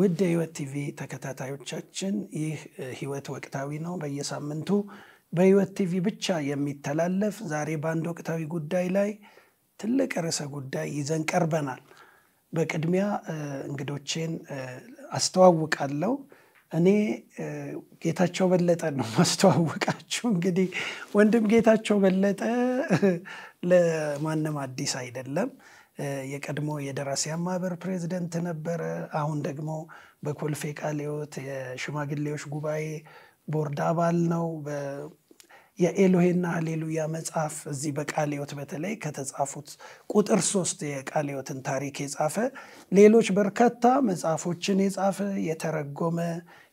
ውድ የህይወት ቲቪ ተከታታዮቻችን ይህ ህይወት ወቅታዊ ነው። በየሳምንቱ በህይወት ቲቪ ብቻ የሚተላለፍ ዛሬ በአንድ ወቅታዊ ጉዳይ ላይ ትልቅ ርዕሰ ጉዳይ ይዘን ቀርበናል። በቅድሚያ እንግዶቼን አስተዋውቃለሁ። እኔ ጌታቸው በለጠ ነው ማስተዋወቃችሁ። እንግዲህ ወንድም ጌታቸው በለጠ ለማንም አዲስ አይደለም። የቀድሞ የደራሲያን ማህበር ፕሬዚደንት ነበረ። አሁን ደግሞ በኮልፌ ቃሊዮት የሽማግሌዎች ጉባኤ ቦርድ አባል ነው። የኤሎሄና ሃሌሉያ መጽሐፍ እዚህ በቃሊዮት በተለይ ከተጻፉት ቁጥር ሶስት የቃሊዮትን ታሪክ የጻፈ ሌሎች በርካታ መጽሐፎችን የጻፈ የተረጎመ፣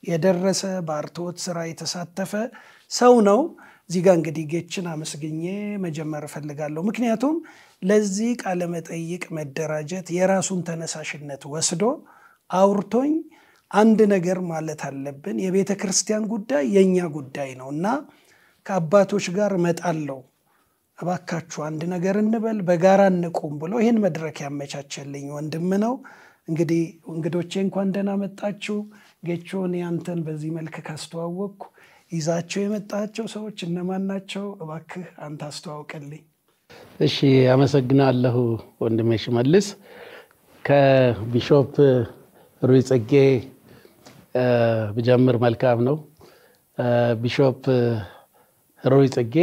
የደረሰ በአርትዖት ስራ የተሳተፈ ሰው ነው። እዚህ እንግዲህ ጌችን አመስግኜ መጀመር እፈልጋለሁ። ምክንያቱም ለዚህ ቃለመጠይቅ መደራጀት የራሱን ተነሳሽነት ወስዶ አውርቶኝ አንድ ነገር ማለት አለብን። የቤተ ክርስቲያን ጉዳይ የእኛ ጉዳይ ነው እና ከአባቶች ጋር እመጣለሁ፣ እባካችሁ አንድ ነገር እንበል፣ በጋራ እንቁም ብሎ ይህን መድረክ ያመቻቸልኝ ወንድም ነው። እንግዲህ እንግዶቼ እንኳን ደህና መጣችሁ። ጌቾን ያንተን በዚህ መልክ ካስተዋወቅኩ ይዛቸው የመጣቸው ሰዎች እነማን ናቸው? እባክህ አንተ አስተዋውቅልኝ። እሺ አመሰግናለሁ ወንድሜ ሽመልስ ከቢሾፕ ሩይ ጽጌ ብጀምር መልካም ነው። ቢሾፕ ሩይ ጽጌ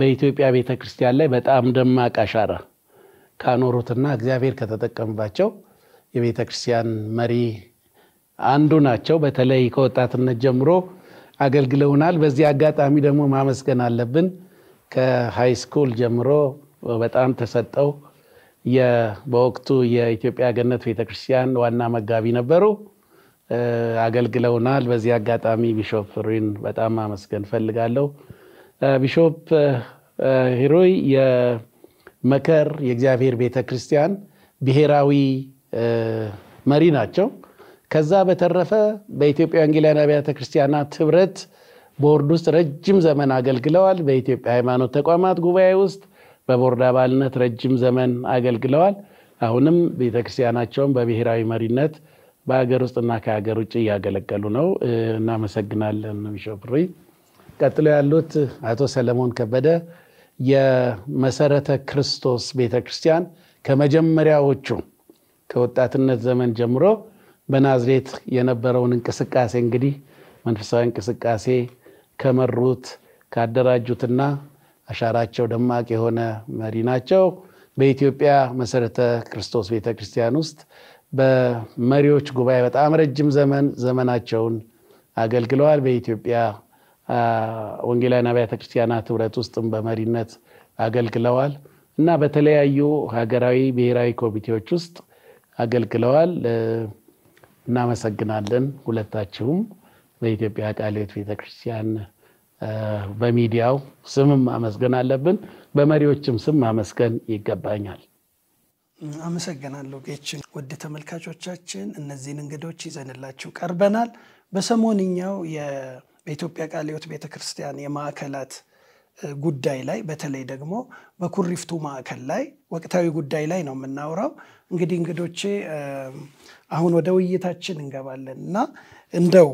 በኢትዮጵያ ቤተ ክርስቲያን ላይ በጣም ደማቅ አሻራ ካኖሩትና እግዚአብሔር ከተጠቀምባቸው የቤተ ክርስቲያን መሪ አንዱ ናቸው። በተለይ ከወጣትነት ጀምሮ አገልግለውናል። በዚህ አጋጣሚ ደግሞ ማመስገን አለብን። ከሃይ ስኩል ጀምሮ በጣም ተሰጠው በወቅቱ የኢትዮጵያ ገነት ቤተክርስቲያን ዋና መጋቢ ነበሩ፣ አገልግለውናል። በዚህ አጋጣሚ ቢሾፕ ሩይን በጣም ማመስገን ፈልጋለሁ። ቢሾፕ ሩይ የመከር የእግዚአብሔር ቤተክርስቲያን ብሔራዊ መሪ ናቸው። ከዛ በተረፈ በኢትዮጵያ ወንጌላውያን አብያተ ክርስቲያናት ህብረት ቦርድ ውስጥ ረጅም ዘመን አገልግለዋል። በኢትዮጵያ ሃይማኖት ተቋማት ጉባኤ ውስጥ በቦርድ አባልነት ረጅም ዘመን አገልግለዋል። አሁንም ቤተክርስቲያናቸውን በብሔራዊ መሪነት በሀገር ውስጥና ከሀገር ውጭ እያገለገሉ ነው። እናመሰግናለን ቢሾፕ ቀጥሎ ያሉት አቶ ሰለሞን ከበደ የመሰረተ ክርስቶስ ቤተክርስቲያን ከመጀመሪያዎቹ ከወጣትነት ዘመን ጀምሮ በናዝሬት የነበረውን እንቅስቃሴ እንግዲህ መንፈሳዊ እንቅስቃሴ ከመሩት ካደራጁትና አሻራቸው ደማቅ የሆነ መሪ ናቸው። በኢትዮጵያ መሰረተ ክርስቶስ ቤተ ክርስቲያን ውስጥ በመሪዎች ጉባኤ በጣም ረጅም ዘመን ዘመናቸውን አገልግለዋል። በኢትዮጵያ ወንጌላውያን አብያተ ክርስቲያናት ህብረት ውስጥም በመሪነት አገልግለዋል እና በተለያዩ ሀገራዊ ብሔራዊ ኮሚቴዎች ውስጥ አገልግለዋል። እናመሰግናለን ሁለታችሁም። በኢትዮጵያ ቃለ ሕይወት ቤተክርስቲያን በሚዲያው ስምም ማመስገን አለብን፣ በመሪዎችም ስም ማመስገን ይገባኛል። አመሰግናለሁ ጌችን። ውድ ተመልካቾቻችን እነዚህን እንግዶች ይዘንላችሁ ቀርበናል። በሰሞንኛው በኢትዮጵያ ቃለ ሕይወት ቤተክርስቲያን የማዕከላት ጉዳይ ላይ በተለይ ደግሞ በኩሪፍቱ ማዕከል ላይ ወቅታዊ ጉዳይ ላይ ነው የምናውራው። እንግዲህ እንግዶቼ አሁን ወደ ውይይታችን እንገባለን እና እንደው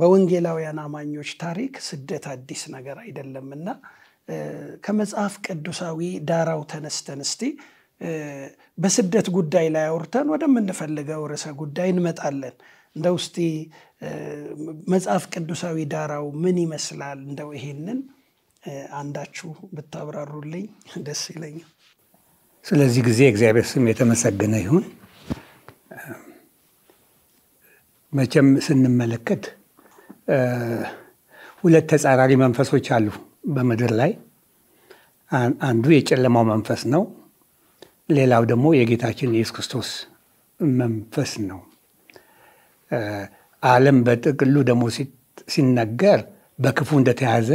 በወንጌላውያን አማኞች ታሪክ ስደት አዲስ ነገር አይደለምና ከመጽሐፍ ቅዱሳዊ ዳራው ተነስተን እስቲ በስደት ጉዳይ ላይ አውርተን ወደምንፈልገው ርዕሰ ጉዳይ እንመጣለን። እንደው እስቲ መጽሐፍ ቅዱሳዊ ዳራው ምን ይመስላል? እንደው ይሄንን አንዳችሁ ብታብራሩልኝ ደስ ይለኛል። ስለዚህ ጊዜ እግዚአብሔር ስም የተመሰገነ ይሁን። መቼም ስንመለከት ሁለት ተጻራሪ መንፈሶች አሉ በምድር ላይ። አንዱ የጨለማው መንፈስ ነው፣ ሌላው ደግሞ የጌታችን የሱስ ክርስቶስ መንፈስ ነው። አለም በጥቅሉ ደግሞ ሲነገር በክፉ እንደተያዘ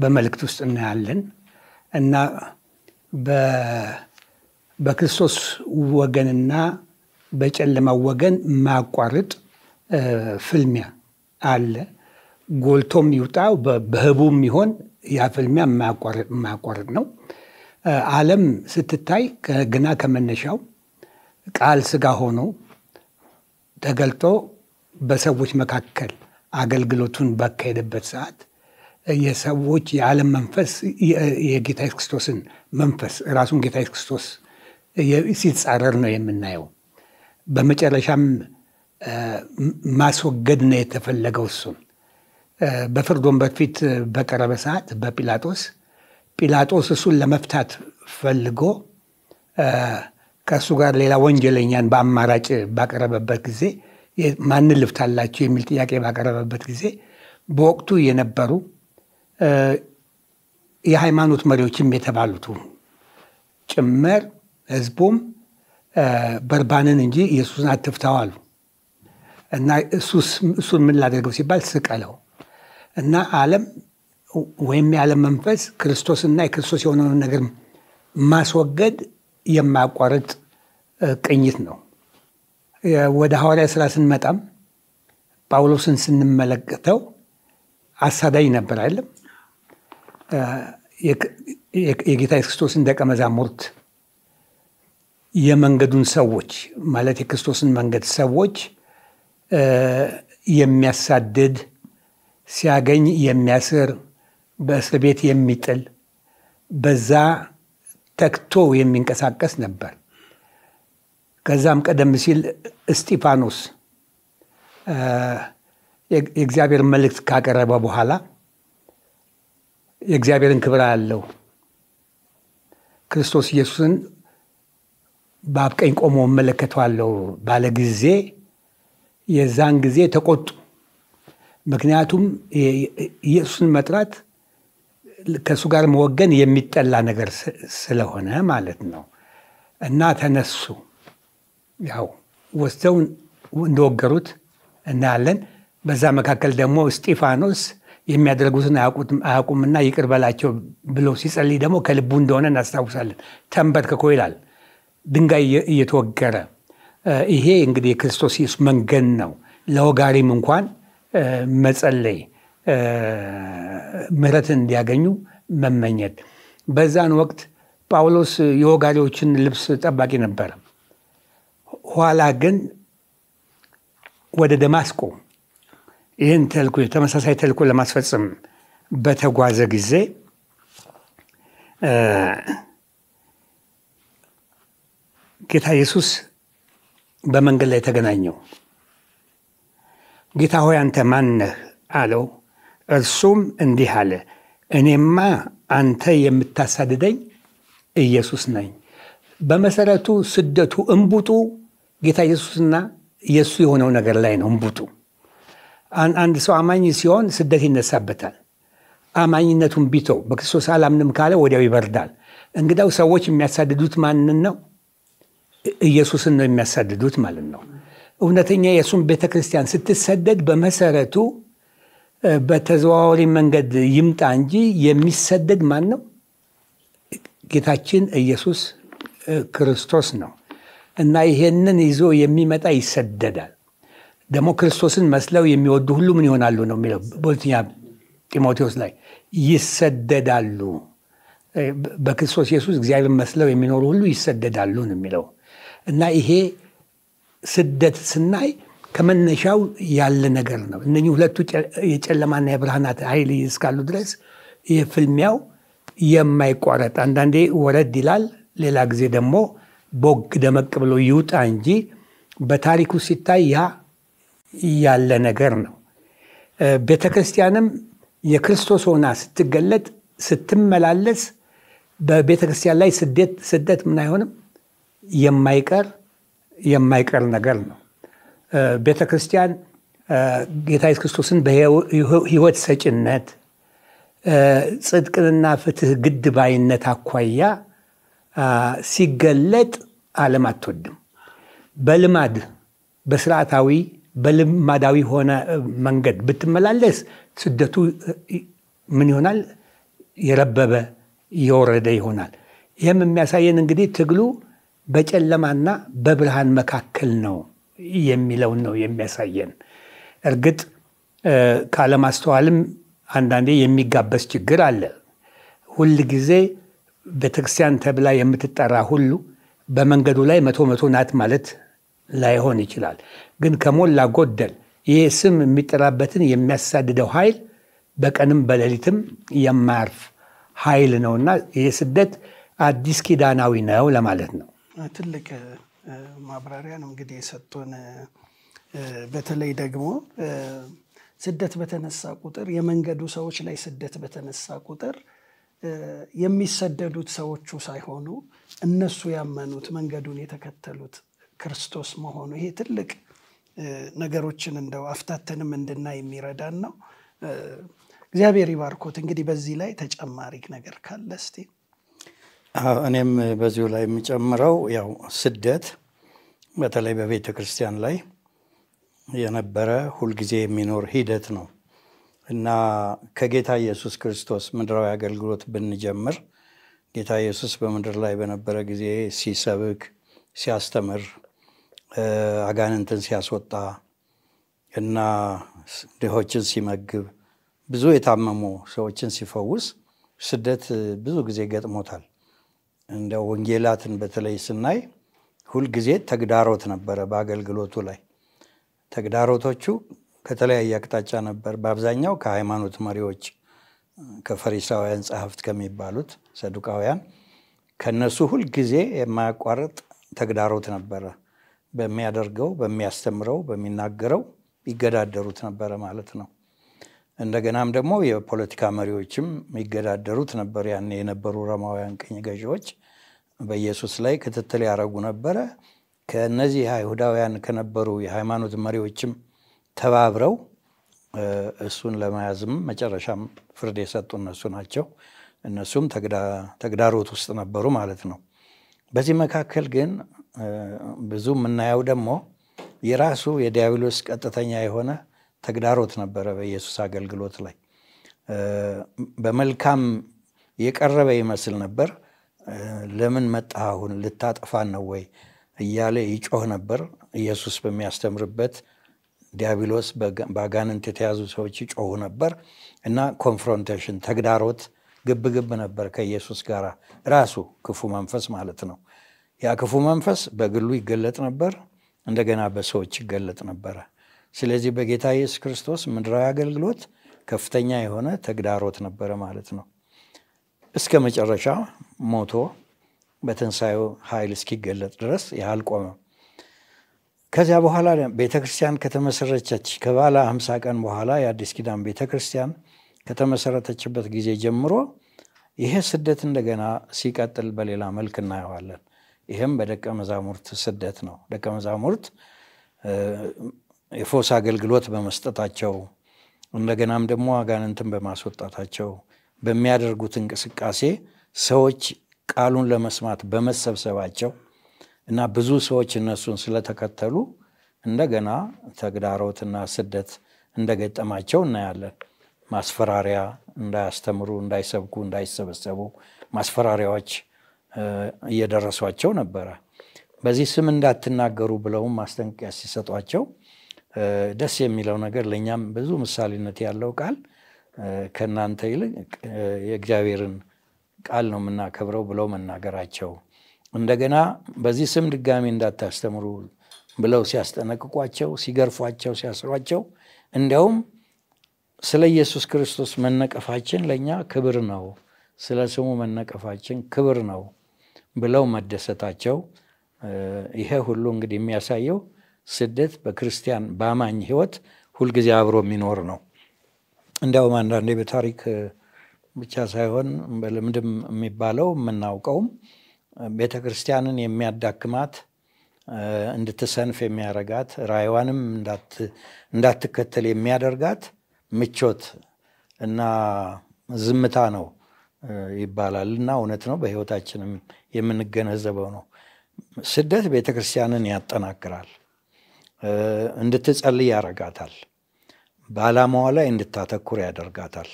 በመልእክት ውስጥ እናያለን እና በክርስቶስ ወገንና በጨለማው ወገን ማቋረጥ ፍልሚያ አለ። ጎልቶም ይውጣ በህቡም ይሆን ያ ፍልሚያ የማያቋርጥ ነው። ዓለም ስትታይ ግና ከመነሻው ቃል ስጋ ሆኖ ተገልጦ በሰዎች መካከል አገልግሎቱን ባካሄደበት ሰዓት የሰዎች የዓለም መንፈስ የጌታ ኢየሱስ ክርስቶስን መንፈስ ራሱን ጌታ ኢየሱስ ክርስቶስ ሲጻረር ነው የምናየው። በመጨረሻም ማስወገድ ነው የተፈለገው። እሱም በፍርድ ወንበር ፊት በቀረበ ሰዓት በጲላጦስ ጲላጦስ እሱን ለመፍታት ፈልጎ ከእሱ ጋር ሌላ ወንጀለኛን በአማራጭ ባቀረበበት ጊዜ ማንን ልፍታላችሁ የሚል ጥያቄ ባቀረበበት ጊዜ በወቅቱ የነበሩ የሃይማኖት መሪዎችም የተባሉቱ ጭምር ህዝቡም በርባንን እንጂ ኢየሱስን አትፍታው አሉ እና እሱን ምን ላደርገው ሲባል ስቀለው እና አለም ወይም የዓለም መንፈስ ክርስቶስና የክርስቶስ የሆነውን ነገር ማስወገድ የማያቋርጥ ቅኝት ነው። ወደ ሐዋርያ ስራ ስንመጣም ጳውሎስን ስንመለከተው አሳዳጅ ነበር አይደለም? የጌታ ክርስቶስን ደቀ መዛሙርት የመንገዱን ሰዎች ማለት የክርስቶስን መንገድ ሰዎች የሚያሳድድ ሲያገኝ የሚያስር በእስር ቤት የሚጥል በዛ ተክቶ የሚንቀሳቀስ ነበር። ከዛም ቀደም ሲል እስጢፋኖስ የእግዚአብሔር መልእክት ካቀረበ በኋላ የእግዚአብሔርን ክብር አለው ክርስቶስ ኢየሱስን በአብቀኝ ቆሞ መለከተዋለው ባለ ጊዜ የዛን ጊዜ ተቆጡ። ምክንያቱም ኢየሱስን መጥራት ከእሱ ጋር መወገን የሚጠላ ነገር ስለሆነ ማለት ነው። እና ተነሱ፣ ያው ወስደው እንደወገሩት እናያለን። በዛ መካከል ደግሞ እስጢፋኖስ የሚያደርጉትን አያውቁምና ይቅር በላቸው ብሎ ሲጸልይ ደግሞ ከልቡ እንደሆነ እናስታውሳለን። ተንበርክኮ ይላል ድንጋይ እየተወገረ ይሄ እንግዲህ የክርስቶስ ኢየሱስ መንገድ ነው። ለወጋሪም እንኳን መጸለይ ምሕረትን እንዲያገኙ መመኘት። በዛን ወቅት ጳውሎስ የወጋሪዎችን ልብስ ጠባቂ ነበረ። ኋላ ግን ወደ ደማስቆ ይህን ተልኮ ተመሳሳይ ተልኮ ለማስፈጸም በተጓዘ ጊዜ ጌታ ኢየሱስ በመንገድ ላይ ተገናኘው። ጌታ ሆይ አንተ ማነህ አለው። እርሱም እንዲህ አለ፣ እኔማ አንተ የምታሳድደኝ ኢየሱስ ነኝ። በመሰረቱ ስደቱ እምቡጡ ጌታ ኢየሱስና የእሱ የሆነው ነገር ላይ ነው። እምቡጡ አንድ ሰው አማኝ ሲሆን ስደት ይነሳበታል። አማኝነቱን ቢተው በክርስቶስ አላምንም ካለ ወዲያው ይበርዳል። እንግዳው ሰዎች የሚያሳድዱት ማንን ነው? ኢየሱስን ነው የሚያሳድዱት ማለት ነው። እውነተኛ የእሱም ቤተ ክርስቲያን ስትሰደድ በመሰረቱ በተዘዋዋሪ መንገድ ይምጣ እንጂ የሚሰደድ ማን ነው? ጌታችን ኢየሱስ ክርስቶስ ነው እና ይሄንን ይዞ የሚመጣ ይሰደዳል። ደግሞ ክርስቶስን መስለው የሚወዱ ሁሉ ምን ይሆናሉ ነው የሚለው በሁለተኛ ጢሞቴዎስ ላይ ይሰደዳሉ። በክርስቶስ ኢየሱስ እግዚአብሔር መስለው የሚኖሩ ሁሉ ይሰደዳሉ ነው የሚለው እና ይሄ ስደት ስናይ ከመነሻው ያለ ነገር ነው። እነኚህ ሁለቱ የጨለማና የብርሃናት ኃይል እስካሉ ድረስ የፍልሚያው ፍልሚያው የማይቋረጥ አንዳንዴ ወረድ ይላል፣ ሌላ ጊዜ ደግሞ ቦግ ደመቅ ብሎ ይውጣ እንጂ በታሪኩ ሲታይ ያ ያለ ነገር ነው። ቤተ ክርስቲያንም የክርስቶስ ሆና ስትገለጥ ስትመላለስ በቤተ ክርስቲያን ላይ ስደት ምን አይሆንም የማይቀር የማይቀር ነገር ነው። ቤተ ክርስቲያን ጌታ ኢየሱስ ክርስቶስን በሕይወት ሰጭነት ጽድቅንና ፍትህ ግድ ባይነት አኳያ ሲገለጥ ዓለም አትወድም። በልማድ በስርዓታዊ በልማዳዊ ሆነ መንገድ ብትመላለስ ስደቱ ምን ይሆናል? የረበበ የወረደ ይሆናል። ይህም የሚያሳየን እንግዲህ ትግሉ በጨለማና በብርሃን መካከል ነው የሚለውን ነው የሚያሳየን። እርግጥ ካለማስተዋልም አንዳንዴ የሚጋበስ ችግር አለ። ሁል ጊዜ ቤተክርስቲያን ተብላ የምትጠራ ሁሉ በመንገዱ ላይ መቶ መቶ ናት ማለት ላይሆን ይችላል። ግን ከሞላ ጎደል ይህ ስም የሚጠራበትን የሚያሳድደው ኃይል በቀንም በሌሊትም የማያርፍ ኃይል ነውና ይህ ስደት አዲስ ኪዳናዊ ነው ለማለት ነው። ትልቅ ማብራሪያ ነው እንግዲህ የሰጡን። በተለይ ደግሞ ስደት በተነሳ ቁጥር የመንገዱ ሰዎች ላይ ስደት በተነሳ ቁጥር የሚሰደዱት ሰዎቹ ሳይሆኑ እነሱ ያመኑት መንገዱን የተከተሉት ክርስቶስ መሆኑ ይሄ ትልቅ ነገሮችን እንደው አፍታተንም እንድናይ የሚረዳን ነው። እግዚአብሔር ይባርኮት። እንግዲህ በዚህ ላይ ተጨማሪ ነገር ካለ እስቲ እኔም በዚሁ ላይ የሚጨምረው ያው ስደት በተለይ በቤተ ክርስቲያን ላይ የነበረ ሁልጊዜ የሚኖር ሂደት ነው እና ከጌታ ኢየሱስ ክርስቶስ ምድራዊ አገልግሎት ብንጀምር ጌታ ኢየሱስ በምድር ላይ በነበረ ጊዜ ሲሰብክ፣ ሲያስተምር፣ አጋንንትን ሲያስወጣ እና ድሆችን ሲመግብ፣ ብዙ የታመሙ ሰዎችን ሲፈውስ ስደት ብዙ ጊዜ ገጥሞታል። እንደ ወንጌላትን በተለይ ስናይ ሁልጊዜ ተግዳሮት ነበረ በአገልግሎቱ ላይ ተግዳሮቶቹ ከተለያየ አቅጣጫ ነበር። በአብዛኛው ከሃይማኖት መሪዎች ከፈሪሳውያን ጸሐፍት ከሚባሉት ሰዱቃውያን ከነሱ ሁልጊዜ የማያቋርጥ ተግዳሮት ነበረ። በሚያደርገው፣ በሚያስተምረው፣ በሚናገረው ይገዳደሩት ነበረ ማለት ነው። እንደገናም ደግሞ የፖለቲካ መሪዎችም የሚገዳደሩት ነበር። ያኔ የነበሩ ረማውያን ቅኝ ገዢዎች በኢየሱስ ላይ ክትትል ያደረጉ ነበረ። ከነዚህ አይሁዳውያን ከነበሩ የሃይማኖት መሪዎችም ተባብረው እሱን ለመያዝም መጨረሻም ፍርድ የሰጡ እነሱ ናቸው። እነሱም ተግዳሮት ውስጥ ነበሩ ማለት ነው። በዚህ መካከል ግን ብዙ የምናየው ደግሞ የራሱ የዲያብሎስ ቀጥተኛ የሆነ ተግዳሮት ነበረ በኢየሱስ አገልግሎት ላይ። በመልካም የቀረበ ይመስል ነበር። ለምን መጣ አሁን ልታጠፋን ነው ወይ እያለ ይጮህ ነበር። ኢየሱስ በሚያስተምርበት ዲያብሎስ በአጋንንት የተያዙ ሰዎች ይጮሁ ነበር እና ኮንፍሮንቴሽን፣ ተግዳሮት፣ ግብግብ ነበር ከኢየሱስ ጋር ራሱ ክፉ መንፈስ ማለት ነው። ያ ክፉ መንፈስ በግሉ ይገለጥ ነበር፣ እንደገና በሰዎች ይገለጥ ነበረ። ስለዚህ በጌታ ኢየሱስ ክርስቶስ ምድራዊ አገልግሎት ከፍተኛ የሆነ ተግዳሮት ነበረ ማለት ነው። እስከ መጨረሻ ሞቶ በትንሣኤው ኃይል እስኪገለጥ ድረስ ያልቆመ ከዚያ በኋላ ቤተክርስቲያን ከተመሰረቸች ከባለ ሀምሳ ቀን በኋላ የአዲስ ኪዳን ቤተክርስቲያን ከተመሰረተችበት ጊዜ ጀምሮ ይሄ ስደት እንደገና ሲቀጥል በሌላ መልክ እናየዋለን። ይህም በደቀ መዛሙርት ስደት ነው። ደቀ መዛሙርት የፎስ አገልግሎት በመስጠታቸው እንደገናም ደግሞ አጋንንትን በማስወጣታቸው በሚያደርጉት እንቅስቃሴ ሰዎች ቃሉን ለመስማት በመሰብሰባቸው እና ብዙ ሰዎች እነሱን ስለተከተሉ እንደገና ተግዳሮትና ስደት እንደገጠማቸው እናያለን። ማስፈራሪያ እንዳያስተምሩ፣ እንዳይሰብኩ፣ እንዳይሰበሰቡ ማስፈራሪያዎች እየደረሷቸው ነበረ። በዚህ ስም እንዳትናገሩ ብለውም ማስጠንቀቂያ ሲሰጧቸው ደስ የሚለው ነገር ለእኛም ብዙ ምሳሌነት ያለው ቃል ከእናንተ ይልቅ የእግዚአብሔርን ቃል ነው የምናከብረው ብለው መናገራቸው፣ እንደገና በዚህ ስም ድጋሚ እንዳታስተምሩ ብለው ሲያስጠነቅቋቸው፣ ሲገርፏቸው፣ ሲያስሯቸው እንዲያውም ስለ ኢየሱስ ክርስቶስ መነቀፋችን ለእኛ ክብር ነው፣ ስለ ስሙ መነቀፋችን ክብር ነው ብለው መደሰታቸው ይሄ ሁሉ እንግዲህ የሚያሳየው ስደት በክርስቲያን በአማኝ ህይወት ሁልጊዜ አብሮ የሚኖር ነው። እንዲያውም አንዳንዴ በታሪክ ብቻ ሳይሆን በልምድም የሚባለው የምናውቀውም ቤተ ክርስቲያንን የሚያዳክማት እንድትሰንፍ የሚያረጋት ራዕይዋንም እንዳትከተል የሚያደርጋት ምቾት እና ዝምታ ነው ይባላል እና እውነት ነው። በህይወታችንም የምንገነዘበው ነው። ስደት ቤተ ክርስቲያንን ያጠናክራል። እንድትጸልይ ያደርጋታል። በዓላማዋ ላይ እንድታተኩር ያደርጋታል።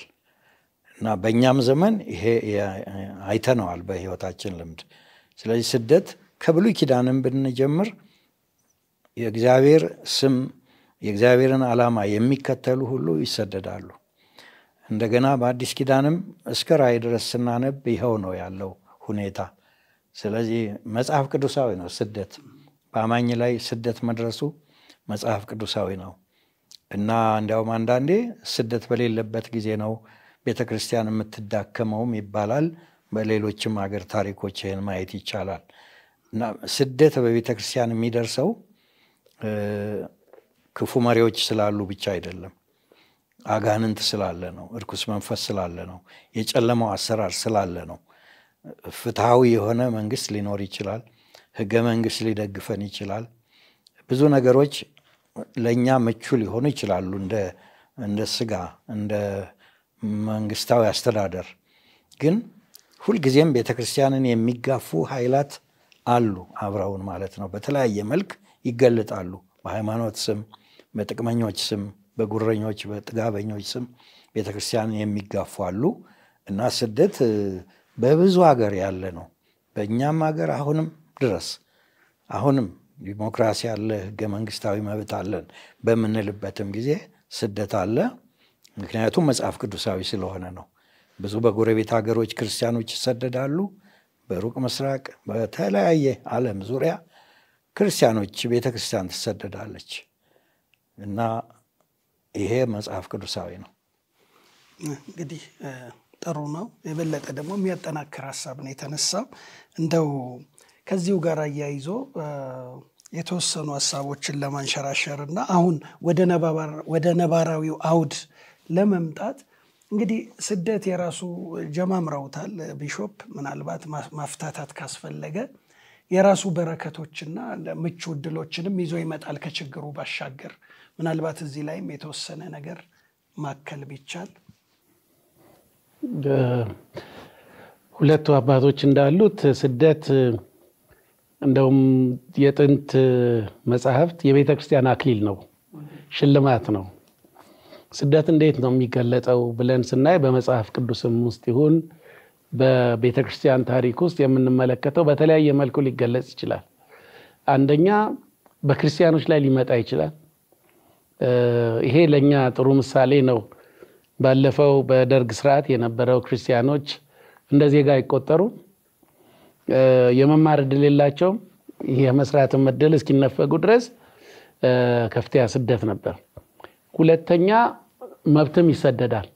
እና በእኛም ዘመን ይሄ አይተነዋል በህይወታችን ልምድ። ስለዚህ ስደት ከብሉይ ኪዳንም ብንጀምር የእግዚአብሔር ስም የእግዚአብሔርን ዓላማ የሚከተሉ ሁሉ ይሰደዳሉ። እንደገና በአዲስ ኪዳንም እስከ ራእይ ድረስ ስናነብ ይኸው ነው ያለው ሁኔታ። ስለዚህ መጽሐፍ ቅዱሳዊ ነው ስደት በአማኝ ላይ ስደት መድረሱ መጽሐፍ ቅዱሳዊ ነው እና እንዲያውም አንዳንዴ ስደት በሌለበት ጊዜ ነው ቤተ ክርስቲያን የምትዳከመውም ይባላል። በሌሎችም ሀገር ታሪኮች ይህን ማየት ይቻላል። እና ስደት በቤተ ክርስቲያን የሚደርሰው ክፉ መሪዎች ስላሉ ብቻ አይደለም። አጋንንት ስላለ ነው። እርኩስ መንፈስ ስላለ ነው። የጨለማው አሰራር ስላለ ነው። ፍትሐዊ የሆነ መንግስት ሊኖር ይችላል። ህገ መንግስት ሊደግፈን ይችላል። ብዙ ነገሮች ለእኛ ምቹ ሊሆኑ ይችላሉ። እንደ ስጋ፣ እንደ መንግስታዊ አስተዳደር ግን ሁልጊዜም ቤተክርስቲያንን የሚጋፉ ኃይላት አሉ። አብረውን ማለት ነው። በተለያየ መልክ ይገለጣሉ። በሃይማኖት ስም፣ በጥቅመኞች ስም፣ በጉረኞች፣ በጥጋበኞች ስም ቤተክርስቲያንን የሚጋፉ አሉ እና ስደት በብዙ ሀገር ያለ ነው። በእኛም ሀገር አሁንም ድረስ አሁንም ዲሞክራሲ አለ፣ ህገ መንግስታዊ መብት አለን በምንልበትም ጊዜ ስደት አለ። ምክንያቱም መጽሐፍ ቅዱሳዊ ስለሆነ ነው። ብዙ በጎረቤት ሀገሮች ክርስቲያኖች ይሰደዳሉ። በሩቅ ምስራቅ፣ በተለያየ ዓለም ዙሪያ ክርስቲያኖች ቤተ ክርስቲያን ትሰደዳለች እና ይሄ መጽሐፍ ቅዱሳዊ ነው። እንግዲህ ጥሩ ነው። የበለጠ ደግሞ የሚያጠናክር ሀሳብ ነው የተነሳው እንደው ከዚሁ ጋር አያይዞ የተወሰኑ ሀሳቦችን ለማንሸራሸር እና አሁን ወደ ነባራዊው አውድ ለመምጣት እንግዲህ ስደት የራሱ ጀማምረውታል ቢሾፕ። ምናልባት ማፍታታት ካስፈለገ የራሱ በረከቶችና ምቹ እድሎችንም ይዞ ይመጣል ከችግሩ ባሻገር። ምናልባት እዚህ ላይም የተወሰነ ነገር ማከል ቢቻል። ሁለቱ አባቶች እንዳሉት ስደት እንደውም የጥንት መጽሐፍት የቤተ ክርስቲያን አክሊል ነው፣ ሽልማት ነው። ስደት እንዴት ነው የሚገለጠው ብለን ስናይ በመጽሐፍ ቅዱስም ውስጥ ይሁን በቤተ ክርስቲያን ታሪክ ውስጥ የምንመለከተው በተለያየ መልኩ ሊገለጽ ይችላል። አንደኛ በክርስቲያኖች ላይ ሊመጣ ይችላል። ይሄ ለእኛ ጥሩ ምሳሌ ነው። ባለፈው በደርግ ስርዓት የነበረው ክርስቲያኖች እንደ ዜጋ አይቆጠሩም። የመማር እድል የላቸውም። የመስራትን መደል እስኪነፈጉ ድረስ ከፍተኛ ስደት ነበር። ሁለተኛ መብትም ይሰደዳል።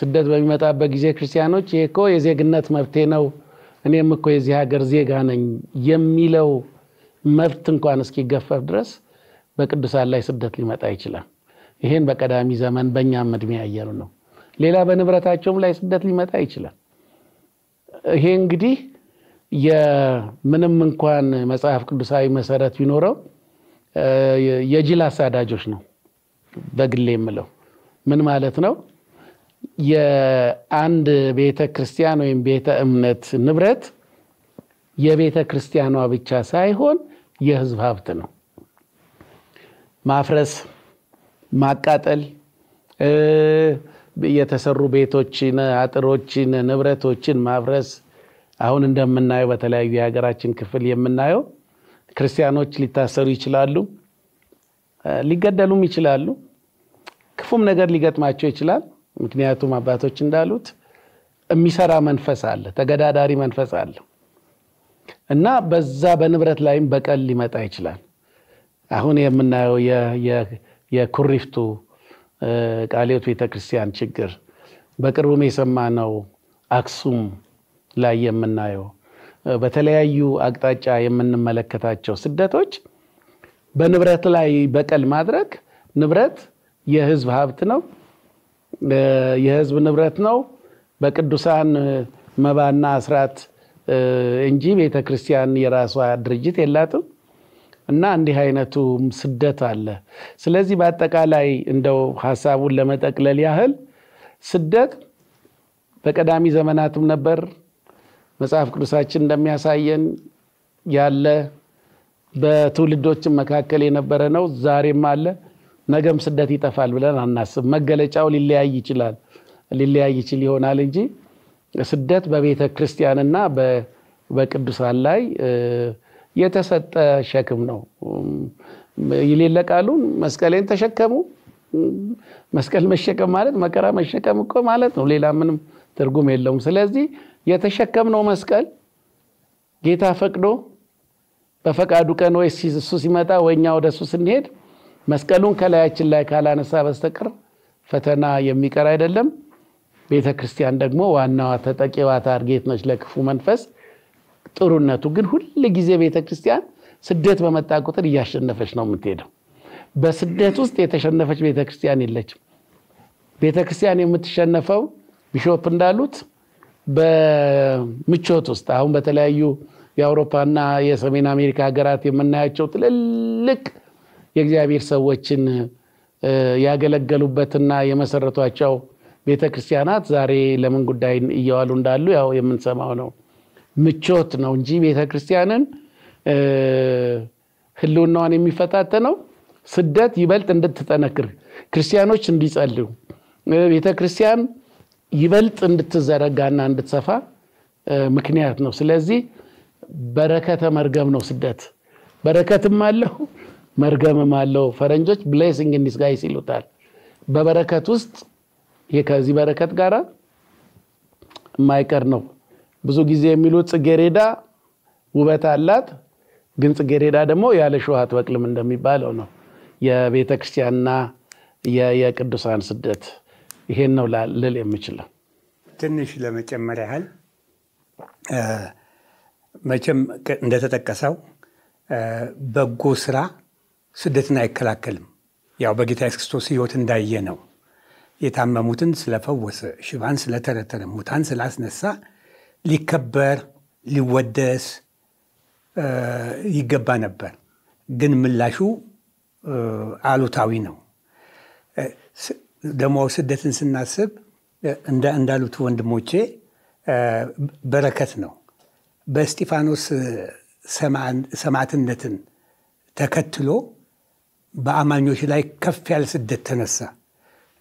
ስደት በሚመጣበት ጊዜ ክርስቲያኖች ይሄ እኮ የዜግነት መብቴ ነው፣ እኔም እኮ የዚህ ሀገር ዜጋ ነኝ የሚለው መብት እንኳን እስኪገፈፍ ድረስ በቅዱሳን ላይ ስደት ሊመጣ ይችላል። ይሄን በቀዳሚ ዘመን በእኛም እድሜ ያየነው ነው። ሌላ በንብረታቸውም ላይ ስደት ሊመጣ ይችላል። ይሄ እንግዲህ የምንም እንኳን መጽሐፍ ቅዱሳዊ መሰረት ቢኖረው የጅል አሳዳጆች ነው በግሌ የምለው። ምን ማለት ነው? የአንድ ቤተ ክርስቲያን ወይም ቤተ እምነት ንብረት የቤተ ክርስቲያኗ ብቻ ሳይሆን የህዝብ ሀብት ነው። ማፍረስ፣ ማቃጠል የተሰሩ ቤቶችን፣ አጥሮችን፣ ንብረቶችን ማፍረስ አሁን እንደምናየው በተለያዩ የሀገራችን ክፍል የምናየው ክርስቲያኖች ሊታሰሩ ይችላሉ፣ ሊገደሉም ይችላሉ፣ ክፉም ነገር ሊገጥማቸው ይችላል። ምክንያቱም አባቶች እንዳሉት የሚሰራ መንፈስ አለ፣ ተገዳዳሪ መንፈስ አለ እና በዛ በንብረት ላይም በቀል ሊመጣ ይችላል። አሁን የምናየው የኩሪፍቱ ቃሌቱ ቤተክርስቲያን ችግር በቅርቡም የሰማነው አክሱም ላይ የምናየው በተለያዩ አቅጣጫ የምንመለከታቸው ስደቶች በንብረት ላይ በቀል ማድረግ ንብረት የህዝብ ሀብት ነው፣ የህዝብ ንብረት ነው። በቅዱሳን መባና አስራት እንጂ ቤተክርስቲያን የራሷ ድርጅት የላትም። እና እንዲህ አይነቱ ስደት አለ። ስለዚህ በአጠቃላይ እንደው ሀሳቡን ለመጠቅለል ያህል ስደት በቀዳሚ ዘመናትም ነበር፣ መጽሐፍ ቅዱሳችን እንደሚያሳየን ያለ በትውልዶችም መካከል የነበረ ነው። ዛሬም አለ፣ ነገም ስደት ይጠፋል ብለን አናስብ። መገለጫው ሊለያይ ይችላል ሊለያይ ይችል ይሆናል እንጂ ስደት በቤተ ክርስቲያንና በቅዱሳን ላይ የተሰጠ ሸክም ነው። ይሌለ ቃሉን መስቀሌን ተሸከሙ። መስቀል መሸከም ማለት መከራ መሸከም እኮ ማለት ነው። ሌላ ምንም ትርጉም የለውም። ስለዚህ የተሸከምነው መስቀል ጌታ ፈቅዶ በፈቃዱ ቀን ወይ እሱ ሲመጣ ወይ እኛ ወደ እሱ ስንሄድ መስቀሉን ከላያችን ላይ ካላነሳ በስተቀር ፈተና የሚቀር አይደለም። ቤተ ክርስቲያን ደግሞ ዋናዋ ተጠቂዋ ታርጌት ነች ለክፉ መንፈስ። ጥሩነቱ ግን ሁል ጊዜ ቤተ ክርስቲያን ስደት በመጣ ቁጥር እያሸነፈች ነው የምትሄደው። በስደት ውስጥ የተሸነፈች ቤተ ክርስቲያን የለችም። ቤተ ክርስቲያን የምትሸነፈው ቢሾፕ እንዳሉት በምቾት ውስጥ አሁን በተለያዩ የአውሮፓና የሰሜን አሜሪካ ሀገራት የምናያቸው ትልልቅ የእግዚአብሔር ሰዎችን ያገለገሉበትና የመሰረቷቸው ቤተ ክርስቲያናት ዛሬ ለምን ጉዳይ እየዋሉ እንዳሉ ያው የምንሰማው ነው። ምቾት ነው እንጂ ቤተ ክርስቲያንን ህልውናዋን የሚፈታተነው ስደት ይበልጥ እንድትጠነክር ክርስቲያኖች እንዲጸልዩ ቤተ ክርስቲያን ይበልጥ እንድትዘረጋና እንድትሰፋ ምክንያት ነው። ስለዚህ በረከተ መርገም ነው ስደት። በረከትም አለው መርገምም አለው። ፈረንጆች ብሌሲንግ ኢን ይሉታል። በበረከት ውስጥ ከዚህ በረከት ጋር የማይቀር ነው። ብዙ ጊዜ የሚሉት ጽጌሬዳ ውበት አላት፣ ግን ጽጌሬዳ ደግሞ ያለ ሸዋት በቅልም እንደሚባለው ነው የቤተ ክርስቲያንና የቅዱሳን ስደት። ይሄን ነው ልል የምችለው። ትንሽ ለመጨመር ያህል መቼም እንደተጠቀሰው በጎ ስራ ስደትን አይከላከልም። ያው በጌታ ኢየሱስ ክርስቶስ ሕይወት እንዳየ ነው። የታመሙትን ስለፈወሰ፣ ሽባን ስለተረተረ፣ ሙታን ስላስነሳ ሊከበር ሊወደስ ይገባ ነበር። ግን ምላሹ አሉታዊ ነው። ደግሞ ስደትን ስናስብ እንዳሉት ወንድሞቼ በረከት ነው። በእስጢፋኖስ ሰማዕትነትን ተከትሎ በአማኞች ላይ ከፍ ያለ ስደት ተነሳ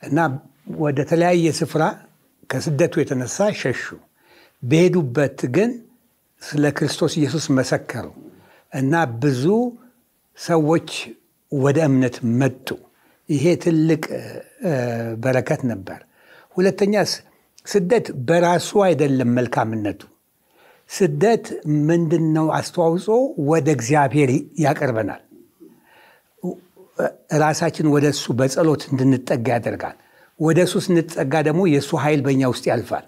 እና ወደ ተለያየ ስፍራ ከስደቱ የተነሳ ሸሹ። በሄዱበት ግን ስለ ክርስቶስ ኢየሱስ መሰከሩ እና ብዙ ሰዎች ወደ እምነት መጡ። ይሄ ትልቅ በረከት ነበር። ሁለተኛ ስደት በራሱ አይደለም መልካምነቱ። ስደት ምንድን ነው አስተዋጽኦ? ወደ እግዚአብሔር ያቀርበናል። ራሳችን ወደ እሱ በጸሎት እንድንጠጋ ያደርጋል። ወደ እሱ ስንጠጋ ደግሞ የእሱ ኃይል በእኛ ውስጥ ያልፋል።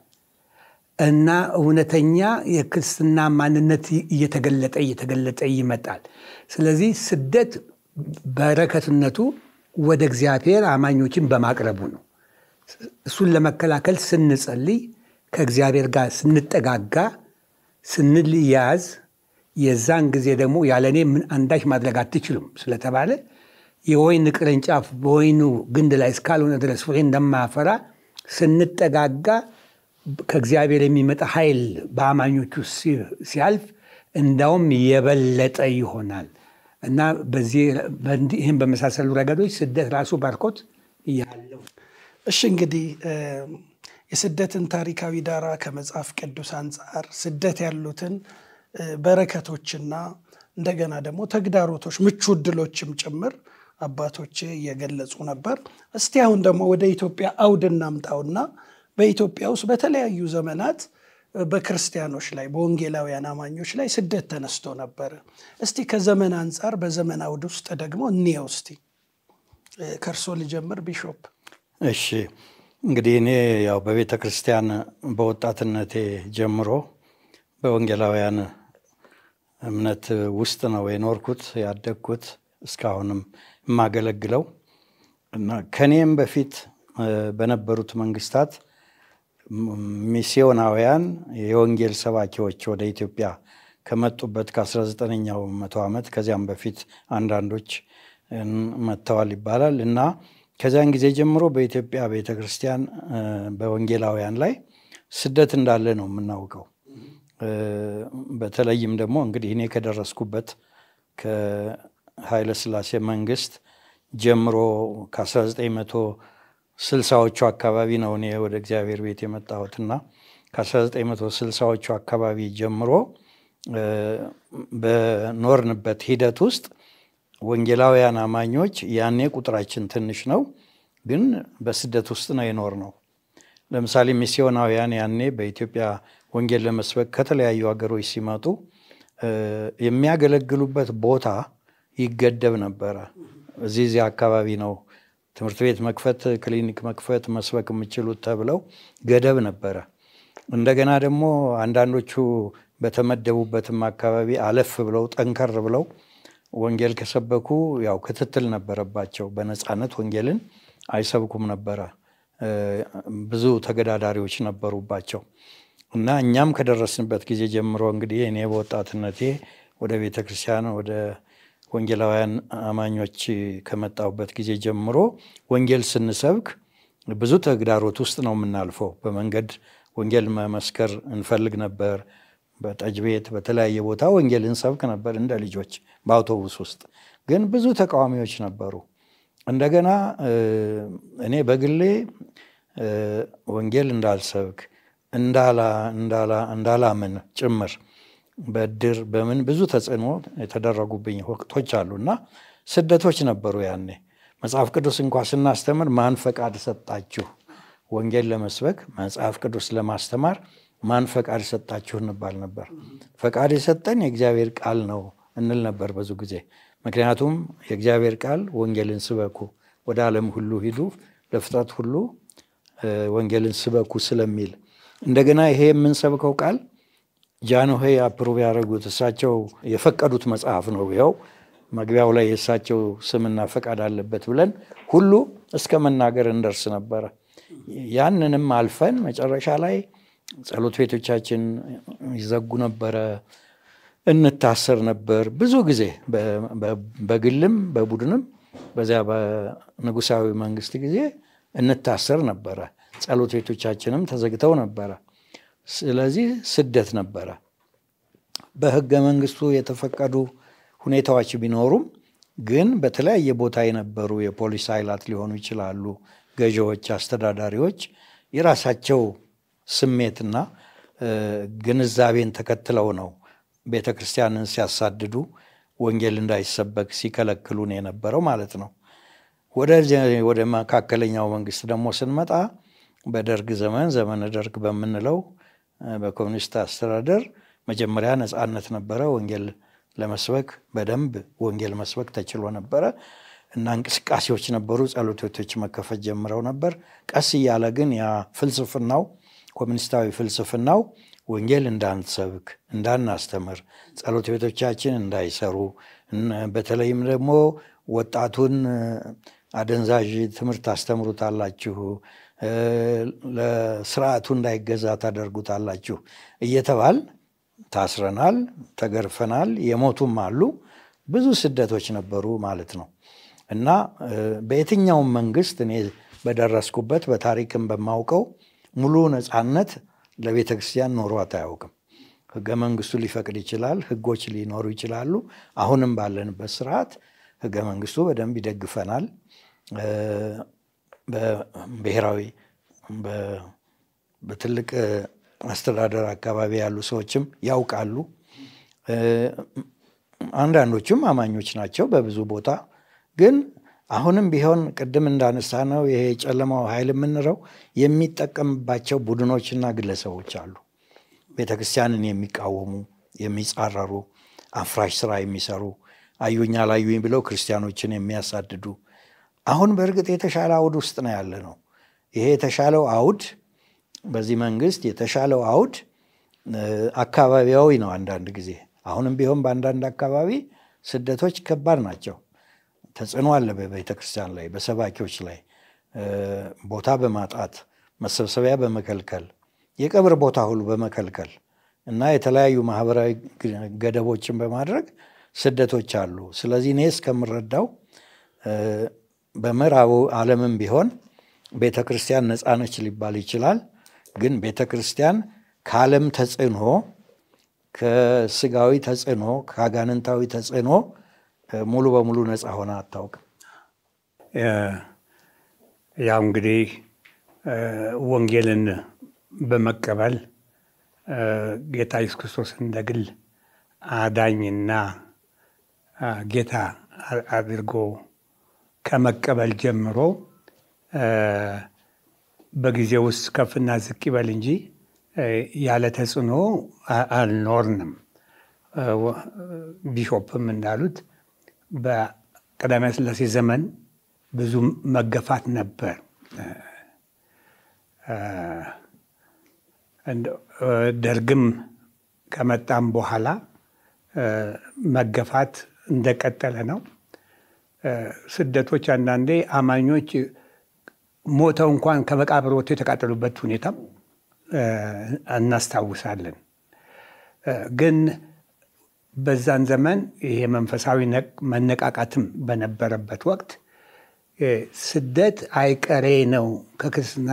እና እውነተኛ የክርስትና ማንነት እየተገለጠ እየተገለጠ ይመጣል። ስለዚህ ስደት በረከትነቱ ወደ እግዚአብሔር አማኞችን በማቅረቡ ነው። እሱን ለመከላከል ስንጸልይ፣ ከእግዚአብሔር ጋር ስንጠጋጋ፣ ስንያያዝ የዛን ጊዜ ደግሞ ያለ እኔ ምን አንዳች ማድረግ አትችሉም ስለተባለ የወይን ቅርንጫፍ በወይኑ ግንድ ላይ እስካልሆነ ድረስ ፍሬ እንደማያፈራ ስንጠጋጋ ከእግዚአብሔር የሚመጣ ኃይል በአማኞቹ ሲያልፍ እንዳውም የበለጠ ይሆናል እና ይህም በመሳሰሉ ረገዶች ስደት ራሱ ባርኮት እያለው እሺ እንግዲህ የስደትን ታሪካዊ ዳራ ከመጽሐፍ ቅዱስ አንጻር ስደት ያሉትን በረከቶችና እንደገና ደግሞ ተግዳሮቶች፣ ምቹ እድሎችም ጭምር አባቶቼ እየገለጹ ነበር። እስቲ አሁን ደግሞ ወደ ኢትዮጵያ አውድ እናምጣውና በኢትዮጵያ ውስጥ በተለያዩ ዘመናት በክርስቲያኖች ላይ በወንጌላውያን አማኞች ላይ ስደት ተነስቶ ነበረ። እስቲ ከዘመን አንጻር በዘመን አውድ ውስጥ ደግሞ እንየው። እስቲ ከእርሶ ልጀምር ቢሾፕ። እሺ እንግዲህ እኔ ያው በቤተ ክርስቲያን በወጣትነቴ ጀምሮ በወንጌላውያን እምነት ውስጥ ነው የኖርኩት ያደግኩት፣ እስካሁንም የማገለግለው እና ከኔም በፊት በነበሩት መንግስታት ሚስዮናውያን የወንጌል ሰባኪዎች ወደ ኢትዮጵያ ከመጡበት ከ19ኛው መቶ ዓመት ከዚያም በፊት አንዳንዶች መጥተዋል ይባላል እና ከዚያን ጊዜ ጀምሮ በኢትዮጵያ ቤተክርስቲያን በወንጌላውያን ላይ ስደት እንዳለ ነው የምናውቀው። በተለይም ደግሞ እንግዲህ እኔ ከደረስኩበት ከኃይለ መንግስት ጀምሮ ከ19 ስልሳዎቹ አካባቢ ነው እኔ ወደ እግዚአብሔር ቤት የመጣሁትና ከ1960ዎቹ አካባቢ ጀምሮ በኖርንበት ሂደት ውስጥ ወንጌላውያን አማኞች ያኔ ቁጥራችን ትንሽ ነው፣ ግን በስደት ውስጥ ነው የኖር ነው። ለምሳሌ ሚስዮናውያን ያኔ በኢትዮጵያ ወንጌል ለመስበክ ከተለያዩ ሀገሮች ሲመጡ የሚያገለግሉበት ቦታ ይገደብ ነበረ። እዚህ እዚህ አካባቢ ነው ትምህርት ቤት መክፈት፣ ክሊኒክ መክፈት፣ መስበክ የምችሉት ተብለው ገደብ ነበረ። እንደገና ደግሞ አንዳንዶቹ በተመደቡበትም አካባቢ አለፍ ብለው ጠንከር ብለው ወንጌል ከሰበኩ ያው ክትትል ነበረባቸው። በነፃነት ወንጌልን አይሰብኩም ነበረ። ብዙ ተገዳዳሪዎች ነበሩባቸው እና እኛም ከደረስንበት ጊዜ ጀምሮ እንግዲህ እኔ በወጣትነቴ ወደ ቤተክርስቲያን ወደ ወንጌላውያን አማኞች ከመጣሁበት ጊዜ ጀምሮ ወንጌል ስንሰብክ ብዙ ተግዳሮት ውስጥ ነው የምናልፈው። በመንገድ ወንጌል መመስከር እንፈልግ ነበር። በጠጅ ቤት፣ በተለያየ ቦታ ወንጌል እንሰብክ ነበር እንደ ልጆች በአውቶቡስ ውስጥ። ግን ብዙ ተቃዋሚዎች ነበሩ። እንደገና እኔ በግሌ ወንጌል እንዳልሰብክ እንዳላ እንዳላ እንዳላምን ጭምር በእድር በምን ብዙ ተጽዕኖ የተደረጉብኝ ወቅቶች አሉና ስደቶች ነበሩ ያኔ። መጽሐፍ ቅዱስ እንኳ ስናስተምር ማን ፈቃድ ሰጣችሁ፣ ወንጌል ለመስበክ መጽሐፍ ቅዱስ ለማስተማር ማን ፈቃድ ሰጣችሁ እንባል ነበር። ፈቃድ የሰጠን የእግዚአብሔር ቃል ነው እንል ነበር ብዙ ጊዜ። ምክንያቱም የእግዚአብሔር ቃል ወንጌልን ስበኩ፣ ወደ ዓለም ሁሉ ሂዱ፣ ለፍጥረት ሁሉ ወንጌልን ስበኩ ስለሚል እንደገና ይሄ የምንሰብከው ቃል ጃንሆይ አፕሩቭ ያደረጉት እሳቸው የፈቀዱት መጽሐፍ ነው። ይኸው መግቢያው ላይ የእሳቸው ስምና ፈቃድ አለበት ብለን ሁሉ እስከ መናገር እንደርስ ነበረ። ያንንም አልፈን መጨረሻ ላይ ጸሎት ቤቶቻችን ይዘጉ ነበረ፣ እንታሰር ነበር። ብዙ ጊዜ በግልም በቡድንም በዚያ በንጉሳዊ መንግስት ጊዜ እንታሰር ነበረ። ጸሎት ቤቶቻችንም ተዘግተው ነበረ። ስለዚህ ስደት ነበረ። በህገ መንግስቱ የተፈቀዱ ሁኔታዎች ቢኖሩም ግን በተለያየ ቦታ የነበሩ የፖሊስ ኃይላት ሊሆኑ ይችላሉ፣ ገዢዎች፣ አስተዳዳሪዎች የራሳቸው ስሜትና ግንዛቤን ተከትለው ነው ቤተ ክርስቲያንን ሲያሳድዱ ወንጌል እንዳይሰበክ ሲከለክሉን የነበረው ማለት ነው። ወደ መካከለኛው መንግስት ደግሞ ስንመጣ በደርግ ዘመን ዘመነ ደርግ በምንለው በኮሚኒስት አስተዳደር መጀመሪያ ነፃነት ነበረ። ወንጌል ለመስበክ በደንብ ወንጌል መስበክ ተችሎ ነበረ እና እንቅስቃሴዎች ነበሩ። ጸሎት ቤቶች መከፈት ጀምረው ነበር። ቀስ እያለ ግን ያ ፍልስፍናው ኮሚኒስታዊ ፍልስፍናው ወንጌል እንዳንሰብክ፣ እንዳናስተምር፣ ጸሎት ቤቶቻችን እንዳይሰሩ፣ በተለይም ደግሞ ወጣቱን አደንዛዥ ትምህርት አስተምሩታላችሁ ለስርዓቱ እንዳይገዛ ታደርጉታላችሁ እየተባል ታስረናል፣ ተገርፈናል፣ የሞቱም አሉ። ብዙ ስደቶች ነበሩ ማለት ነው እና በየትኛውም መንግስት እኔ በደረስኩበት በታሪክም በማውቀው ሙሉ ነፃነት ለቤተ ክርስቲያን ኖሯት አያውቅም። ህገ መንግስቱ ሊፈቅድ ይችላል፣ ህጎች ሊኖሩ ይችላሉ። አሁንም ባለንበት ስርዓት ህገ መንግስቱ በደንብ ይደግፈናል። በብሔራዊ በትልቅ አስተዳደር አካባቢ ያሉ ሰዎችም ያውቃሉ። አንዳንዶቹም አማኞች ናቸው በብዙ ቦታ ግን አሁንም ቢሆን ቅድም እንዳነሳ ነው ይሄ የጨለማው ኃይል የምንለው የሚጠቀምባቸው ቡድኖችና ግለሰቦች አሉ። ቤተክርስቲያንን የሚቃወሙ፣ የሚጻረሩ፣ አፍራሽ ስራ የሚሰሩ አዩኛ ላዩኝ ብለው ክርስቲያኖችን የሚያሳድዱ አሁን በእርግጥ የተሻለ አውድ ውስጥ ነው ያለ ነው። ይሄ የተሻለው አውድ በዚህ መንግስት የተሻለው አውድ አካባቢያዊ ነው። አንዳንድ ጊዜ አሁንም ቢሆን በአንዳንድ አካባቢ ስደቶች ከባድ ናቸው። ተጽዕኖ አለ በቤተክርስቲያን ላይ፣ በሰባኪዎች ላይ ቦታ በማጣት መሰብሰቢያ በመከልከል የቀብር ቦታ ሁሉ በመከልከል እና የተለያዩ ማህበራዊ ገደቦችን በማድረግ ስደቶች አሉ። ስለዚህ እኔ እስከምረዳው በምዕራቡ ዓለምም ቢሆን ቤተ ክርስቲያን ነፃ ነች ሊባል ይችላል። ግን ቤተ ክርስቲያን ከዓለም ተጽዕኖ፣ ከስጋዊ ተጽዕኖ፣ ከአጋንንታዊ ተጽዕኖ ሙሉ በሙሉ ነፃ ሆነ አታውቅም። ያው እንግዲህ ወንጌልን በመቀበል ጌታ ኢየሱስ ክርስቶስ እንደ ግል አዳኝና ጌታ አድርጎ ከመቀበል ጀምሮ በጊዜ ውስጥ ከፍና ዝቅ ይበል እንጂ ያለ ተጽዕኖ አልኖርንም። ቢሾፕም እንዳሉት በቀዳማዊ ሥላሴ ዘመን ብዙ መገፋት ነበር። ደርግም ከመጣም በኋላ መገፋት እንደቀጠለ ነው። ስደቶች አንዳንዴ አማኞች ሞተው እንኳን ከመቃብር ወጥቶ የተቃጠሉበት ሁኔታም እናስታውሳለን። ግን በዛን ዘመን ይሄ መንፈሳዊ መነቃቃትም በነበረበት ወቅት ስደት አይቀሬ ነው፣ ከክርስትና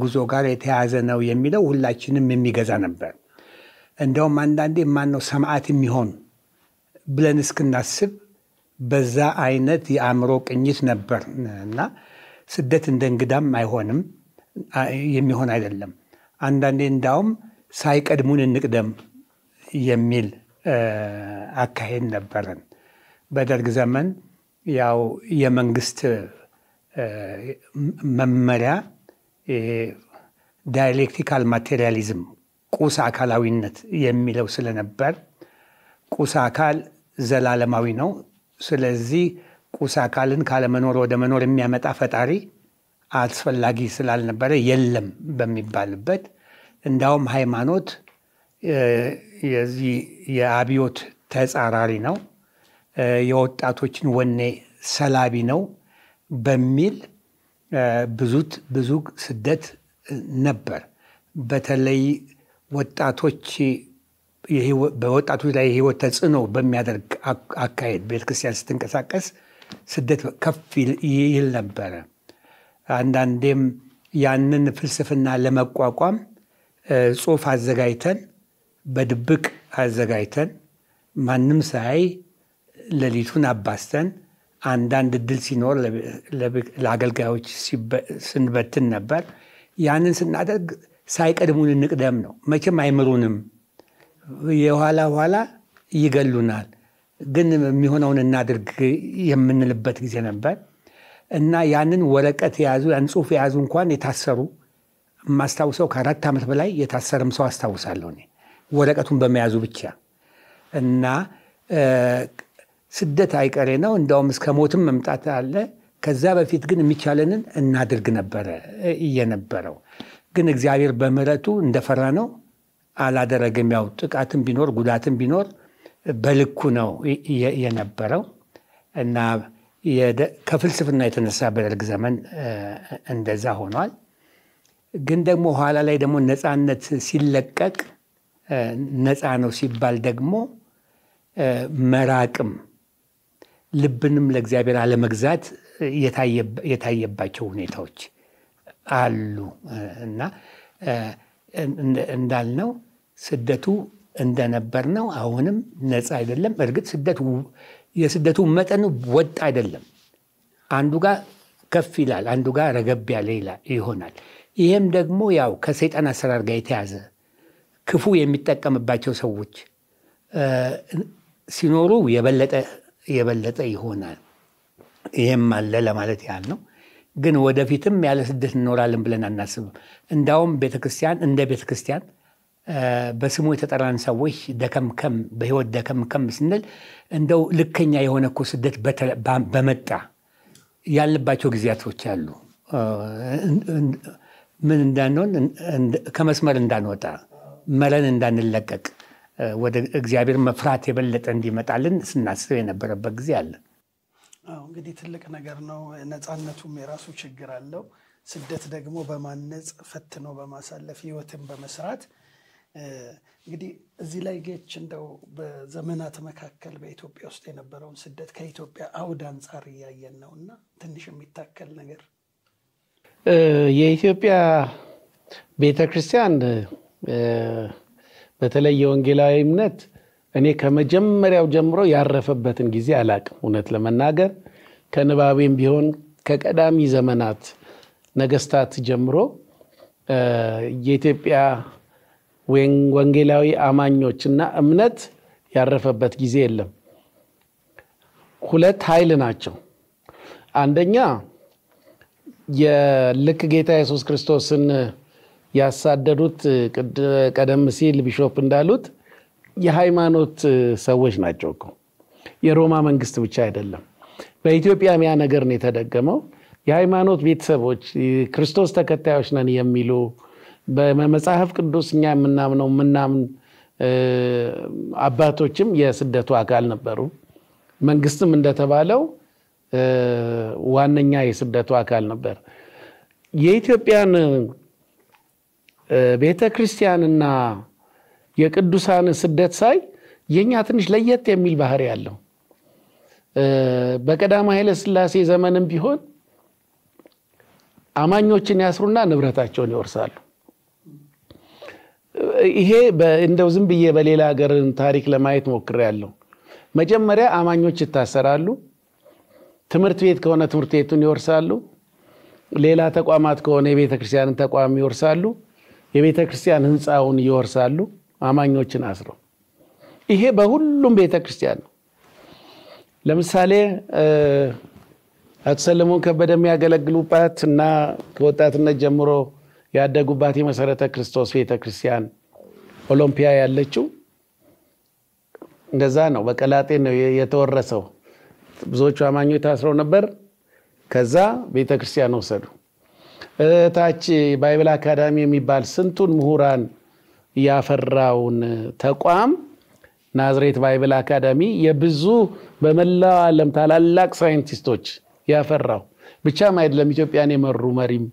ጉዞ ጋር የተያዘ ነው የሚለው ሁላችንም የሚገዛ ነበር። እንደውም አንዳንዴ ማን ነው ሰማዕት የሚሆን ብለን እስክናስብ በዛ አይነት የአእምሮ ቅኝት ነበር እና ስደት እንደ እንግዳም አይሆንም የሚሆን አይደለም። አንዳንዴ እንዳውም ሳይቀድሙን እንቅደም የሚል አካሄድ ነበረን። በደርግ ዘመን ያው የመንግስት መመሪያ ዳይሌክቲካል ማቴሪያሊዝም ቁስ አካላዊነት የሚለው ስለነበር ቁስ አካል ዘላለማዊ ነው፣ ስለዚህ ቁስ አካልን ካለመኖር ወደ መኖር የሚያመጣ ፈጣሪ አስፈላጊ ስላልነበረ የለም በሚባልበት እንዳውም ሃይማኖት የዚህ የአብዮት ተጻራሪ ነው፣ የወጣቶችን ወኔ ሰላቢ ነው በሚል ብዙት ብዙ ስደት ነበር። በተለይ ወጣቶች በወጣቶች ላይ የህይወት ተጽዕኖ በሚያደርግ አካሄድ ቤተክርስቲያን ስትንቀሳቀስ ስደት ከፍ ይል ነበረ። አንዳንዴም ያንን ፍልስፍና ለመቋቋም ጽሑፍ አዘጋጅተን በድብቅ አዘጋጅተን ማንም ሳይ ሌሊቱን አባስተን አንዳንድ እድል ሲኖር ለአገልጋዮች ስንበትን ነበር። ያንን ስናደርግ ሳይቀድሙን እንቅደም ነው። መቼም አይምሩንም የኋላ ኋላ ይገሉናል፣ ግን የሚሆነውን እናድርግ የምንልበት ጊዜ ነበር እና ያንን ወረቀት የያዙ ያን ጽሁፍ የያዙ እንኳን የታሰሩ የማስታውሰው ከአራት ዓመት በላይ የታሰረም ሰው አስታውሳለሁ እኔ ወረቀቱን በመያዙ ብቻ እና ስደት አይቀሬ ነው። እንዳውም እስከ ሞትም መምጣት አለ። ከዛ በፊት ግን የሚቻለንን እናድርግ ነበረ እየነበረው ግን እግዚአብሔር በምሕረቱ እንደፈራ ነው አላደረግም። ያው ጥቃትም ቢኖር ጉዳትም ቢኖር በልኩ ነው የነበረው እና ከፍልስፍና የተነሳ በደርግ ዘመን እንደዛ ሆኗል። ግን ደግሞ ኋላ ላይ ደግሞ ነፃነት ሲለቀቅ ነፃ ነው ሲባል ደግሞ መራቅም ልብንም ለእግዚአብሔር አለመግዛት የታየባቸው ሁኔታዎች አሉ እና እንዳልነው ስደቱ እንደነበር ነው። አሁንም ነፃ አይደለም። እርግጥ ስደቱ የስደቱ መጠኑ ወጥ አይደለም። አንዱ ጋር ከፍ ይላል፣ አንዱ ጋር ረገብ ያለ ይሆናል። ይህም ደግሞ ያው ከሰይጣን አሰራር ጋር የተያዘ ክፉ የሚጠቀምባቸው ሰዎች ሲኖሩ የበለጠ የበለጠ ይሆናል። ይህም አለ ለማለት ያህል ነው። ግን ወደፊትም ያለ ስደት እንኖራለን ብለን አናስብም። እንዳውም ቤተክርስቲያን እንደ ቤተክርስቲያን በስሙ የተጠራን ሰዎች ደከምከም በህይወት ደከምከም ስንል እንደው ልከኛ የሆነ እኮ ስደት በመጣ ያለባቸው ጊዜያቶች አሉ። ምን እንዳንሆን ከመስመር እንዳንወጣ መረን እንዳንለቀቅ ወደ እግዚአብሔር መፍራት የበለጠ እንዲመጣልን ስናስብ የነበረበት ጊዜ አለ። እንግዲህ ትልቅ ነገር ነው። ነፃነቱም የራሱ ችግር አለው። ስደት ደግሞ በማነጽ ፈትኖ በማሳለፍ ህይወትን በመስራት እንግዲህ እዚህ ላይ ጌች እንደው በዘመናት መካከል በኢትዮጵያ ውስጥ የነበረውን ስደት ከኢትዮጵያ አውድ አንጻር እያየን ነው እና ትንሽ የሚታከል ነገር የኢትዮጵያ ቤተክርስቲያን በተለይ የወንጌላዊ እምነት እኔ ከመጀመሪያው ጀምሮ ያረፈበትን ጊዜ አላቅም። እውነት ለመናገር ከንባቤም ቢሆን ከቀዳሚ ዘመናት ነገስታት ጀምሮ የኢትዮጵያ ወንጌላዊ አማኞችና እምነት ያረፈበት ጊዜ የለም። ሁለት ኃይል ናቸው። አንደኛ የልክ ጌታ ኢየሱስ ክርስቶስን ያሳደዱት ቀደም ሲል ቢሾፕ እንዳሉት የሃይማኖት ሰዎች ናቸው እኮ የሮማ መንግስት ብቻ አይደለም። በኢትዮጵያም ያ ነገር ነው የተደገመው። የሃይማኖት ቤተሰቦች ክርስቶስ ተከታዮች ነን የሚሉ በመጽሐፍ ቅዱስ እኛ የምናምነው ምናምን አባቶችም የስደቱ አካል ነበሩ። መንግስትም እንደተባለው ዋነኛ የስደቱ አካል ነበር። የኢትዮጵያን ቤተ ክርስቲያንና የቅዱሳን ስደት ሳይ የእኛ ትንሽ ለየት የሚል ባህሪ አለው። በቀዳማ ኃይለ ሥላሴ ዘመንም ቢሆን አማኞችን ያስሩና ንብረታቸውን ይወርሳሉ። ይሄ እንደው ዝም ብዬ በሌላ ሀገር ታሪክ ለማየት ሞክሬያለሁ። መጀመሪያ አማኞች ይታሰራሉ። ትምህርት ቤት ከሆነ ትምህርት ቤቱን ይወርሳሉ። ሌላ ተቋማት ከሆነ የቤተ ክርስቲያንን ተቋም ይወርሳሉ። የቤተ ክርስቲያን ህንፃውን ይወርሳሉ። አማኞችን አስረው ይሄ በሁሉም ቤተ ክርስቲያን ነው። ለምሳሌ አቶ ሰለሞን ከበደ የሚያገለግሉባት እና ከወጣትነት ጀምሮ ያደጉባት የመሰረተ ክርስቶስ ቤተ ክርስቲያን ኦሎምፒያ ያለችው እንደዛ ነው። በቀላጤ ነው የተወረሰው። ብዙዎቹ አማኞች ታስረው ነበር። ከዛ ቤተ ክርስቲያን ወሰዱ። እታች ባይብል አካዳሚ የሚባል ስንቱን ምሁራን ያፈራውን ተቋም ናዝሬት ባይብል አካዳሚ የብዙ በመላው ዓለም ታላላቅ ሳይንቲስቶች ያፈራው ብቻም አይደለም ኢትዮጵያን የመሩ መሪም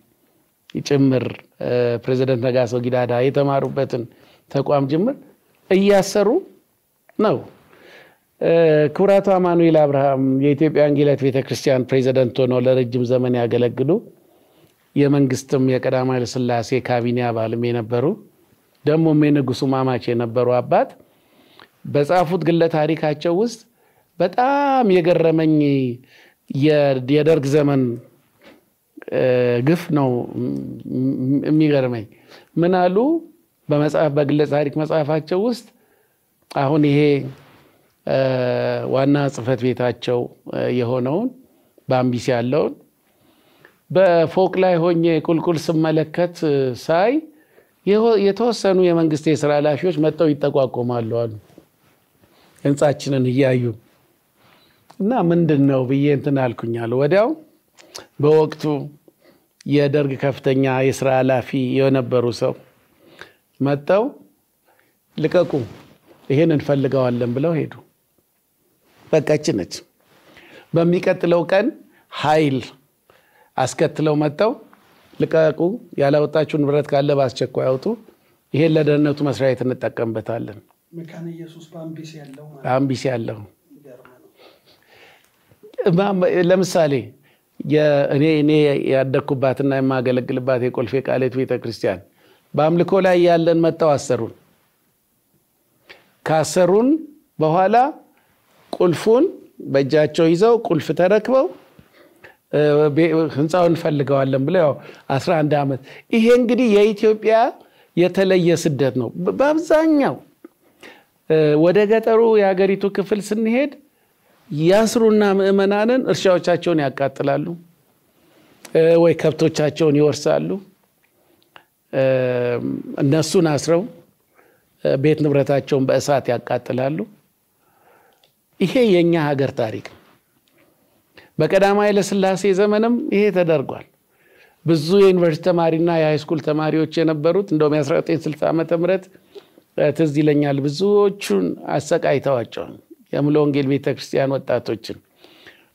ጭምር ፕሬዚደንት ነጋሶ ጊዳዳ የተማሩበትን ተቋም ጭምር እያሰሩ ነው። ክቡራቱ አማኑኤል አብርሃም የኢትዮጵያ ወንጌላዊት ቤተክርስቲያን ፕሬዚደንት ሆነው ለረጅም ዘመን ያገለግሉ የመንግስትም የቀዳማዊ ኃይለ ሥላሴ ካቢኔ አባልም የነበሩ ደግሞም የንጉሱ ማማች የነበሩ አባት በጻፉት ግለ ታሪካቸው ውስጥ በጣም የገረመኝ የደርግ ዘመን ግፍ ነው የሚገርመኝ። ምን አሉ? በመጽሐፍ በግለ ታሪክ መጽሐፋቸው ውስጥ አሁን ይሄ ዋና ጽህፈት ቤታቸው የሆነውን በአምቢሲ ያለውን በፎቅ ላይ ሆኜ ቁልቁል ስመለከት ሳይ የተወሰኑ የመንግስት የስራ ኃላፊዎች መጥተው ይጠቋቆማሉ አሉ ህንፃችንን እያዩ እና ምንድን ነው ብዬ እንትን አልኩኛሉ ወዲያው በወቅቱ የደርግ ከፍተኛ የስራ ኃላፊ የነበሩ ሰው መጠው ልቀቁ፣ ይሄን እንፈልገዋለን ብለው ሄዱ። በቃች ነች። በሚቀጥለው ቀን ኃይል አስከትለው መጠው ልቀቁ፣ ያላወጣችሁ ንብረት ካለ በአስቸኳይ አውጡ፣ ይሄን ለደህንነቱ መስሪያ ቤት እንጠቀምበታለን። አምቢሲ ያለው ለምሳሌ እኔ እኔ ያደግኩባትና የማገለግልባት የቆልፌ ቃሌት ቤተ ክርስቲያን በአምልኮ ላይ ያለን መጣው አሰሩን። ካሰሩን በኋላ ቁልፉን በእጃቸው ይዘው ቁልፍ ተረክበው ህንፃውን እንፈልገዋለን ብለው ያው 11 ዓመት። ይሄ እንግዲህ የኢትዮጵያ የተለየ ስደት ነው። በአብዛኛው ወደ ገጠሩ የሀገሪቱ ክፍል ስንሄድ ያስሩና ምእመናንን እርሻዎቻቸውን ያቃጥላሉ ወይ ከብቶቻቸውን ይወርሳሉ። እነሱን አስረው ቤት ንብረታቸውን በእሳት ያቃጥላሉ። ይሄ የእኛ ሀገር ታሪክ ነው። በቀዳማዊ ዘመንም ይሄ ተደርጓል። ብዙ የዩኒቨርሲቲ ተማሪና የሃይስኩል ተማሪዎች የነበሩት እንደውም የ1960 ዓ ም ትዝ ይለኛል ብዙዎቹን አሰቃይተዋቸዋል። የምለ ወንጌል ቤተ ክርስቲያን ወጣቶችን።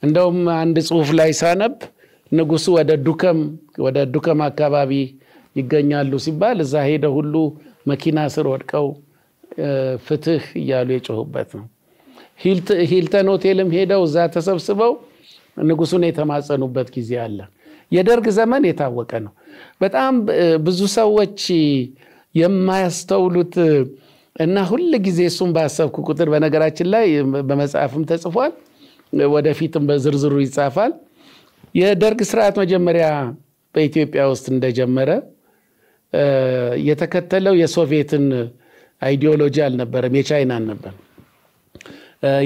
እንደውም አንድ ጽሁፍ ላይ ሳነብ ንጉሱ ወደ ዱከም ወደ ዱከም አካባቢ ይገኛሉ ሲባል እዛ ሄደ ሁሉ መኪና ስር ወድቀው ፍትህ እያሉ የጮሁበት ነው። ሂልተን ሆቴልም ሄደው እዛ ተሰብስበው ንጉሱን የተማጸኑበት ጊዜ አለ። የደርግ ዘመን የታወቀ ነው። በጣም ብዙ ሰዎች የማያስተውሉት እና ሁል ጊዜ እሱም ባሰብኩ ቁጥር በነገራችን ላይ በመጽሐፍም ተጽፏል፣ ወደፊትም በዝርዝሩ ይጻፋል። የደርግ ስርዓት መጀመሪያ በኢትዮጵያ ውስጥ እንደጀመረ የተከተለው የሶቪየትን አይዲዮሎጂ አልነበረም፣ የቻይናን ነበር።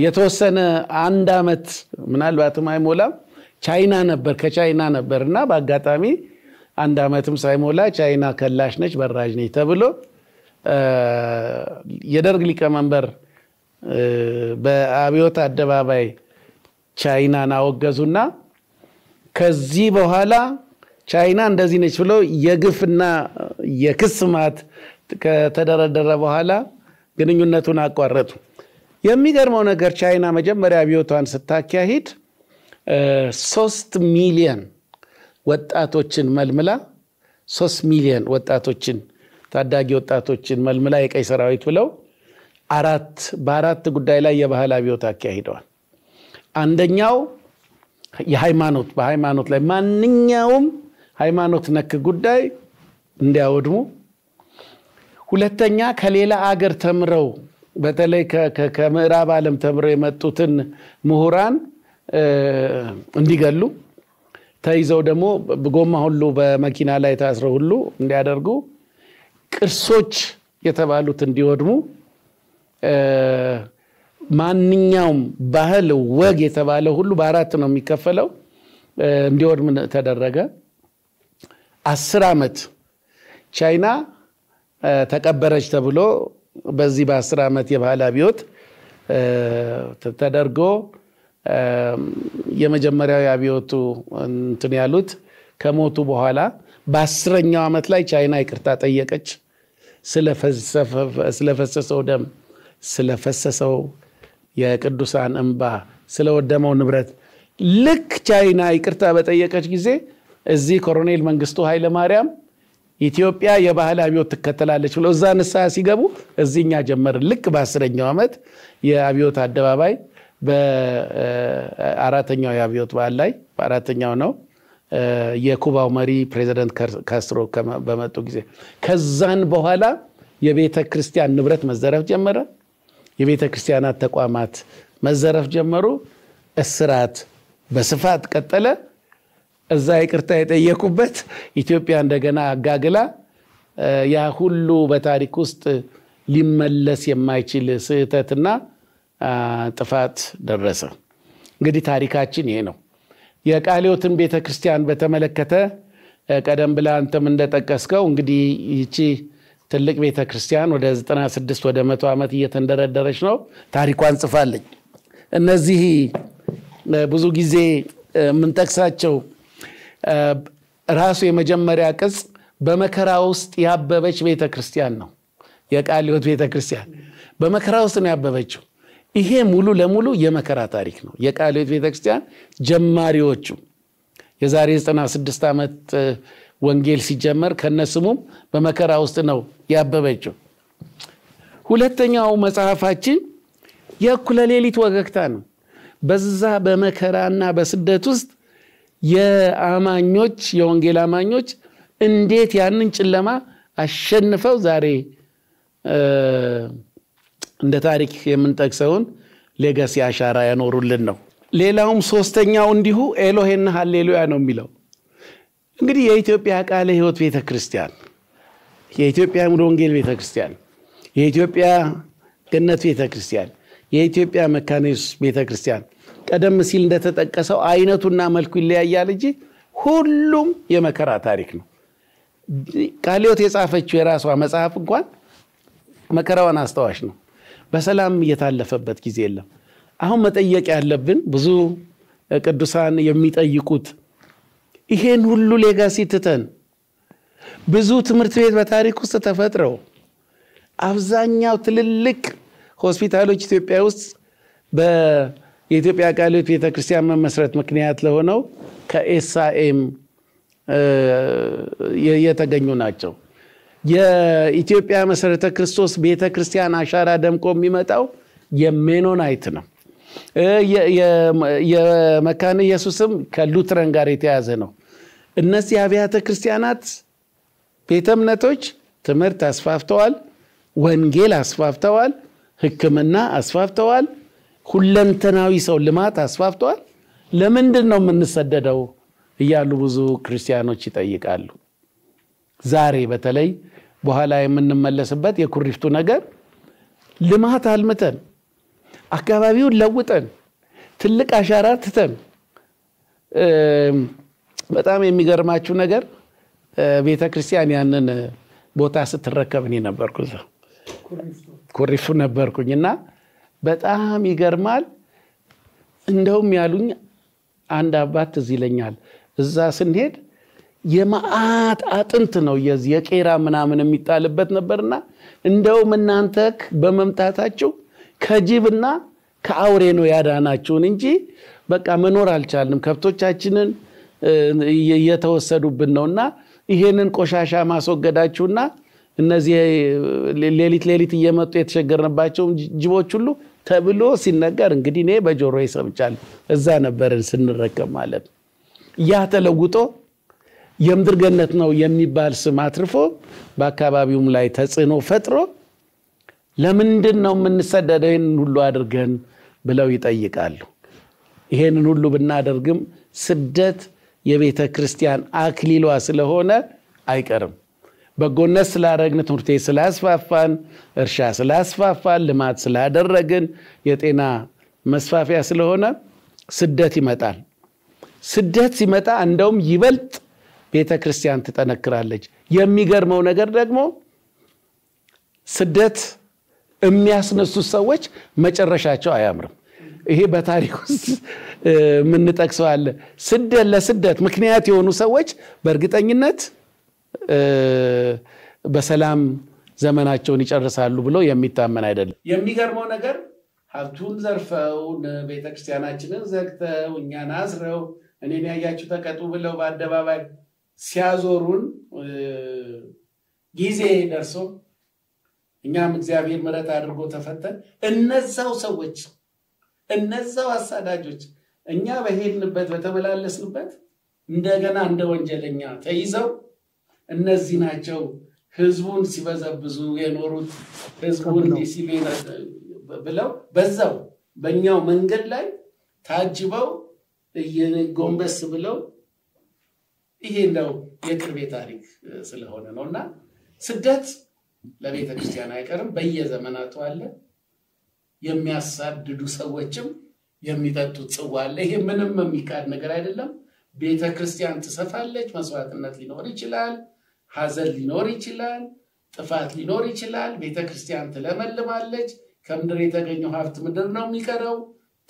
የተወሰነ አንድ ዓመት ምናልባትም አይሞላም ቻይና ነበር ከቻይና ነበር እና በአጋጣሚ አንድ ዓመትም ሳይሞላ ቻይና ከላሽ ነች፣ በራጅ ነች ተብሎ የደርግ ሊቀመንበር በአብዮት አደባባይ ቻይናን አወገዙና ከዚህ በኋላ ቻይና እንደዚህ ነች ብለው የግፍና የክስ ማት ከተደረደረ በኋላ ግንኙነቱን አቋረጡ። የሚገርመው ነገር ቻይና መጀመሪያ አብዮቷን ስታካሂድ ሶስት ሚሊየን ወጣቶችን መልምላ ሶስት ሚሊየን ወጣቶችን ታዳጊ ወጣቶችን መልምላ የቀይ ሰራዊት ብለው አራት በአራት ጉዳይ ላይ የባህል አብዮት አካሂደዋል። አንደኛው የሃይማኖት በሃይማኖት ላይ ማንኛውም ሃይማኖት ነክ ጉዳይ እንዲያወድሙ፣ ሁለተኛ ከሌላ አገር ተምረው በተለይ ከምዕራብ ዓለም ተምረው የመጡትን ምሁራን እንዲገሉ ተይዘው ደግሞ ጎማ ሁሉ በመኪና ላይ ታስረው ሁሉ እንዲያደርጉ ቅርሶች የተባሉት እንዲወድሙ ማንኛውም ባህል፣ ወግ የተባለ ሁሉ በአራት ነው የሚከፈለው እንዲወድም ተደረገ። አስር ዓመት ቻይና ተቀበረች ተብሎ በዚህ በአስር ዓመት የባህል አብዮት ተደርጎ የመጀመሪያው አብዮቱ እንትን ያሉት ከሞቱ በኋላ በአስረኛው ዓመት ላይ ቻይና ይቅርታ ጠየቀች። ስለፈሰሰው ደም፣ ስለፈሰሰው የቅዱሳን እንባ፣ ስለወደመው ንብረት ልክ ቻይና ይቅርታ በጠየቀች ጊዜ እዚህ ኮሎኔል መንግስቱ ኃይለ ማርያም ኢትዮጵያ የባህል አብዮት ትከተላለች ብለው እዛ ንስሐ ሲገቡ እዚህኛ ጀመርን። ልክ በአስረኛው ዓመት የአብዮት አደባባይ በአራተኛው የአብዮት በዓል ላይ በአራተኛው ነው የኩባው መሪ ፕሬዚደንት ካስትሮ በመጡ ጊዜ ከዛን በኋላ የቤተ ክርስቲያን ንብረት መዘረፍ ጀመረ። የቤተ ክርስቲያናት ተቋማት መዘረፍ ጀመሩ። እስራት በስፋት ቀጠለ። እዛ ይቅርታ የጠየቁበት ኢትዮጵያ እንደገና አጋግላ ያ ሁሉ በታሪክ ውስጥ ሊመለስ የማይችል ስህተትና ጥፋት ደረሰ። እንግዲህ ታሪካችን ይሄ ነው። የቃሊዮትን ቤተ ክርስቲያን በተመለከተ ቀደም ብላ አንተም እንደጠቀስከው እንግዲህ ይቺ ትልቅ ቤተ ክርስቲያን ወደ 96 ወደ መቶ ዓመት እየተንደረደረች ነው። ታሪኳን ጽፋለች። እነዚህ ብዙ ጊዜ የምንጠቅሳቸው ራሱ የመጀመሪያ ቅጽ በመከራ ውስጥ ያበበች ቤተ ክርስቲያን ነው። የቃሊዮት ቤተ ክርስቲያን በመከራ ውስጥ ነው ያበበችው። ይሄ ሙሉ ለሙሉ የመከራ ታሪክ ነው። የቃልዮት ቤተክርስቲያን ጀማሪዎቹ የዛሬ 96 ዓመት ወንጌል ሲጀመር ከነስሙም በመከራ ውስጥ ነው ያበበችው። ሁለተኛው መጽሐፋችን የእኩለ ሌሊት ወገግታ ነው። በዛ በመከራና በስደት ውስጥ የአማኞች የወንጌል አማኞች እንዴት ያንን ጨለማ አሸንፈው ዛሬ እንደ ታሪክ የምንጠቅሰውን ሌጋሲ አሻራ ያኖሩልን ነው። ሌላውም ሶስተኛው እንዲሁ ኤሎሄና ሃሌሉያ ነው የሚለው እንግዲህ የኢትዮጵያ ቃለ ሕይወት ቤተ ክርስቲያን፣ የኢትዮጵያ ሙሉ ወንጌል ቤተ ክርስቲያን፣ የኢትዮጵያ ገነት ቤተ ክርስቲያን፣ የኢትዮጵያ መካነ ኢየሱስ ቤተ ክርስቲያን ቀደም ሲል እንደተጠቀሰው አይነቱና መልኩ ይለያያል እንጂ ሁሉም የመከራ ታሪክ ነው። ቃለ ሕይወት የጻፈችው የራሷ መጽሐፍ እንኳን መከራዋን አስታዋሽ ነው። በሰላም እየታለፈበት ጊዜ የለም። አሁን መጠየቅ ያለብን ብዙ ቅዱሳን የሚጠይቁት ይሄን ሁሉ ሌጋሲ ትተን ብዙ ትምህርት ቤት በታሪክ ውስጥ ተፈጥረው አብዛኛው ትልልቅ ሆስፒታሎች ኢትዮጵያ ውስጥ የኢትዮጵያ ቃልዮት ቤተ ክርስቲያን መመስረት ምክንያት ለሆነው ከኤስአኤም የተገኙ ናቸው። የኢትዮጵያ መሰረተ ክርስቶስ ቤተ ክርስቲያን አሻራ ደምቆ የሚመጣው የሜኖናይት ነው። የመካነ ኢየሱስም ከሉትረን ጋር የተያዘ ነው። እነዚህ አብያተ ክርስቲያናት ቤተ እምነቶች ትምህርት አስፋፍተዋል፣ ወንጌል አስፋፍተዋል፣ ህክምና አስፋፍተዋል፣ ሁለንተናዊ ሰው ልማት አስፋፍተዋል። ለምንድን ነው የምንሰደደው እያሉ ብዙ ክርስቲያኖች ይጠይቃሉ። ዛሬ በተለይ በኋላ የምንመለስበት የኩሪፍቱ ነገር ልማት አልምተን አካባቢውን ለውጠን ትልቅ አሻራ ትተን በጣም የሚገርማችሁ ነገር ቤተ ክርስቲያን ያንን ቦታ ስትረከብ እኔ ነበርኩ እዛ ኩሪፍቱ ነበርኩኝ እና በጣም ይገርማል። እንደውም ያሉኝ አንድ አባት እዚህ ይለኛል እዛ ስንሄድ የማአት አጥንት ነው የዚህ የቄራ ምናምን የሚጣልበት ነበርና እንደውም እናንተ በመምታታችሁ ከጅብና ከአውሬ ነው ያዳናችሁን እንጂ በቃ መኖር አልቻልንም። ከብቶቻችንን እየተወሰዱብን ነውና ይሄንን ቆሻሻ ማስወገዳችሁና እነዚህ ሌሊት ሌሊት እየመጡ የተሸገርንባቸው ጅቦች ሁሉ ተብሎ ሲነገር እንግዲህ እኔ በጆሮ ይሰምቻል። እዛ ነበርን ስንረከብ ማለት ያ ተለውጦ የምድር ገነት ነው የሚባል ስም አትርፎ በአካባቢውም ላይ ተጽዕኖ ፈጥሮ ለምንድን ነው የምንሰደደው ይህንን ሁሉ አድርገን ብለው ይጠይቃሉ። ይሄንን ሁሉ ብናደርግም ስደት የቤተ ክርስቲያን አክሊሏ ስለሆነ አይቀርም። በጎነት ስላደረግን፣ ትምህርት ቤት ስላስፋፋን፣ እርሻ ስላስፋፋን፣ ልማት ስላደረግን፣ የጤና መስፋፊያ ስለሆነ ስደት ይመጣል። ስደት ሲመጣ እንደውም ይበልጥ ቤተ ክርስቲያን ትጠነክራለች። የሚገርመው ነገር ደግሞ ስደት የሚያስነሱት ሰዎች መጨረሻቸው አያምርም። ይሄ በታሪክ ውስጥ የምንጠቅሰው አለ። ስደት ለስደት ምክንያት የሆኑ ሰዎች በእርግጠኝነት በሰላም ዘመናቸውን ይጨርሳሉ ብሎ የሚታመን አይደለም። የሚገርመው ነገር ሀብቱን ዘርፈው ቤተክርስቲያናችንን ዘግተው እኛን አስረው እኔን ያያችሁ ተቀጡ ብለው በአደባባይ ሲያዞሩን ጊዜ ደርሶ እኛም እግዚአብሔር ምሕረት አድርጎ ተፈተን እነዛው ሰዎች እነዛው አሳዳጆች እኛ በሄድንበት በተመላለስንበት እንደገና እንደ ወንጀለኛ ተይዘው እነዚህ ናቸው ህዝቡን ሲበዘብዙ የኖሩት ህዝቡን ብለው በዛው በእኛው መንገድ ላይ ታጅበው ጎንበስ ብለው ይሄ ነው የቅርቤ ታሪክ ስለሆነ ነው እና ስደት ለቤተ ክርስቲያን አይቀርም። በየዘመናቱ አለ። የሚያሳድዱ ሰዎችም የሚጠጡት ጽዋ አለ። ይሄ ምንም የሚካድ ነገር አይደለም። ቤተ ክርስቲያን ትሰፋለች። መስዋዕትነት ሊኖር ይችላል። ሀዘን ሊኖር ይችላል። ጥፋት ሊኖር ይችላል። ቤተ ክርስቲያን ትለመልማለች። ከምድር የተገኘው ሀብት ምድር ነው የሚቀረው።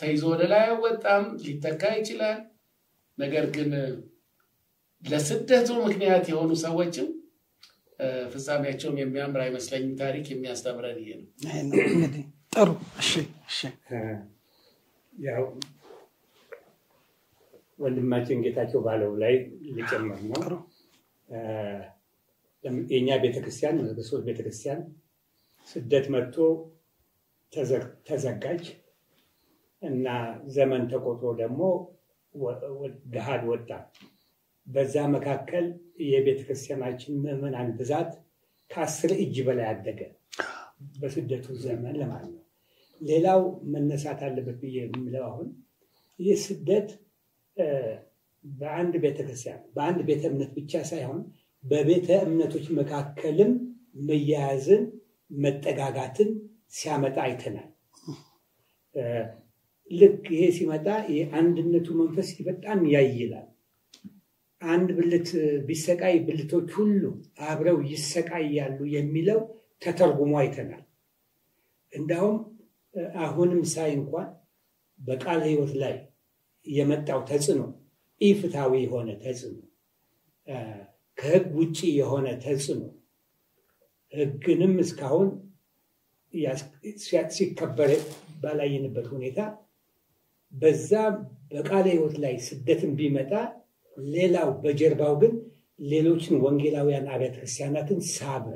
ተይዞ ወደ ላይ አይወጣም። ሊተካ ይችላል። ነገር ግን ለስደቱ ምክንያት የሆኑ ሰዎችም ፍጻሜያቸውም የሚያምር አይመስለኝም። ታሪክ የሚያስተምረን ይሄ ነው። ጥሩ። ያው ወንድማችን ጌታቸው ባለው ላይ ልጨምር ነው። የእኛ ቤተክርስቲያን ክርስቶስ ቤተክርስቲያን ስደት መጥቶ ተዘጋጅ እና ዘመን ተቆጥሮ ደግሞ ድሃድ ወጣ። በዛ መካከል የቤተ ክርስቲያናችን ምዕመናን ብዛት ከአስር እጅ በላይ አደገ፣ በስደቱ ዘመን ለማለት ነው። ሌላው መነሳት አለበት ብዬ የምለው አሁን ይህ ስደት በአንድ ቤተክርስቲያን በአንድ ቤተ እምነት ብቻ ሳይሆን በቤተ እምነቶች መካከልም መያያዝን፣ መጠጋጋትን ሲያመጣ አይተናል። ልክ ይሄ ሲመጣ የአንድነቱ መንፈስ በጣም ያይላል። አንድ ብልት ቢሰቃይ ብልቶች ሁሉ አብረው ይሰቃያሉ የሚለው ተተርጉሞ አይተናል። እንዳውም አሁንም ሳይ እንኳን በቃለ ሕይወት ላይ የመጣው ተጽዕኖ ኢፍታዊ የሆነ ተጽዕኖ፣ ከህግ ውጭ የሆነ ተጽዕኖ ህግንም እስካሁን ሲከበር ባላየንበት ሁኔታ በዛ በቃለ ሕይወት ላይ ስደትን ቢመጣ ሌላው በጀርባው ግን ሌሎችን ወንጌላውያን አብያተ ክርስቲያናትን ሳበ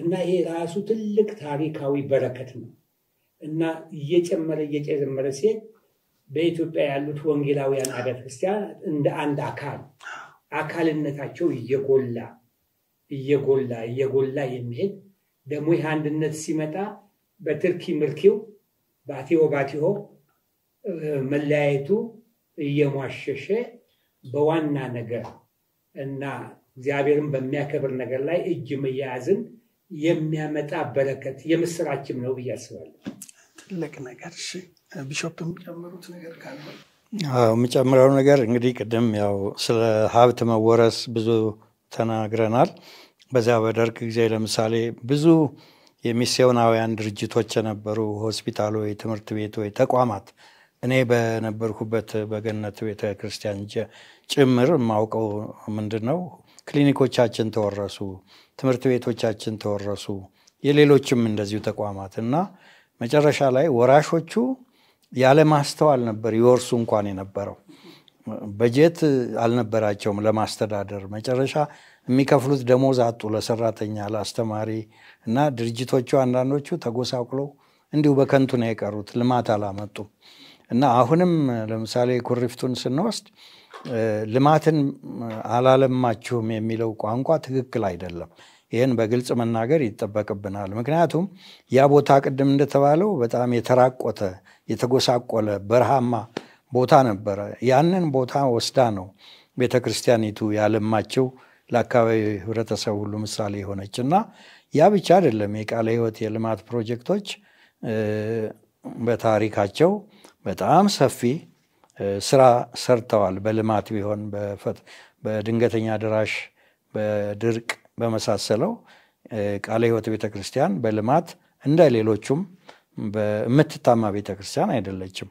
እና ይሄ ራሱ ትልቅ ታሪካዊ በረከት ነው እና እየጨመረ እየጨመረ ሲሄድ በኢትዮጵያ ያሉት ወንጌላውያን አብያተ ክርስቲያናት እንደ አንድ አካል አካልነታቸው እየጎላ እየጎላ እየጎላ የሚሄድ ደግሞ ይህ አንድነት ሲመጣ በትርኪ ምርኪው ባቲሆ ባቲሆ መለያየቱ እየሟሸሸ በዋና ነገር እና እግዚአብሔርን በሚያከብር ነገር ላይ እጅ መያያዝን የሚያመጣ በረከት የምስራችም ነው ብዬ አስባለሁ። ትልቅ ነገር። እሺ ቢሾፕ የሚጨምሩት ነገር ካለ? የምጨምረው ነገር እንግዲህ ቅድም ያው ስለ ሀብት መወረስ ብዙ ተናግረናል። በዚያ በደርግ ጊዜ ለምሳሌ ብዙ የሚስዮናውያን ድርጅቶች የነበሩ ወይ ትምህርት ቤት ወይ ተቋማት እኔ በነበርኩበት በገነት ቤተ ክርስቲያን ጭምር የማውቀው ምንድን ነው፣ ክሊኒኮቻችን ተወረሱ፣ ትምህርት ቤቶቻችን ተወረሱ፣ የሌሎችም እንደዚሁ ተቋማት እና መጨረሻ ላይ ወራሾቹ ያለ ማስተዋል ነበር ይወርሱ እንኳን የነበረው። በጀት አልነበራቸውም ለማስተዳደር። መጨረሻ የሚከፍሉት ደሞዝ አጡ ለሰራተኛ፣ ለአስተማሪ እና ድርጅቶቹ አንዳንዶቹ ተጎሳቁለው እንዲሁ በከንቱ ነው የቀሩት። ልማት አላመጡም። እና አሁንም ለምሳሌ ኩሪፍቱን ስንወስድ ልማትን አላለማችሁም የሚለው ቋንቋ ትክክል አይደለም። ይህን በግልጽ መናገር ይጠበቅብናል። ምክንያቱም ያ ቦታ ቅድም እንደተባለው በጣም የተራቆተ የተጎሳቆለ በረሃማ ቦታ ነበረ። ያንን ቦታ ወስዳ ነው ቤተ ክርስቲያኒቱ ያለማቸው ለአካባቢ ህብረተሰብ ሁሉ ምሳሌ የሆነች እና ያ ብቻ አይደለም። የቃለ ሕይወት የልማት ፕሮጀክቶች በታሪካቸው በጣም ሰፊ ስራ ሰርተዋል። በልማት ቢሆን በድንገተኛ ድራሽ፣ በድርቅ በመሳሰለው ቃለ ሕይወት ቤተ ክርስቲያን በልማት እንደ ሌሎቹም የምትታማ ቤተ ክርስቲያን አይደለችም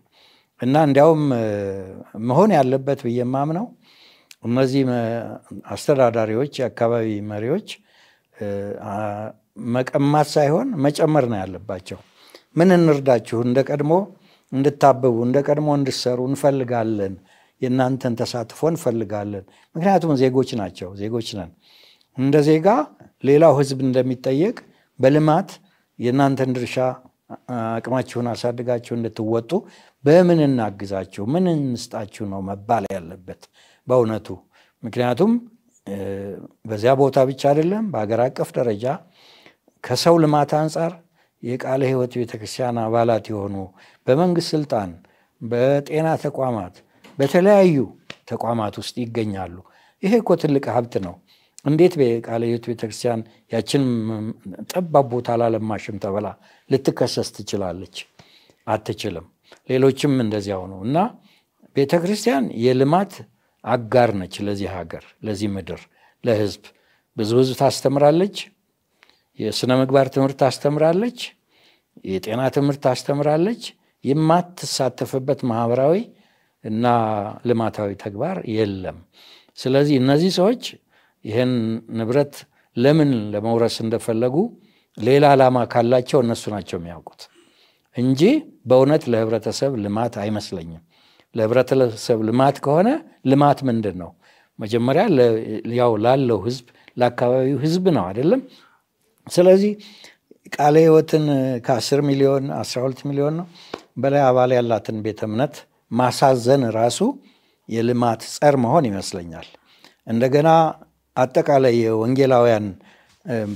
እና እንዲያውም መሆን ያለበት ብዬ የማምነው እነዚህ አስተዳዳሪዎች፣ የአካባቢ መሪዎች መቀማት ሳይሆን መጨመር ነው ያለባቸው። ምን እንርዳችሁ እንደ ቀድሞ እንድታብቡ እንደ ቀድሞ እንድሰሩ እንፈልጋለን። የእናንተን ተሳትፎ እንፈልጋለን። ምክንያቱም ዜጎች ናቸው፣ ዜጎች ነን። እንደ ዜጋ ሌላው ህዝብ እንደሚጠየቅ በልማት የእናንተን ድርሻ አቅማችሁን አሳድጋችሁ እንድትወጡ በምን እናግዛችሁ፣ ምን እንስጣችሁ ነው መባል ያለበት በእውነቱ። ምክንያቱም በዚያ ቦታ ብቻ አይደለም፣ በሀገር አቀፍ ደረጃ ከሰው ልማት አንጻር የቃለ ሕይወት ቤተክርስቲያን አባላት የሆኑ በመንግስት ስልጣን፣ በጤና ተቋማት፣ በተለያዩ ተቋማት ውስጥ ይገኛሉ። ይሄ እኮ ትልቅ ሀብት ነው። እንዴት በቃለ ሕይወት ቤተክርስቲያን ያችን ጠባብ ቦታ ላለማሽም ተብላ ልትከሰስ ትችላለች? አትችልም። ሌሎችም እንደዚያው ነው እና ቤተክርስቲያን የልማት አጋር ነች ለዚህ ሀገር፣ ለዚህ ምድር፣ ለህዝብ ብዙ ህዝብ ታስተምራለች። የሥነ ምግባር ትምህርት ታስተምራለች፣ የጤና ትምህርት ታስተምራለች። የማትሳተፍበት ማህበራዊ እና ልማታዊ ተግባር የለም። ስለዚህ እነዚህ ሰዎች ይህን ንብረት ለምን ለመውረስ እንደፈለጉ ሌላ ዓላማ ካላቸው እነሱ ናቸው የሚያውቁት እንጂ በእውነት ለህብረተሰብ ልማት አይመስለኝም። ለህብረተሰብ ልማት ከሆነ ልማት ምንድን ነው? መጀመሪያ ያው ላለው ህዝብ ለአካባቢው ህዝብ ነው አይደለም ስለዚህ ቃለ ህይወትን ከ10 ሚሊዮን 12 ሚሊዮን ነው በላይ አባል ያላትን ቤተ እምነት ማሳዘን ራሱ የልማት ጸር መሆን ይመስለኛል። እንደገና አጠቃላይ የወንጌላውያን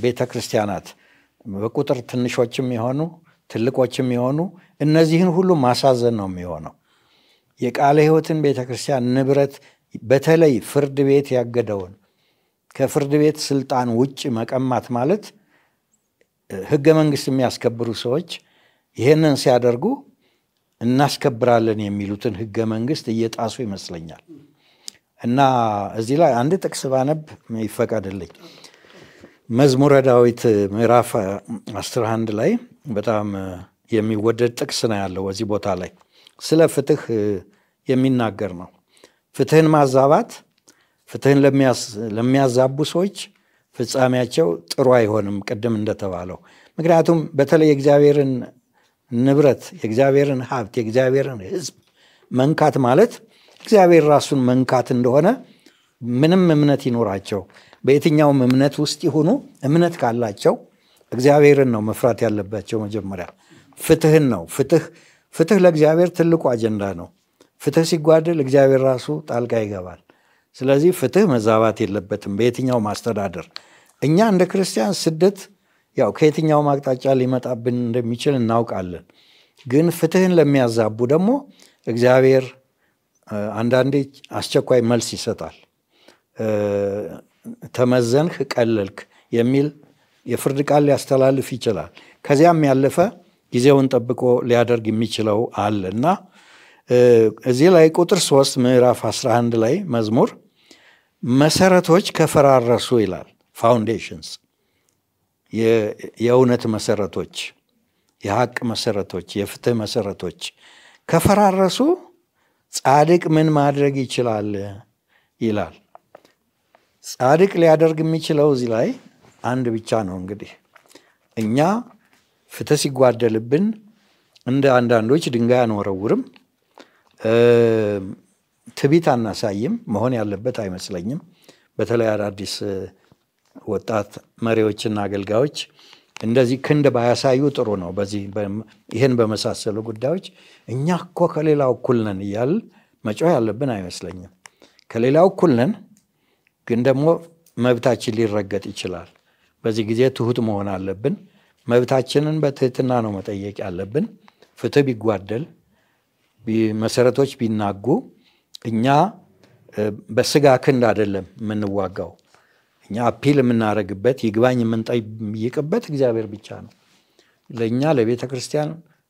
ቤተ ክርስቲያናት በቁጥር ትንሾችም የሆኑ ትልቆችም የሆኑ እነዚህን ሁሉ ማሳዘን ነው የሚሆነው። የቃለ ህይወትን ቤተ ክርስቲያን ንብረት በተለይ ፍርድ ቤት ያገደውን ከፍርድ ቤት ስልጣን ውጭ መቀማት ማለት ህገ መንግስት የሚያስከብሩ ሰዎች ይህንን ሲያደርጉ እናስከብራለን የሚሉትን ህገ መንግስት እየጣሱ ይመስለኛል። እና እዚህ ላይ አንድ ጥቅስ ባነብ ይፈቀድልኝ። መዝሙረ ዳዊት ምዕራፍ 11 ላይ በጣም የሚወደድ ጥቅስ ነው ያለው። በዚህ ቦታ ላይ ስለ ፍትህ የሚናገር ነው። ፍትህን ማዛባት፣ ፍትህን ለሚያዛቡ ሰዎች ፍጻሜያቸው ጥሩ አይሆንም፣ ቅድም እንደተባለው። ምክንያቱም በተለይ የእግዚአብሔርን ንብረት፣ የእግዚአብሔርን ሀብት፣ የእግዚአብሔርን ሕዝብ መንካት ማለት እግዚአብሔር ራሱን መንካት እንደሆነ ምንም እምነት ይኖራቸው በየትኛውም እምነት ውስጥ ይሁኑ እምነት ካላቸው እግዚአብሔርን ነው መፍራት ያለባቸው። መጀመሪያ ፍትህን ነው። ፍትህ ፍትህ ለእግዚአብሔር ትልቁ አጀንዳ ነው። ፍትህ ሲጓደል እግዚአብሔር ራሱ ጣልቃ ይገባል። ስለዚህ ፍትህ መዛባት የለበትም በየትኛው ማስተዳደር እኛ እንደ ክርስቲያን ስደት ያው ከየትኛው አቅጣጫ ሊመጣብን እንደሚችል እናውቃለን። ግን ፍትህን ለሚያዛቡ ደግሞ እግዚአብሔር አንዳንዴ አስቸኳይ መልስ ይሰጣል። ተመዘንህ፣ ቀለልክ የሚል የፍርድ ቃል ሊያስተላልፍ ይችላል። ከዚያም ያለፈ ጊዜውን ጠብቆ ሊያደርግ የሚችለው አለ እና እዚህ ላይ ቁጥር ሶስት ምዕራፍ 11 ላይ መዝሙር መሰረቶች ከፈራረሱ ይላል። ፋውንዴሽንስ የእውነት መሰረቶች፣ የሀቅ መሰረቶች፣ የፍትህ መሰረቶች ከፈራረሱ ጻድቅ ምን ማድረግ ይችላል ይላል። ጻድቅ ሊያደርግ የሚችለው እዚህ ላይ አንድ ብቻ ነው። እንግዲህ እኛ ፍትህ ሲጓደልብን እንደ አንዳንዶች ድንጋይ አንወረውርም። ትቢት አናሳይም፣ መሆን ያለበት አይመስለኝም። በተለይ አዳዲስ ወጣት መሪዎችና አገልጋዮች እንደዚህ ክንድ ባያሳዩ ጥሩ ነው። በዚህ ይህን በመሳሰሉ ጉዳዮች እኛ እኮ ከሌላው እኩል ነን እያል መጮህ ያለብን አይመስለኝም። ከሌላው እኩል ነን፣ ግን ደግሞ መብታችን ሊረገጥ ይችላል። በዚህ ጊዜ ትሁት መሆን አለብን። መብታችንን በትህትና ነው መጠየቅ ያለብን። ፍትህ ቢጓደል መሰረቶች ቢናጉ እኛ በስጋ ክንድ አይደለም የምንዋጋው። እኛ አፒል የምናደርግበት ይግባኝ የምንጠይቅበት እግዚአብሔር ብቻ ነው። ለእኛ ለቤተ ክርስቲያን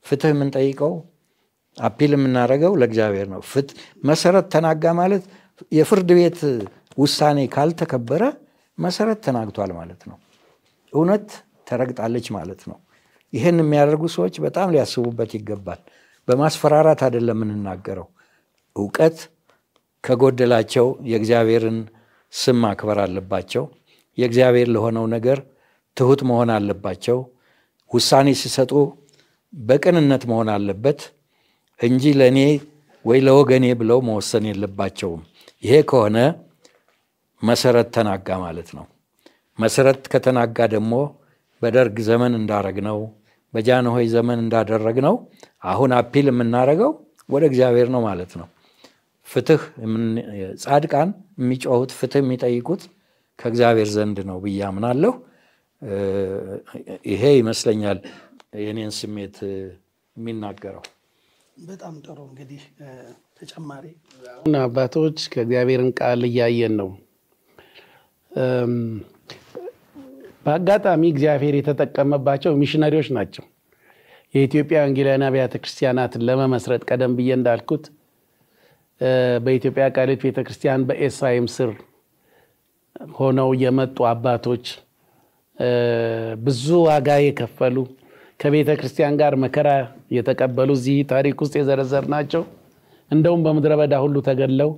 ፍትህ የምንጠይቀው አፒል የምናደርገው ለእግዚአብሔር ነው። መሰረት ተናጋ ማለት የፍርድ ቤት ውሳኔ ካልተከበረ መሰረት ተናግቷል ማለት ነው። እውነት ተረግጣለች ማለት ነው። ይህን የሚያደርጉ ሰዎች በጣም ሊያስቡበት ይገባል። በማስፈራራት አይደለም የምንናገረው። እውቀት ከጎደላቸው የእግዚአብሔርን ስም ማክበር አለባቸው። የእግዚአብሔር ለሆነው ነገር ትሑት መሆን አለባቸው። ውሳኔ ሲሰጡ በቅንነት መሆን አለበት እንጂ ለእኔ ወይ ለወገኔ ብለው መወሰን የለባቸውም። ይሄ ከሆነ መሰረት ተናጋ ማለት ነው። መሰረት ከተናጋ ደግሞ በደርግ ዘመን ነው። በጃንሆይ ዘመን እንዳደረግ ነው። አሁን አፒል የምናደርገው ወደ እግዚአብሔር ነው ማለት ነው። ፍትህ ጻድቃን የሚጮሁት ፍትህ የሚጠይቁት ከእግዚአብሔር ዘንድ ነው ብዬ አምናለሁ። ይሄ ይመስለኛል የኔን ስሜት የሚናገረው። በጣም ጥሩ እንግዲህ ተጨማሪ አባቶች ከእግዚአብሔርን ቃል እያየን ነው በአጋጣሚ እግዚአብሔር የተጠቀመባቸው ሚሽነሪዎች ናቸው። የኢትዮጵያ ወንጌላውያን አብያተ ክርስቲያናትን ለመመስረት ቀደም ብዬ እንዳልኩት በኢትዮጵያ ቃልት ቤተ ክርስቲያን በኤስራኤም ስር ሆነው የመጡ አባቶች ብዙ ዋጋ የከፈሉ ከቤተ ክርስቲያን ጋር መከራ የተቀበሉ እዚህ ታሪክ ውስጥ የዘረዘር ናቸው። እንደውም በምድረ በዳ ሁሉ ተገለው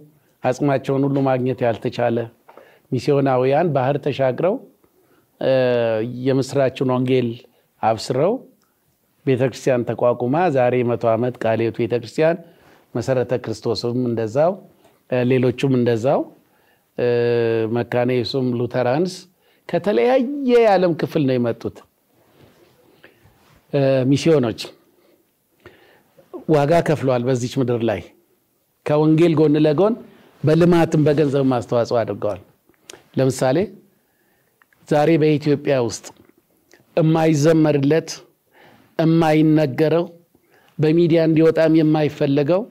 አጽማቸውን ሁሉ ማግኘት ያልተቻለ ሚስዮናውያን ባህር ተሻግረው የምስራችን ወንጌል አብስረው ቤተክርስቲያን ተቋቁማ ዛሬ መቶ ዓመት ቃሌቱ ቤተክርስቲያን መሰረተ ክርስቶስም እንደዛው ሌሎቹም እንደዛው መካነ ኢየሱስም ሉተራንስ ከተለያየ የዓለም ክፍል ነው የመጡት ሚስዮኖች ዋጋ ከፍለዋል። በዚች ምድር ላይ ከወንጌል ጎን ለጎን በልማትም በገንዘብ ማስተዋጽኦ አድርገዋል። ለምሳሌ ዛሬ በኢትዮጵያ ውስጥ የማይዘመርለት የማይነገረው በሚዲያ እንዲወጣም የማይፈለገው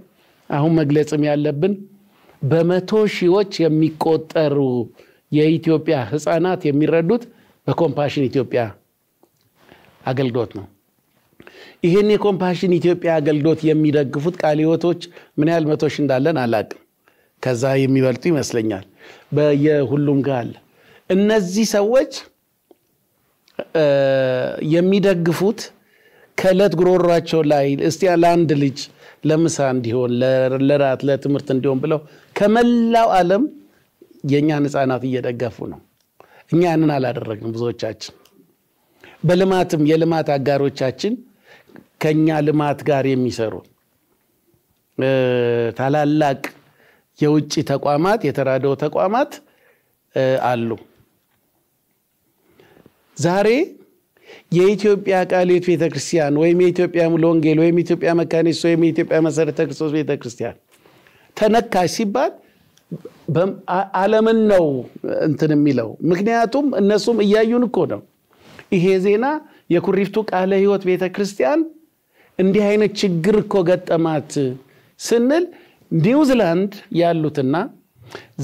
አሁን መግለጽም ያለብን በመቶ ሺዎች የሚቆጠሩ የኢትዮጵያ ህፃናት የሚረዱት በኮምፓሽን ኢትዮጵያ አገልግሎት ነው። ይህን የኮምፓሽን ኢትዮጵያ አገልግሎት የሚደግፉት ቃለ ሕይወቶች ምን ያህል መቶ ሺህ እንዳለን አላቅም። ከዛ የሚበልጡ ይመስለኛል። በየሁሉም ጋር አለ። እነዚህ ሰዎች የሚደግፉት ከእለት ጉሮሯቸው ላይ እስቲ ለአንድ ልጅ ለምሳ እንዲሆን ለራት ለትምህርት እንዲሆን ብለው ከመላው ዓለም የእኛን ህፃናት እየደገፉ ነው። እኛ ያንን አላደረግም። ብዙዎቻችን በልማትም የልማት አጋሮቻችን ከኛ ልማት ጋር የሚሰሩ ታላላቅ የውጭ ተቋማት የተራድኦ ተቋማት አሉ። ዛሬ የኢትዮጵያ ቃልዮት ቤተ ክርስቲያን ወይም የኢትዮጵያ ሙሉ ወንጌል ወይም የኢትዮጵያ መካኒስ ወይም የኢትዮጵያ መሰረተ ክርስቶስ ቤተ ክርስቲያን ተነካሽ ሲባል ዓለምን ነው እንትን የሚለው። ምክንያቱም እነሱም እያዩን እኮ ነው። ይሄ ዜና የኩሪፍቱ ቃለ ሕይወት ቤተ ክርስቲያን እንዲህ አይነት ችግር እኮ ገጠማት ስንል ኒውዚላንድ ያሉትና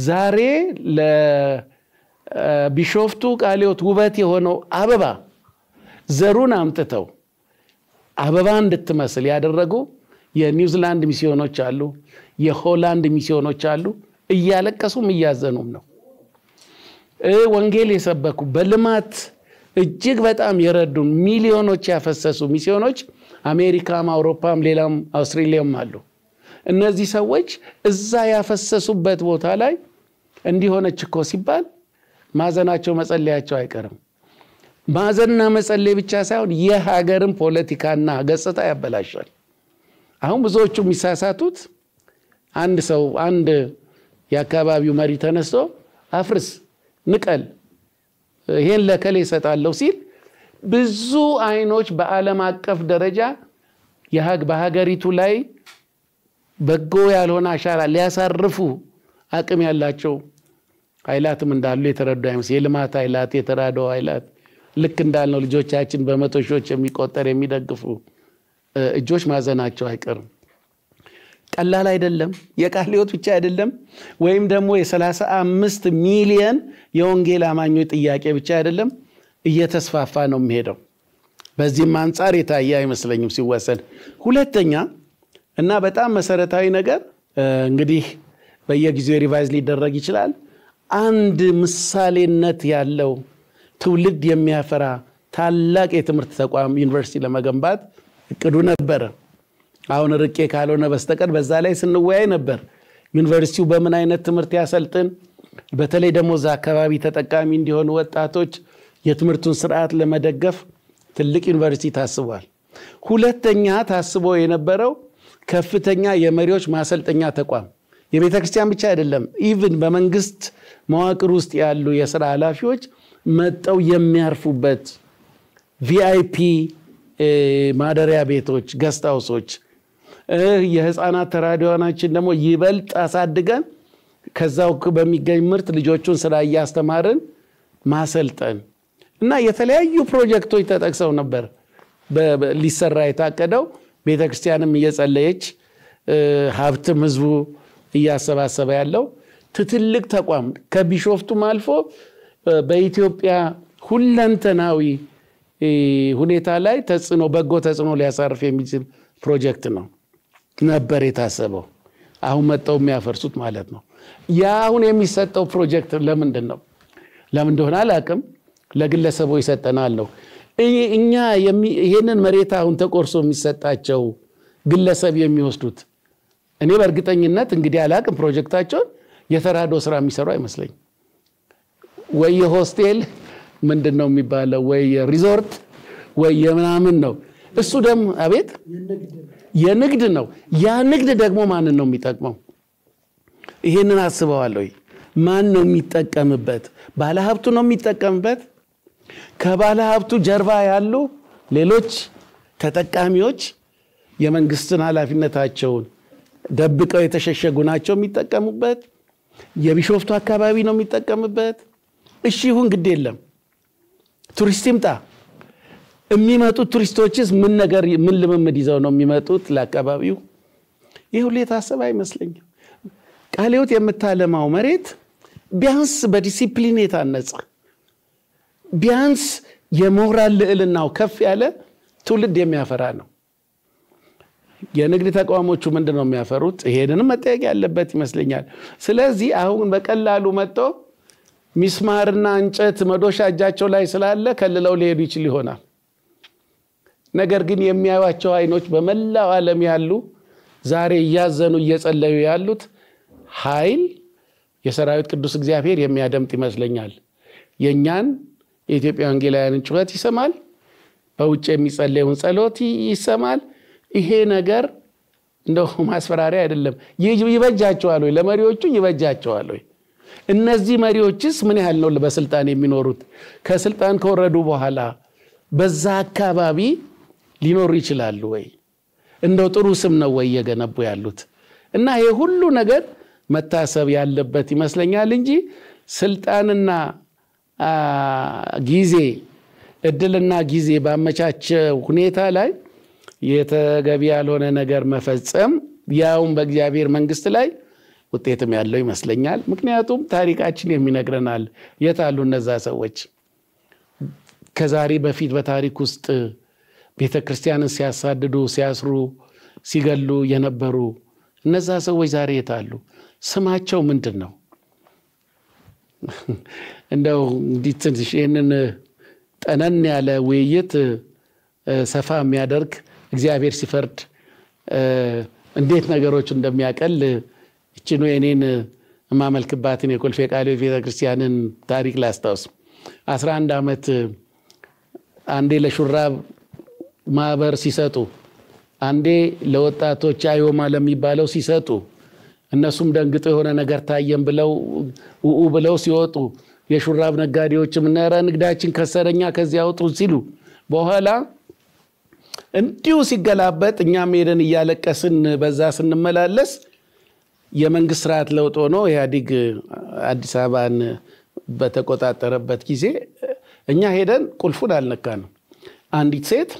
ዛሬ ቢሾፍቱ ቃሊዮት ውበት የሆነው አበባ ዘሩን አምጥተው አበባ እንድትመስል ያደረጉ የኒውዚላንድ ሚስዮኖች አሉ፣ የሆላንድ ሚስዮኖች አሉ። እያለቀሱም እያዘኑም ነው ወንጌል የሰበኩ በልማት እጅግ በጣም የረዱን ሚሊዮኖች ያፈሰሱ ሚስዮኖች አሜሪካም፣ አውሮፓም፣ ሌላም አውስትሬሊያም አሉ። እነዚህ ሰዎች እዛ ያፈሰሱበት ቦታ ላይ እንዲሆነች እኮ ሲባል ማዘናቸው መጸለያቸው አይቀርም። ማዘንና መጸለይ ብቻ ሳይሆን የሀገርን ፖለቲካና ገጽታ ያበላሻል። አሁን ብዙዎቹ የሚሳሳቱት አንድ ሰው አንድ የአካባቢው መሪ ተነስቶ አፍርስ፣ ንቀል፣ ይሄን ለከሌ ይሰጣለሁ ሲል ብዙ አይኖች በዓለም አቀፍ ደረጃ በሀገሪቱ ላይ በጎ ያልሆነ አሻራ ሊያሳርፉ አቅም ያላቸው ኃይላትም እንዳሉ የተረዱ አይመስል የልማት ኃይላት የተራዶ ኃይላት ልክ እንዳልነው ልጆቻችን በመቶ ሺዎች የሚቆጠር የሚደግፉ እጆች ማዘናቸው አይቀርም። ቀላል አይደለም። የቃል ሕይወት ብቻ አይደለም፣ ወይም ደግሞ የሰላሳ አምስት ሚሊየን የወንጌል አማኞች ጥያቄ ብቻ አይደለም። እየተስፋፋ ነው የሚሄደው። በዚህም አንጻር የታየ አይመስለኝም ሲወሰን። ሁለተኛ እና በጣም መሰረታዊ ነገር እንግዲህ በየጊዜው ሪቫይዝ ሊደረግ ይችላል። አንድ ምሳሌነት ያለው ትውልድ የሚያፈራ ታላቅ የትምህርት ተቋም ዩኒቨርሲቲ ለመገንባት እቅዱ ነበረ። አሁን ርቄ ካልሆነ በስተቀር በዛ ላይ ስንወያይ ነበር። ዩኒቨርሲቲው በምን አይነት ትምህርት ያሰልጥን፣ በተለይ ደግሞ እዛ አካባቢ ተጠቃሚ እንዲሆኑ ወጣቶች የትምህርቱን ስርዓት ለመደገፍ ትልቅ ዩኒቨርሲቲ ታስቧል። ሁለተኛ ታስቦ የነበረው ከፍተኛ የመሪዎች ማሰልጠኛ ተቋም የቤተ ክርስቲያን ብቻ አይደለም፣ ኢቭን በመንግስት መዋቅር ውስጥ ያሉ የስራ ኃላፊዎች መጠው የሚያርፉበት ቪአይፒ ማደሪያ ቤቶች ገስት የህፃናት ተራዲዋናችን ደግሞ ይበልጥ አሳድገን ከዛው በሚገኝ ምርት ልጆቹን ስራ እያስተማርን ማሰልጠን እና የተለያዩ ፕሮጀክቶች ተጠቅሰው ነበር ሊሰራ የታቀደው። ቤተክርስቲያንም እየጸለየች ሀብትም ህዝቡ እያሰባሰበ ያለው ትትልቅ ተቋም ከቢሾፍቱም አልፎ በኢትዮጵያ ሁለንተናዊ ሁኔታ ላይ ተጽዕኖ በጎ ተጽዕኖ ሊያሳርፍ የሚችል ፕሮጀክት ነው ነበር የታሰበው። አሁን መጠው የሚያፈርሱት ማለት ነው። ያ አሁን የሚሰጠው ፕሮጀክት ለምንድን ነው? ለምን እንደሆነ ለግለሰቡ ይሰጠናል ነው እኛ ይህንን መሬት አሁን ተቆርሶ የሚሰጣቸው ግለሰብ የሚወስዱት እኔ በእርግጠኝነት እንግዲህ አላቅም ፕሮጀክታቸውን የተራዶ ስራ የሚሰሩ አይመስለኝ ወይ የሆስቴል ምንድን ነው የሚባለው ወይ የሪዞርት ወይ የምናምን ነው እሱ ደግሞ አቤት የንግድ ነው ያ ንግድ ደግሞ ማንን ነው የሚጠቅመው ይሄንን አስበዋለሁ ማን ነው የሚጠቀምበት ባለሀብቱ ነው የሚጠቀምበት ከባለሀብቱ ጀርባ ያሉ ሌሎች ተጠቃሚዎች የመንግስትን ኃላፊነታቸውን ደብቀው የተሸሸጉ ናቸው የሚጠቀሙበት። የቢሾፍቱ አካባቢ ነው የሚጠቀምበት። እሺ ይሁን ግድ የለም ቱሪስት ይምጣ። የሚመጡት ቱሪስቶችስ ምን ነገር ምን ልምምድ ይዘው ነው የሚመጡት ለአካባቢው? ይህ ሁሉ የታሰበ አይመስለኝም። ቃለ የምታለማው መሬት ቢያንስ በዲሲፕሊን የታነጸ ቢያንስ የሞራል ልዕልናው ከፍ ያለ ትውልድ የሚያፈራ ነው። የንግድ ተቋሞቹ ምንድን ነው የሚያፈሩት? ይሄንንም መጠየቅ ያለበት ይመስለኛል። ስለዚህ አሁን በቀላሉ መጥቶ ሚስማርና እንጨት መዶሻ እጃቸው ላይ ስላለ ከልለው ሊሄዱ ይችል ይሆናል። ነገር ግን የሚያዩቸው አይኖች በመላው ዓለም ያሉ ዛሬ እያዘኑ እየጸለዩ ያሉት ኃይል የሰራዊት ቅዱስ እግዚአብሔር የሚያደምጥ ይመስለኛል። የእኛን የኢትዮጵያ ወንጌላውያንን ጩኸት ይሰማል። በውጭ የሚጸለየውን ጸሎት ይሰማል። ይሄ ነገር እንደው ማስፈራሪያ አይደለም። ይበጃቸዋል ወይ? ለመሪዎቹ ይበጃቸዋል ወይ? እነዚህ መሪዎችስ ምን ያህል ነው በስልጣን የሚኖሩት? ከስልጣን ከወረዱ በኋላ በዛ አካባቢ ሊኖሩ ይችላሉ ወይ? እንደው ጥሩ ስም ነው ወይ እየገነቡ ያሉት? እና ይሄ ሁሉ ነገር መታሰብ ያለበት ይመስለኛል እንጂ ስልጣንና ጊዜ እድልና ጊዜ ባመቻቸ ሁኔታ ላይ የተገቢ ያልሆነ ነገር መፈጸም ያውም በእግዚአብሔር መንግስት ላይ ውጤትም ያለው ይመስለኛል። ምክንያቱም ታሪካችን የሚነግረናል። የት አሉ እነዛ ሰዎች? ከዛሬ በፊት በታሪክ ውስጥ ቤተ ክርስቲያንን ሲያሳድዱ፣ ሲያስሩ፣ ሲገሉ የነበሩ እነዛ ሰዎች ዛሬ የት አሉ? ስማቸው ምንድን ነው? እንደው እንዲህ ትንሽ ይህንን ጠነን ያለ ውይይት ሰፋ የሚያደርግ እግዚአብሔር ሲፈርድ እንዴት ነገሮች እንደሚያቀል እችኑ የኔን የማመልክባትን የኮልፌ ቃሌ ቤተክርስቲያንን ታሪክ ላስታውስ። አስራ አንድ ዓመት አንዴ ለሹራብ ማህበር ሲሰጡ፣ አንዴ ለወጣቶች አዮማ ለሚባለው ሲሰጡ፣ እነሱም ደንግጦ የሆነ ነገር ታየም ብለው ውኡ ብለው ሲወጡ የሹራብ ነጋዴዎችም ኧረ ንግዳችን ከሰረኛ ከዚያ አውጡ ሲሉ በኋላ እንዲሁ ሲገላበጥ እኛም ሄደን እያለቀስን በዛ ስንመላለስ የመንግስት ስርዓት ለውጥ ሆኖ ኢህአዲግ አዲስ አበባን በተቆጣጠረበት ጊዜ እኛ ሄደን ቁልፉን አልነካንም። አንዲት ሴት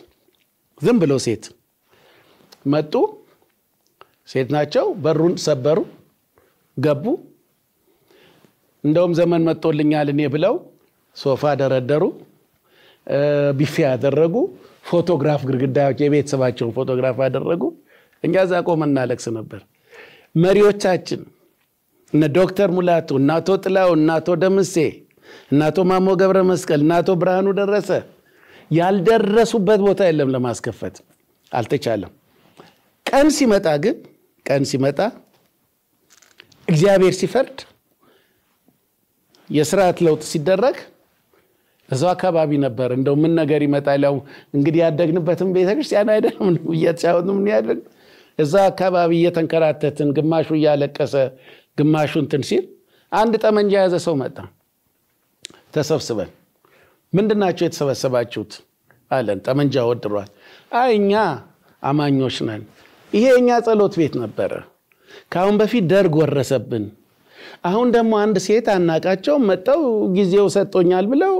ዝም ብሎ ሴት መጡ። ሴት ናቸው። በሩን ሰበሩ፣ ገቡ። እንደውም ዘመን መጦልኛል እኔ ብለው ሶፋ ደረደሩ፣ ቢፌ ያደረጉ ፎቶግራፍ ግድግዳዎች የቤተሰባቸውን ፎቶግራፍ አደረጉ እኛ እዛ ቆመ እናለቅስ ነበር። መሪዎቻችን እነ ዶክተር ሙላቱ እናቶ ጥላው እናቶ ደምሴ እናቶ ማሞ ገብረ መስቀል እናቶ ብርሃኑ ደረሰ ያልደረሱበት ቦታ የለም ለማስከፈት አልተቻለም። ቀን ሲመጣ ግን ቀን ሲመጣ እግዚአብሔር ሲፈርድ የስርዓት ለውጥ ሲደረግ እዛው አካባቢ ነበር። እንደው ምን ነገር ይመጣል? ያው እንግዲህ ያደግንበትም ቤተክርስቲያን አይደለም ነው ምን ያደግ እዛ አካባቢ እየተንከራተትን ግማሹ እያለቀሰ ግማሹ እንትን ሲል አንድ ጠመንጃ የያዘ ሰው መጣ። ተሰብስበን ምንድናቸው የተሰበሰባችሁት አለን። ጠመንጃ ወድሯል። አይ እኛ አማኞች ነን። ይሄ የእኛ ጸሎት ቤት ነበረ። ከአሁን በፊት ደርግ ወረሰብን። አሁን ደግሞ አንድ ሴት አናቃቸው መጠው ጊዜው ሰጦኛል ብለው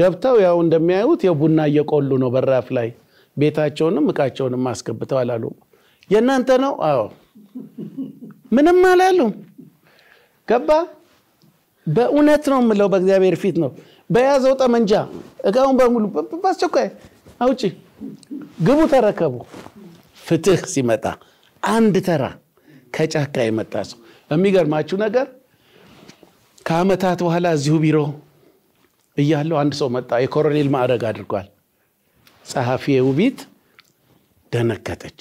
ገብተው ያው እንደሚያዩት የቡና እየቆሉ ነው በራፍ ላይ ቤታቸውንም እቃቸውንም አስገብተው አላሉ። የእናንተ ነው? አዎ። ምንም አላሉ ገባ። በእውነት ነው የምለው፣ በእግዚአብሔር ፊት ነው። በያዘው ጠመንጃ እቃውን በሙሉ በአስቸኳይ አውጪ፣ ግቡ፣ ተረከቡ። ፍትህ ሲመጣ አንድ ተራ ከጫካ የመጣ ሰው የሚገርማችሁ ነገር ከአመታት በኋላ እዚሁ ቢሮ እያለው አንድ ሰው መጣ። የኮሎኔል ማዕረግ አድርጓል። ጸሐፊ ውቢት ደነገጠች።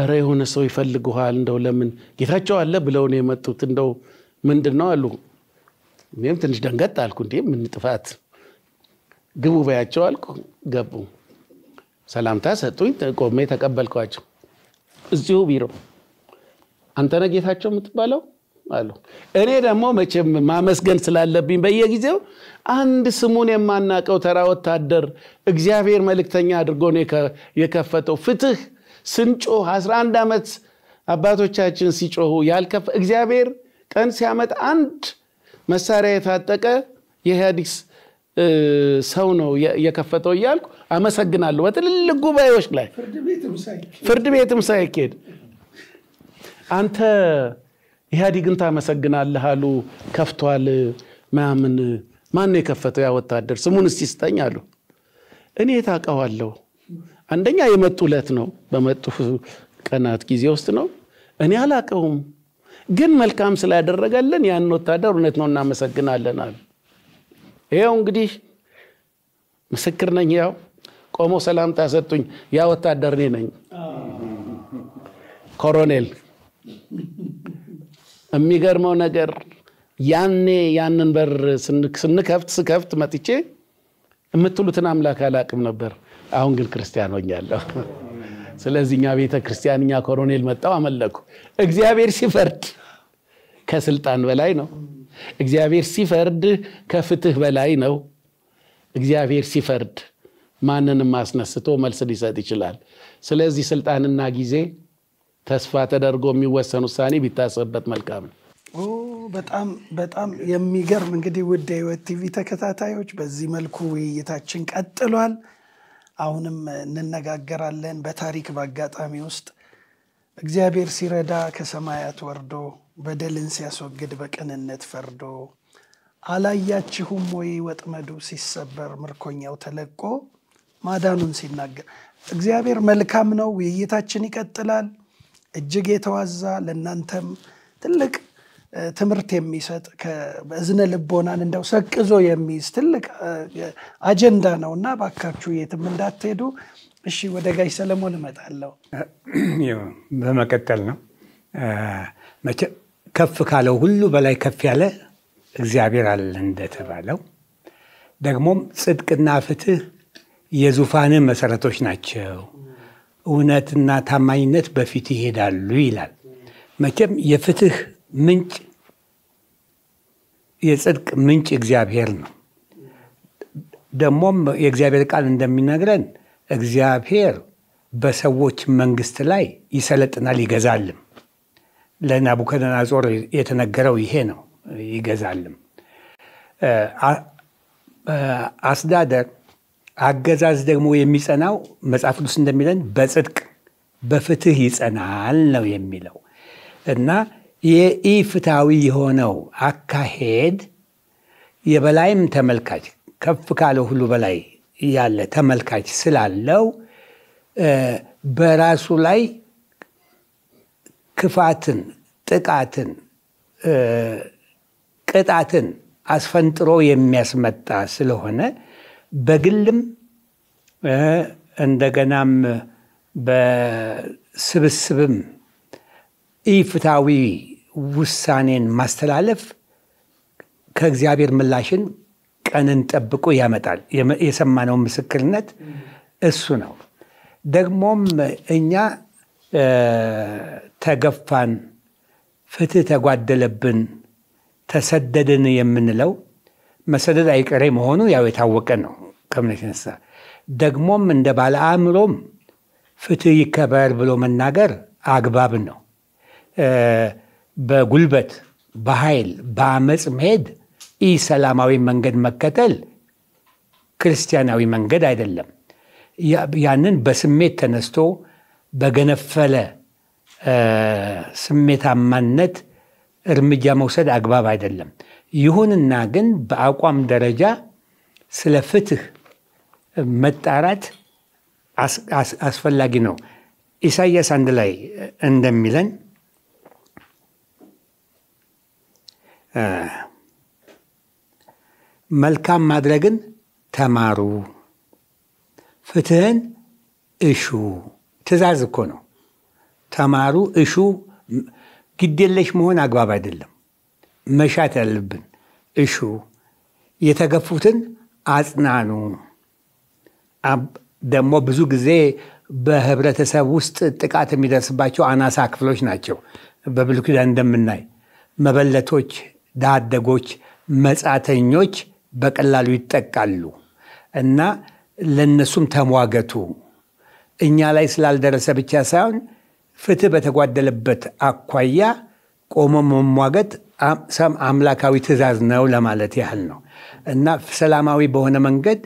እረ የሆነ ሰው ይፈልጉሃል፣ እንደው ለምን ጌታቸው አለ ብለው ነው የመጡት፣ እንደው ምንድን ነው አሉ። እኔም ትንሽ ደንገጥ አልኩ። እንዲ ምን ጥፋት ግቡ በያቸው አልኩ። ገቡ። ሰላምታ ሰጡኝ። ቆሜ ተቀበልኳቸው። እዚሁ ቢሮ አንተነ ጌታቸው የምትባለው አሉ። እኔ ደግሞ መቼም ማመስገን ስላለብኝ በየጊዜው አንድ ስሙን የማናቀው ተራ ወታደር እግዚአብሔር መልእክተኛ አድርጎ ነው የከፈተው። ፍትህ ስንጮህ 11 ዓመት አባቶቻችን ሲጮሁ ያልከፈ እግዚአብሔር ቀን ሲያመጥ አንድ መሳሪያ የታጠቀ የኢህአዲግ ሰው ነው የከፈተው እያልኩ አመሰግናለሁ። በትልልቅ ጉባኤዎች ላይ ፍርድ ቤትም ሳይኬድ አንተ ኢህአዲግን ታመሰግናለህ አሉ። ከፍቷል ምናምን። ማን የከፈተው ያ ወታደር ስሙን እስቲ ስጠኝ አሉ። እኔ ታውቀዋለሁ። አንደኛ የመጡ ዕለት ነው፣ በመጡ ቀናት ጊዜ ውስጥ ነው። እኔ አላቀውም፣ ግን መልካም ስላደረገልን ያን ወታደር እውነት ነው እናመሰግናለን አሉ። ይኸው እንግዲህ ምስክር ነኝ። ያው ቆመው ሰላምታ ሰጡኝ። ያ ወታደር እኔ ነኝ ኮሎኔል የሚገርመው ነገር ያኔ ያንን በር ስንከፍት ስከፍት መጥቼ የምትሉትን አምላክ አላቅም ነበር። አሁን ግን ክርስቲያን ሆኛለሁ። ስለዚህ እኛ ቤተ ክርስቲያን እኛ ኮሎኔል መጣው አመለኩ። እግዚአብሔር ሲፈርድ ከስልጣን በላይ ነው። እግዚአብሔር ሲፈርድ ከፍትህ በላይ ነው። እግዚአብሔር ሲፈርድ ማንንም አስነስቶ መልስ ሊሰጥ ይችላል። ስለዚህ ስልጣንና ጊዜ ተስፋ ተደርጎ የሚወሰን ውሳኔ ቢታሰብበት መልካም ነው። በጣም በጣም የሚገርም እንግዲህ ውድ የህይወት ቲቪ ተከታታዮች በዚህ መልኩ ውይይታችን ቀጥሏል። አሁንም እንነጋገራለን። በታሪክ በአጋጣሚ ውስጥ እግዚአብሔር ሲረዳ ከሰማያት ወርዶ በደልን ሲያስወግድ በቅንነት ፈርዶ አላያችሁም ወይ ወጥመዱ ሲሰበር ምርኮኛው ተለቆ ማዳኑን ሲናገር እግዚአብሔር መልካም ነው። ውይይታችን ይቀጥላል። እጅግ የተዋዛ ለእናንተም ትልቅ ትምህርት የሚሰጥ በእዝነ ልቦናን እንደው ሰቅዞ የሚይዝ ትልቅ አጀንዳ ነው እና ባካችሁ የትም እንዳትሄዱ። እሺ ወደ ጋሽ ሰለሞን እመጣለሁ። በመቀጠል ነው ከፍ ካለው ሁሉ በላይ ከፍ ያለ እግዚአብሔር አለ እንደተባለው ደግሞም ጽድቅና ፍትህ የዙፋን መሰረቶች ናቸው እውነትና ታማኝነት በፊት ይሄዳሉ ይላል። መቼም የፍትህ ምንጭ የጽድቅ ምንጭ እግዚአብሔር ነው። ደግሞም የእግዚአብሔር ቃል እንደሚነግረን እግዚአብሔር በሰዎች መንግስት ላይ ይሰለጥናል ይገዛልም። ለናቡከደነጾር የተነገረው ይሄ ነው። ይገዛልም አስተዳደር አገዛዝ ደግሞ የሚጸናው መጽሐፍ ቅዱስ እንደሚለን በጽድቅ በፍትህ ይጸናል ነው የሚለው እና የኢፍትሐዊ የሆነው አካሄድ የበላይም ተመልካች ከፍ ካለ ሁሉ በላይ ያለ ተመልካች ስላለው በራሱ ላይ ክፋትን፣ ጥቃትን፣ ቅጣትን አስፈንጥሮ የሚያስመጣ ስለሆነ በግልም እንደገናም በስብስብም ኢፍታዊ ውሳኔን ማስተላለፍ ከእግዚአብሔር ምላሽን ቀንን ጠብቆ ያመጣል። የሰማነው ምስክርነት እሱ ነው። ደግሞም እኛ ተገፋን፣ ፍትህ ተጓደለብን፣ ተሰደድን የምንለው መሰደድ አይቀሬ መሆኑ ያው የታወቀ ነው ከምን የተነሳ ደግሞም እንደ ባለ አእምሮም ፍትህ ይከበር ብሎ መናገር አግባብ ነው። በጉልበት በኃይል በአመፅ መሄድ ኢ ሰላማዊ መንገድ መከተል ክርስቲያናዊ መንገድ አይደለም። ያንን በስሜት ተነስቶ በገነፈለ ስሜታማነት እርምጃ መውሰድ አግባብ አይደለም። ይሁንና ግን በአቋም ደረጃ ስለ ፍትህ መጣራት አስፈላጊ ነው። ኢሳያስ አንድ ላይ እንደሚለን መልካም ማድረግን ተማሩ፣ ፍትህን እሹ። ትእዛዝ እኮ ነው። ተማሩ፣ እሹ። ግዴለሽ መሆን አግባብ አይደለም። መሻት ያለብን። እሹ የተገፉትን አጽናኑ። ደግሞ ብዙ ጊዜ በህብረተሰብ ውስጥ ጥቃት የሚደርስባቸው አናሳ ክፍሎች ናቸው። በብሉይ ኪዳን እንደምናይ መበለቶች፣ ዳደጎች፣ መጻተኞች በቀላሉ ይጠቃሉ እና ለነሱም ተሟገቱ። እኛ ላይ ስላልደረሰ ብቻ ሳይሆን ፍትህ በተጓደለበት አኳያ ቆሞ መሟገት ሰም አምላካዊ ትእዛዝ ነው ለማለት ያህል ነው እና ሰላማዊ በሆነ መንገድ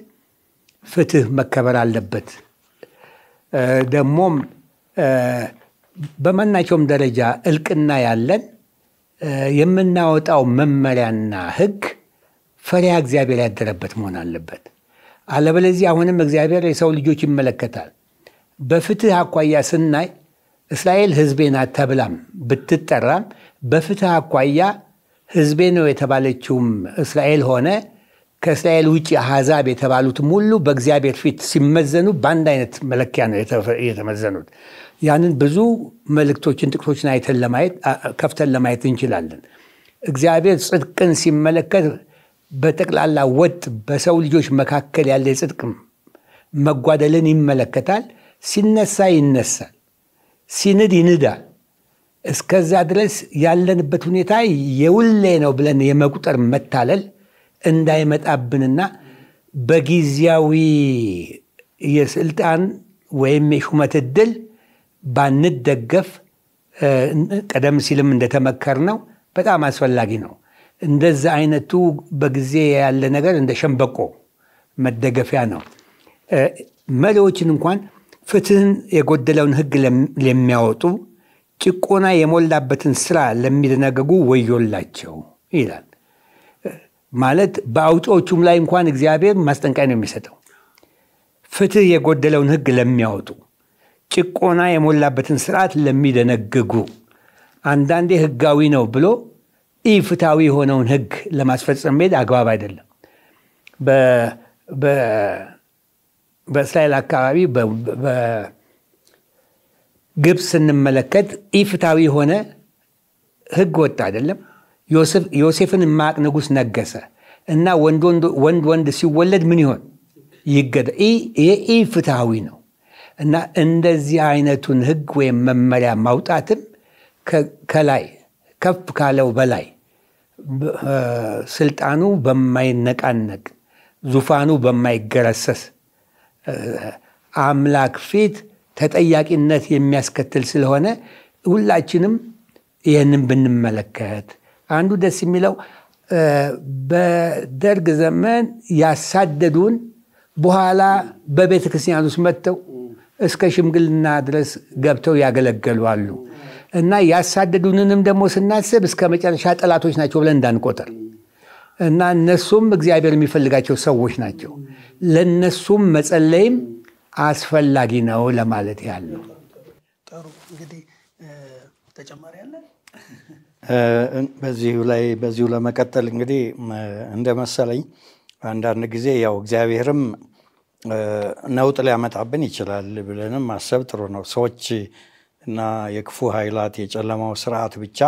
ፍትህ መከበር አለበት። ደግሞም በማናቸውም ደረጃ እልቅና ያለን የምናወጣው መመሪያና ህግ ፈሪያ እግዚአብሔር ያደረበት መሆን አለበት። አለበለዚህ አሁንም እግዚአብሔር የሰው ልጆች ይመለከታል። በፍትህ አኳያ ስናይ እስራኤል ህዝቤ ናት ተብላም ብትጠራም በፍትህ አኳያ ህዝቤ ነው የተባለችውም እስራኤል ሆነ ከእስራኤል ውጭ አሕዛብ የተባሉትም ሁሉ በእግዚአብሔር ፊት ሲመዘኑ በአንድ አይነት መለኪያ ነው የተመዘኑት። ያንን ብዙ መልእክቶችን፣ ጥቅሶችን አይተን ለማየት ከፍተን ለማየት እንችላለን። እግዚአብሔር ጽድቅን ሲመለከት በጠቅላላ ወጥ በሰው ልጆች መካከል ያለ የጽድቅ መጓደልን ይመለከታል። ሲነሳ ይነሳል፣ ሲንድ ይንዳል፣ እስከዛ ድረስ ያለንበት ሁኔታ የውሌ ነው ብለን የመቁጠር መታለል እንዳይመጣብንና በጊዜያዊ የስልጣን ወይም የሹመት እድል ባንደገፍ ቀደም ሲልም እንደተመከር ነው በጣም አስፈላጊ ነው። እንደዛ አይነቱ በጊዜ ያለ ነገር እንደ ሸንበቆ መደገፊያ ነው። መሪዎችን እንኳን ፍትህን የጎደለውን ህግ ለሚያወጡ ጭቆና የሞላበትን ስራ ለሚደነገጉ ወዮላቸው ይላል። ማለት በአውጪዎቹም ላይ እንኳን እግዚአብሔር ማስጠንቀቂያ ነው የሚሰጠው። ፍትህ የጎደለውን ህግ ለሚያወጡ፣ ጭቆና የሞላበትን ስርዓት ለሚደነግጉ፣ አንዳንዴ ህጋዊ ነው ብሎ ኢፍትሐዊ የሆነውን ህግ ለማስፈጸም መሄድ አግባብ አይደለም። በእስራኤል አካባቢ ግብፅ ስንመለከት ኢፍታዊ የሆነ ህግ ወጣ አይደለም። ዮሴፍን የማያውቅ ንጉሥ ነገሰ እና ወንድ ወንድ ሲወለድ ምን ይሆን ይገደ ይህ ኢፍትሐዊ ነው እና እንደዚህ አይነቱን ህግ ወይም መመሪያ ማውጣትም ከላይ ከፍ ካለው በላይ ስልጣኑ በማይነቃነቅ ዙፋኑ በማይገረሰስ አምላክ ፊት ተጠያቂነት የሚያስከትል ስለሆነ ሁላችንም ይህንን ብንመለከት አንዱ ደስ የሚለው በደርግ ዘመን ያሳደዱን በኋላ በቤተ ክርስቲያን ውስጥ መጥተው እስከ ሽምግልና ድረስ ገብተው ያገለገሉ አሉ እና ያሳደዱንንም ደግሞ ስናስብ እስከ መጨረሻ ጠላቶች ናቸው ብለን እንዳንቆጠር እና እነሱም እግዚአብሔር የሚፈልጋቸው ሰዎች ናቸው። ለነሱም መጸለይም አስፈላጊ ነው ለማለት ያለው ጥሩ እንግዲህ ተጨማሪ አለ። በዚሁ ላይ በዚሁ ለመቀጠል እንግዲህ እንደመሰለኝ አንዳንድ ጊዜ ያው እግዚአብሔርም ነውጥ ሊያመጣብን ይችላል ብለንም ማሰብ ጥሩ ነው። ሰዎች እና የክፉ ኃይላት የጨለማው ስርዓት ብቻ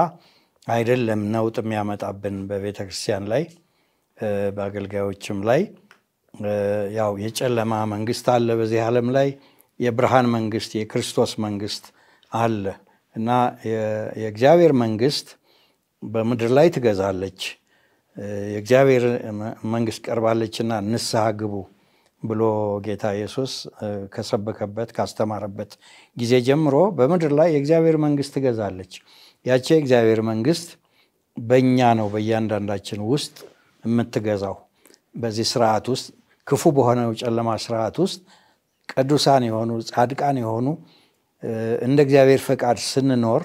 አይደለም ነውጥ የሚያመጣብን በቤተክርስቲያን ላይ በአገልጋዮችም ላይ ያው የጨለማ መንግስት አለ በዚህ ዓለም ላይ የብርሃን መንግስት የክርስቶስ መንግስት አለ እና የእግዚአብሔር መንግስት በምድር ላይ ትገዛለች የእግዚአብሔር መንግስት ቀርባለችና ንስሐ ግቡ ብሎ ጌታ ኢየሱስ ከሰበከበት ካስተማረበት ጊዜ ጀምሮ በምድር ላይ የእግዚአብሔር መንግስት ትገዛለች። ያቺ የእግዚአብሔር መንግስት በእኛ ነው በእያንዳንዳችን ውስጥ የምትገዛው በዚህ ስርዓት ውስጥ ክፉ በሆነው ጨለማ ስርዓት ውስጥ ቅዱሳን የሆኑ ጻድቃን የሆኑ እንደ እግዚአብሔር ፈቃድ ስንኖር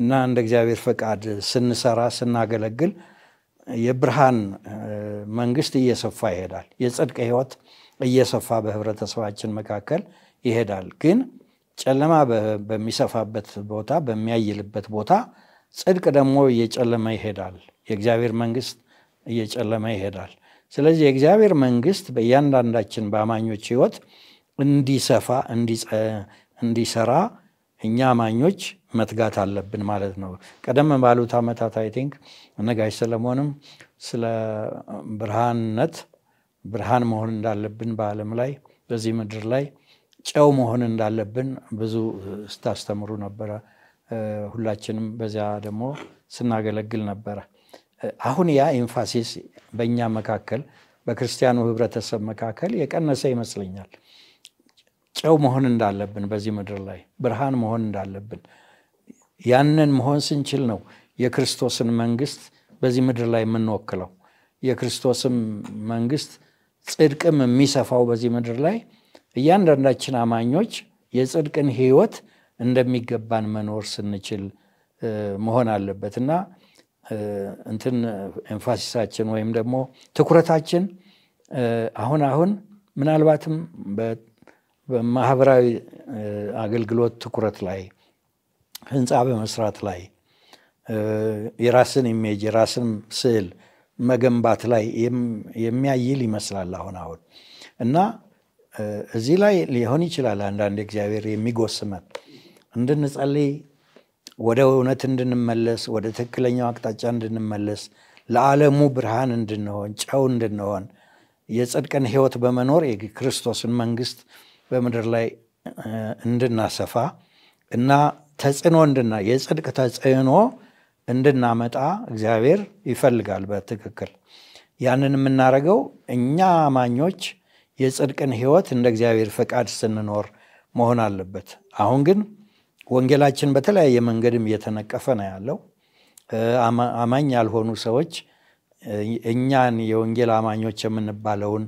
እና እንደ እግዚአብሔር ፈቃድ ስንሰራ ስናገለግል የብርሃን መንግስት እየሰፋ ይሄዳል። የጽድቅ ህይወት እየሰፋ በህብረተሰባችን መካከል ይሄዳል። ግን ጨለማ በሚሰፋበት ቦታ በሚያይልበት ቦታ ጽድቅ ደግሞ እየጨለመ ይሄዳል። የእግዚአብሔር መንግስት እየጨለመ ይሄዳል። ስለዚህ የእግዚአብሔር መንግስት በእያንዳንዳችን በአማኞች ህይወት እንዲሰፋ እንዲሰራ እኛ አማኞች መትጋት አለብን ማለት ነው። ቀደም ባሉት ዓመታት አይ ቲንክ ነጋሽ ሰለሞንም ስለ ብርሃንነት ብርሃን መሆን እንዳለብን በዓለም ላይ በዚህ ምድር ላይ ጨው መሆን እንዳለብን ብዙ ስታስተምሩ ነበረ። ሁላችንም በዚያ ደግሞ ስናገለግል ነበረ። አሁን ያ ኤንፋሲስ በእኛ መካከል በክርስቲያኑ ህብረተሰብ መካከል የቀነሰ ይመስለኛል። ጨው መሆን እንዳለብን በዚህ ምድር ላይ ብርሃን መሆን እንዳለብን ያንን መሆን ስንችል ነው የክርስቶስን መንግስት በዚህ ምድር ላይ የምንወክለው። የክርስቶስም መንግስት ጽድቅም የሚሰፋው በዚህ ምድር ላይ እያንዳንዳችን አማኞች የጽድቅን ህይወት እንደሚገባን መኖር ስንችል መሆን አለበት እና እንትን ኤንፋሲሳችን ወይም ደግሞ ትኩረታችን አሁን አሁን ምናልባትም በማህበራዊ አገልግሎት ትኩረት ላይ ህንፃ በመስራት ላይ የራስን ኢሜጅ የራስን ስዕል መገንባት ላይ የሚያይል ይመስላል አሁን አሁን እና እዚህ ላይ ሊሆን ይችላል አንዳንድ እግዚአብሔር የሚጎስመን እንድንጸልይ ወደ እውነት እንድንመለስ፣ ወደ ትክክለኛው አቅጣጫ እንድንመለስ፣ ለዓለሙ ብርሃን እንድንሆን፣ ጨው እንድንሆን የጽድቅን ህይወት በመኖር የክርስቶስን መንግስት በምድር ላይ እንድናሰፋ እና ተጽዕኖ እንድና የጽድቅ ተጽዕኖ እንድናመጣ እግዚአብሔር ይፈልጋል። በትክክል ያንን የምናደርገው እኛ አማኞች የጽድቅን ህይወት እንደ እግዚአብሔር ፈቃድ ስንኖር መሆን አለበት። አሁን ግን ወንጌላችን በተለያየ መንገድም እየተነቀፈ ነው ያለው። አማኝ ያልሆኑ ሰዎች እኛን የወንጌል አማኞች የምንባለውን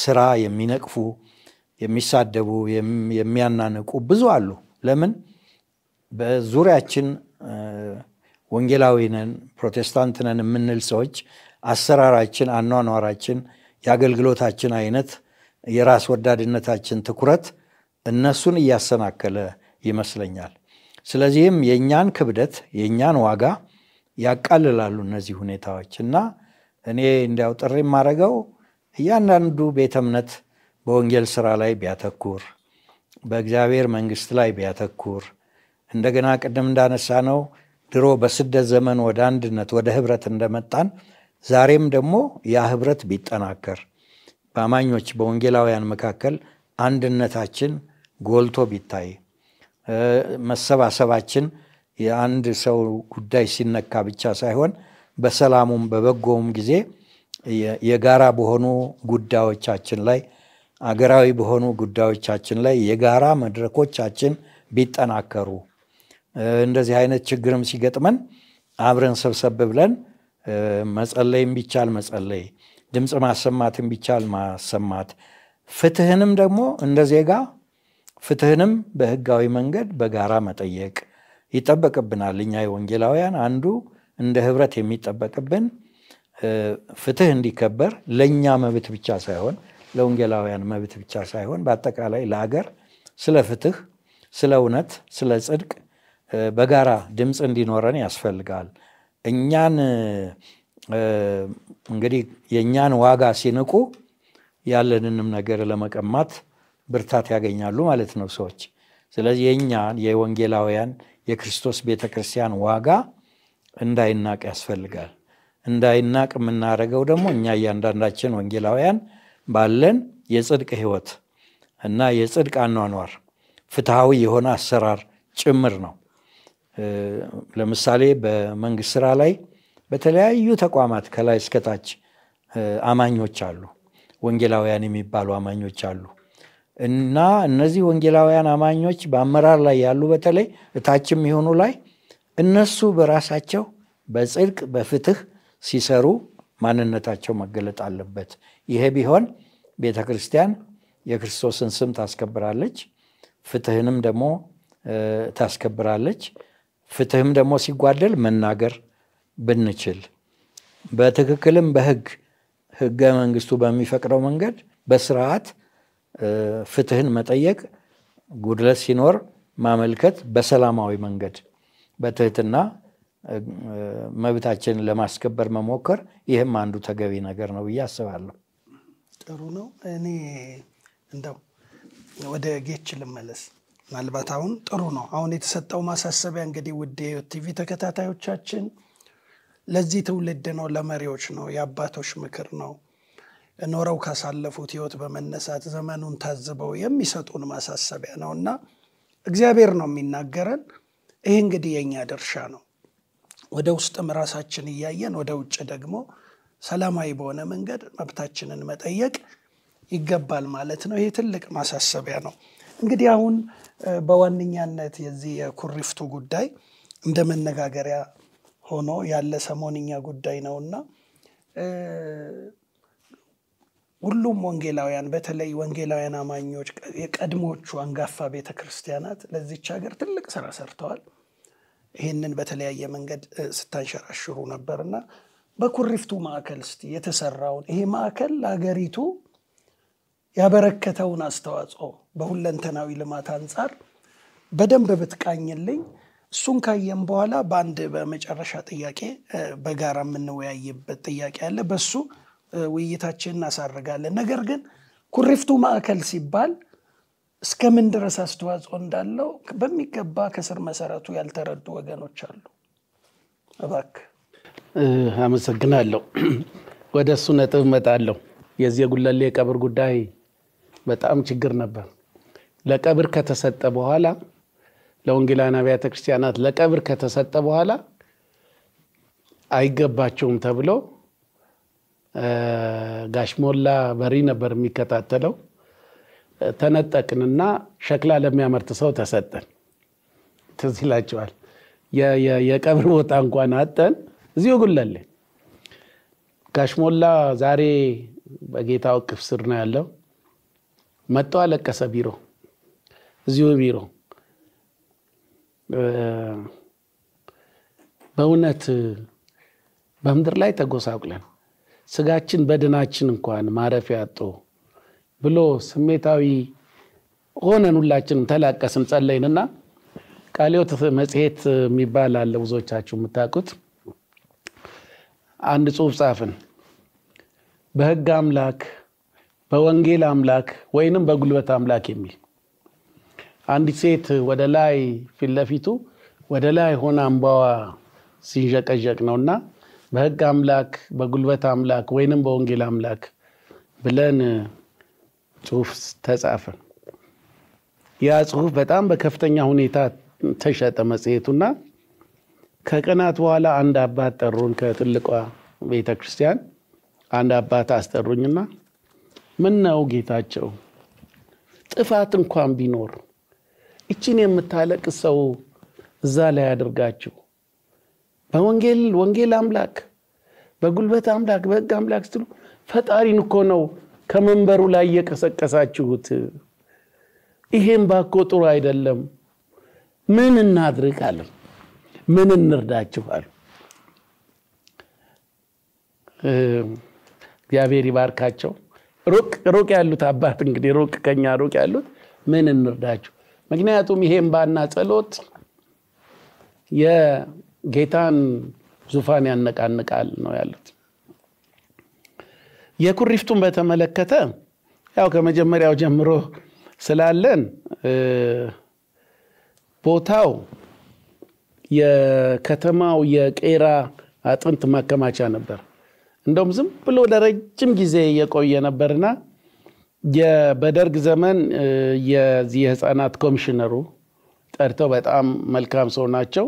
ስራ የሚነቅፉ፣ የሚሳደቡ፣ የሚያናንቁ ብዙ አሉ። ለምን በዙሪያችን ወንጌላዊ ነን፣ ፕሮቴስታንት ነን የምንል ሰዎች አሰራራችን፣ አኗኗራችን፣ የአገልግሎታችን አይነት፣ የራስ ወዳድነታችን ትኩረት እነሱን እያሰናከለ ይመስለኛል። ስለዚህም የእኛን ክብደት የእኛን ዋጋ ያቃልላሉ እነዚህ ሁኔታዎች እና እኔ እንዲያው ጥሪ የማደርገው እያንዳንዱ ቤተ እምነት በወንጌል ስራ ላይ ቢያተኩር፣ በእግዚአብሔር መንግስት ላይ ቢያተኩር፣ እንደገና ቅድም እንዳነሳ ነው ድሮ በስደት ዘመን ወደ አንድነት ወደ ህብረት እንደመጣን ዛሬም ደግሞ ያ ህብረት ቢጠናከር በአማኞች በወንጌላውያን መካከል አንድነታችን ጎልቶ ቢታይ መሰባሰባችን የአንድ ሰው ጉዳይ ሲነካ ብቻ ሳይሆን በሰላሙም በበጎውም ጊዜ የጋራ በሆኑ ጉዳዮቻችን ላይ አገራዊ በሆኑ ጉዳዮቻችን ላይ የጋራ መድረኮቻችን ቢጠናከሩ እንደዚህ አይነት ችግርም ሲገጥመን አብረን ሰብሰብ ብለን መጸለይም ቢቻል መጸለይ፣ ድምፅ ማሰማትም ቢቻል ማሰማት፣ ፍትህንም ደግሞ እንደ ዜጋ ፍትህንም በህጋዊ መንገድ በጋራ መጠየቅ ይጠበቅብናል። እኛ የወንጌላውያን አንዱ እንደ ህብረት የሚጠበቅብን ፍትህ እንዲከበር ለእኛ መብት ብቻ ሳይሆን ለወንጌላውያን መብት ብቻ ሳይሆን በአጠቃላይ ለአገር ስለ ፍትህ፣ ስለ እውነት፣ ስለ ጽድቅ በጋራ ድምፅ እንዲኖረን ያስፈልጋል። እኛን እንግዲህ የእኛን ዋጋ ሲንቁ ያለንንም ነገር ለመቀማት ብርታት ያገኛሉ ማለት ነው ሰዎች። ስለዚህ የእኛ የወንጌላውያን የክርስቶስ ቤተ ክርስቲያን ዋጋ እንዳይናቅ ያስፈልጋል። እንዳይናቅ የምናደርገው ደግሞ እኛ እያንዳንዳችን ወንጌላውያን ባለን የጽድቅ ህይወት እና የጽድቅ አኗኗር ፍትሐዊ የሆነ አሰራር ጭምር ነው። ለምሳሌ በመንግስት ስራ ላይ በተለያዩ ተቋማት ከላይ እስከታች አማኞች አሉ፣ ወንጌላውያን የሚባሉ አማኞች አሉ። እና እነዚህ ወንጌላውያን አማኞች በአመራር ላይ ያሉ በተለይ እታችም የሆኑ ላይ እነሱ በራሳቸው በጽድቅ በፍትህ ሲሰሩ ማንነታቸው መገለጥ አለበት። ይሄ ቢሆን ቤተ ክርስቲያን የክርስቶስን ስም ታስከብራለች፣ ፍትህንም ደግሞ ታስከብራለች። ፍትህም ደግሞ ሲጓደል መናገር ብንችል በትክክልም በህግ ህገ መንግስቱ በሚፈቅደው መንገድ በስርዓት ፍትህን መጠየቅ፣ ጉድለት ሲኖር ማመልከት፣ በሰላማዊ መንገድ በትህትና መብታችንን ለማስከበር መሞከር፣ ይህም አንዱ ተገቢ ነገር ነው ብዬ አስባለሁ። ጥሩ ነው። እኔ እንደው ወደ ጌች ልመለስ። ምናልባት አሁን ጥሩ ነው። አሁን የተሰጠው ማሳሰቢያ እንግዲህ ውድ ቲቪ ተከታታዮቻችን ለዚህ ትውልድ ነው፣ ለመሪዎች ነው፣ የአባቶች ምክር ነው። ኖረው ካሳለፉት ህይወት በመነሳት ዘመኑን ታዝበው የሚሰጡን ማሳሰቢያ ነው እና እግዚአብሔር ነው የሚናገረን። ይህ እንግዲህ የእኛ ድርሻ ነው። ወደ ውስጥም ራሳችን እያየን ወደ ውጭ ደግሞ ሰላማዊ በሆነ መንገድ መብታችንን መጠየቅ ይገባል ማለት ነው። ይሄ ትልቅ ማሳሰቢያ ነው። እንግዲህ አሁን በዋነኛነት የዚህ የኩሪፍቱ ጉዳይ እንደ መነጋገሪያ ሆኖ ያለ ሰሞንኛ ጉዳይ ነውና ሁሉም ወንጌላውያን በተለይ ወንጌላውያን አማኞች የቀድሞቹ አንጋፋ ቤተ ክርስቲያናት ለዚች ሀገር ትልቅ ስራ ሰርተዋል። ይህንን በተለያየ መንገድ ስታንሸራሽሩ ነበርና በኩሪፍቱ ማዕከል ስ የተሰራውን ይሄ ማዕከል ለሀገሪቱ ያበረከተውን አስተዋጽኦ በሁለንተናዊ ልማት አንጻር በደንብ ብትቃኝልኝ፣ እሱን ካየም በኋላ በአንድ በመጨረሻ ጥያቄ በጋራ የምንወያይበት ጥያቄ አለ። በሱ ውይይታችን እናሳርጋለን። ነገር ግን ኩሪፍቱ ማዕከል ሲባል እስከምን ድረስ አስተዋጽኦ እንዳለው በሚገባ ከስር መሰረቱ ያልተረዱ ወገኖች አሉ። እባክ አመሰግናለሁ። ወደ እሱ ነጥብ መጣለሁ የዚህ የጉለሌ የቀብር ጉዳይ በጣም ችግር ነበር። ለቀብር ከተሰጠ በኋላ ለወንጌላን አብያተ ክርስቲያናት ለቀብር ከተሰጠ በኋላ አይገባቸውም ተብሎ ጋሽሞላ በሪ ነበር የሚከታተለው። ተነጠቅንና ሸክላ ለሚያመርት ሰው ተሰጠን። ትዝ ይላቸዋል። የቀብር ቦታ እንኳን አጠን እዚሁ ጉለሌ። ጋሽሞላ ዛሬ በጌታ እቅፍ ስር ነው ያለው። መጥቶ አለቀሰ። ቢሮ እዚሁ ቢሮ በእውነት በምድር ላይ ተጎሳቁለን ስጋችን በድናችን እንኳን ማረፊያ አጦ ብሎ ስሜታዊ ሆነን ሁላችንም ተላቀስን ጸለይንና ቃልዮት መጽሔት የሚባል አለ ብዙዎቻችሁ የምታውቁት አንድ ጽሁፍ ጻፍን በህግ አምላክ በወንጌል አምላክ ወይንም በጉልበት አምላክ የሚል አንዲት ሴት ወደ ላይ ፊትለፊቱ ወደ ላይ ሆነ አንባዋ ሲንዠቀዠቅ ነውና በህግ አምላክ በጉልበት አምላክ ወይንም በወንጌል አምላክ ብለን ጽሁፍ ተጻፈ። ያ ጽሁፍ በጣም በከፍተኛ ሁኔታ ተሸጠ መጽሔቱና ከቀናት በኋላ አንድ አባት ጠሩን። ከትልቋ ቤተ ክርስቲያን አንድ አባት አስጠሩኝና ምን ነው ጌታቸው፣ ጥፋት እንኳን ቢኖር እችን የምታለቅ ሰው እዛ ላይ አድርጋችሁ በወንጌል ወንጌል አምላክ፣ በጉልበት አምላክ፣ በህግ አምላክ ስትሉ ፈጣሪን እኮ ነው ከመንበሩ ላይ የቀሰቀሳችሁት። ይሄም ባኮ ጥሩ አይደለም። ምን እናድርግ አለ። ምን እንርዳችሁ አሉ። እግዚአብሔር ይባርካቸው። ሩቅ ያሉት አባት እንግዲህ ሩቅ ከኛ ሩቅ ያሉት ምን እንርዳችሁ። ምክንያቱም ይሄ ባና ጸሎት ጌታን ዙፋን ያነቃንቃል ነው ያሉት። የኩሪፍቱን በተመለከተ ያው ከመጀመሪያው ጀምሮ ስላለን ቦታው የከተማው የቄራ አጥንት ማከማቻ ነበር። እንደውም ዝም ብሎ ለረጅም ጊዜ የቆየ ነበርና በደርግ ዘመን የዚህ የህፃናት ኮሚሽነሩ ጠርተው በጣም መልካም ሰው ናቸው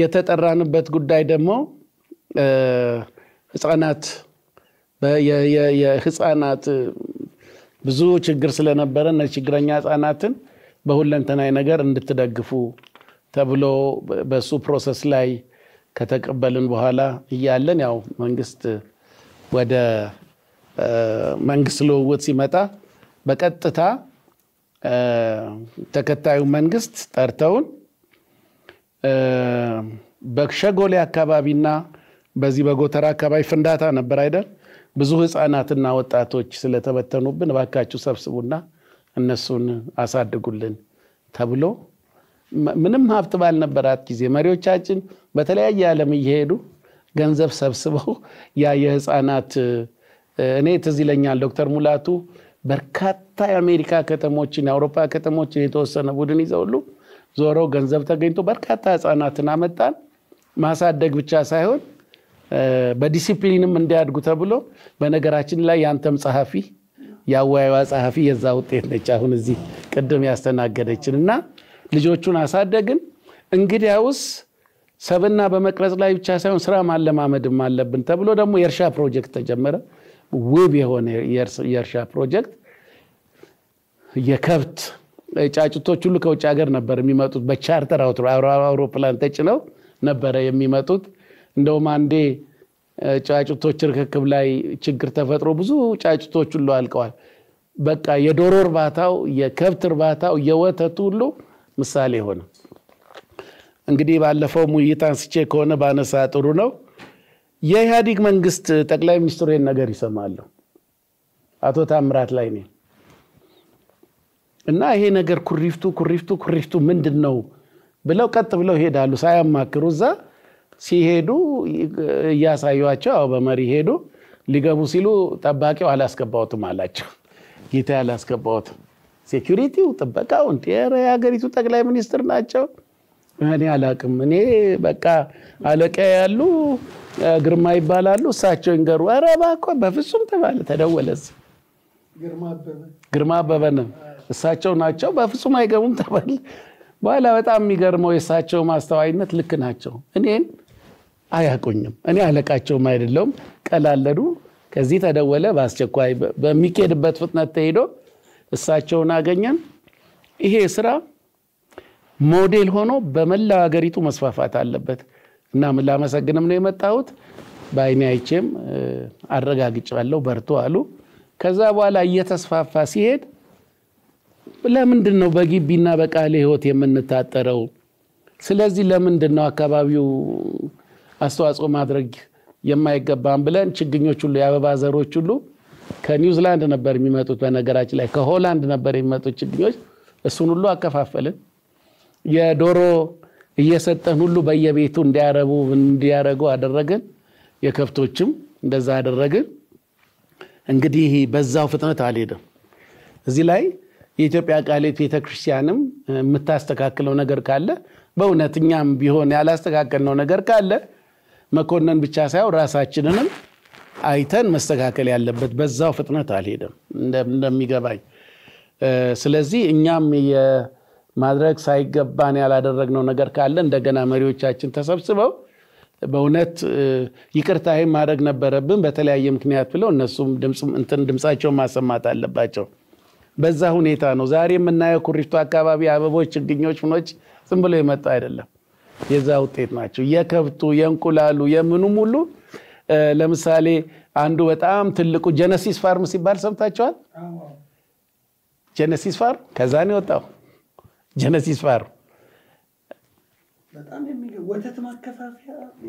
የተጠራንበት ጉዳይ ደግሞ ህጻናት የህፃናት ብዙ ችግር ስለነበረ እነ ችግረኛ ህፃናትን በሁለንተናዊ ነገር እንድትደግፉ ተብሎ በሱ ፕሮሰስ ላይ ከተቀበልን በኋላ እያለን ያው መንግስት ወደ መንግስት ልውውጥ ሲመጣ በቀጥታ ተከታዩ መንግስት ጠርተውን በሸጎሌ አካባቢና በዚህ በጎተራ አካባቢ ፍንዳታ ነበር አይደል? ብዙ ህፃናትና ወጣቶች ስለተበተኑብን እባካችሁ ሰብስቡና እነሱን አሳድጉልን ተብሎ ምንም ሀብት ባልነበራት ጊዜ መሪዎቻችን በተለያየ ዓለም እየሄዱ ገንዘብ ሰብስበው ያ የህፃናት እኔ ትዝ ይለኛል ዶክተር ሙላቱ በርካታ የአሜሪካ ከተሞችን የአውሮፓ ከተሞችን የተወሰነ ቡድን ይዘውሉ ዞሮ ገንዘብ ተገኝቶ በርካታ ህፃናትን አመጣን። ማሳደግ ብቻ ሳይሆን በዲሲፕሊንም እንዲያድጉ ተብሎ በነገራችን ላይ ያንተም ጸሐፊ የአወያዩዋ ጸሐፊ የዛ ውጤት ነች። አሁን እዚህ ቅድም ያስተናገደችን እና ልጆቹን አሳደግን። እንግዲያውስ ሰብና በመቅረጽ ላይ ብቻ ሳይሆን ስራ ማለማመድም አለብን ተብሎ ደግሞ የእርሻ ፕሮጀክት ተጀመረ። ውብ የሆነ የእርሻ ፕሮጀክት የከብት ጫጭቶች ሁሉ ከውጭ ሀገር ነበር የሚመጡት። በቻርተር አውሮፕላን ተጭነው ነበረ የሚመጡት። እንደውም አንዴ ጫጭቶች ርክክብ ላይ ችግር ተፈጥሮ ብዙ ጫጭቶች ሁሉ አልቀዋል። በቃ የዶሮ እርባታው፣ የከብት እርባታው፣ የወተቱ ሁሉ ምሳሌ ሆነ። እንግዲህ ባለፈው ሙይት አንስቼ ከሆነ ባነሳ ጥሩ ነው። የኢህአዲግ መንግስት ጠቅላይ ሚኒስትሩ ይህን ነገር ይሰማለሁ። አቶ ታምራት ላይ ነኝ እና ይሄ ነገር ኩሪፍቱ ኩሪፍቱ ኩሪፍቱ ምንድን ነው ብለው ቀጥ ብለው ይሄዳሉ ሳያማክሩ። እዛ ሲሄዱ እያሳዩቸው አዎ በመሪ ሄዱ። ሊገቡ ሲሉ ጠባቂው አላስገባውትም አላቸው። ጌታ አላስገባውትም። ሴኪሪቲው ጥበቃው እንደ የሀገሪቱ ጠቅላይ ሚኒስትር ናቸው። እኔ አላቅም። እኔ በቃ አለቃ ያሉ ግርማ ይባላሉ። እሳቸው ይንገሩ። ኧረ እባክዎ በፍጹም ተባለ። ተደወለ። ግርማ አበበ ነው እሳቸው ናቸው በፍጹም አይገቡም ተባለ። በኋላ በጣም የሚገርመው የእሳቸው ማስተዋይነት ልክ ናቸው። እኔን አያቁኝም እኔ አለቃቸውም አይደለውም። ቀላለዱ። ከዚህ ተደወለ፣ በአስቸኳይ በሚኬድበት ፍጥነት ተሄዶ እሳቸውን አገኘን። ይሄ ስራ ሞዴል ሆኖ በመላው ሀገሪቱ መስፋፋት አለበት እና ምን ላመሰግንም ነው የመጣሁት። በአይኔ አይቼም አረጋግጫለሁ፣ በርቶ አሉ። ከዛ በኋላ እየተስፋፋ ሲሄድ ለምንድን ነው በግቢና በቃለ ህይወት የምንታጠረው? ስለዚህ ለምንድን ነው አካባቢው አስተዋጽኦ ማድረግ የማይገባም ብለን ችግኞች ሁሉ የአበባ ዘሮች ሁሉ ከኒውዚላንድ ነበር የሚመጡት። በነገራችን ላይ ከሆላንድ ነበር የሚመጡት ችግኞች። እሱን ሁሉ አከፋፈልን። የዶሮ እየሰጠን ሁሉ በየቤቱ እንዲያረቡ እንዲያረጉ አደረግን። የከብቶችም እንደዛ አደረግን። እንግዲህ በዛው ፍጥነት አልሄደም እዚህ ላይ የኢትዮጵያ ቃሌት ቤተክርስቲያንም የምታስተካክለው ነገር ካለ በእውነት እኛም ቢሆን ያላስተካከልነው ነገር ካለ መኮንን ብቻ ሳይሆን ራሳችንንም አይተን መስተካከል ያለበት በዛው ፍጥነት አልሄደም እንደሚገባኝ። ስለዚህ እኛም ማድረግ ሳይገባን ያላደረግነው ነገር ካለ እንደገና መሪዎቻችን ተሰብስበው በእውነት ይቅርታ ማድረግ ነበረብን በተለያየ ምክንያት ብለው እነሱም ድምፃቸውን ማሰማት አለባቸው። በዛ ሁኔታ ነው ዛሬ የምናየው ኩሪፍቱ አካባቢ አበቦች፣ ችግኞች፣ ምኖች ዝም ብሎ የመጣ አይደለም። የዛ ውጤት ናቸው። የከብቱ የእንቁላሉ የምኑም ሁሉ ለምሳሌ አንዱ በጣም ትልቁ ጀነሲስ ፋርም ሲባል ሰምታችኋል። ጀነሲስ ፋርም ከዛ ነው የወጣው። ጀነሲስ ፋርም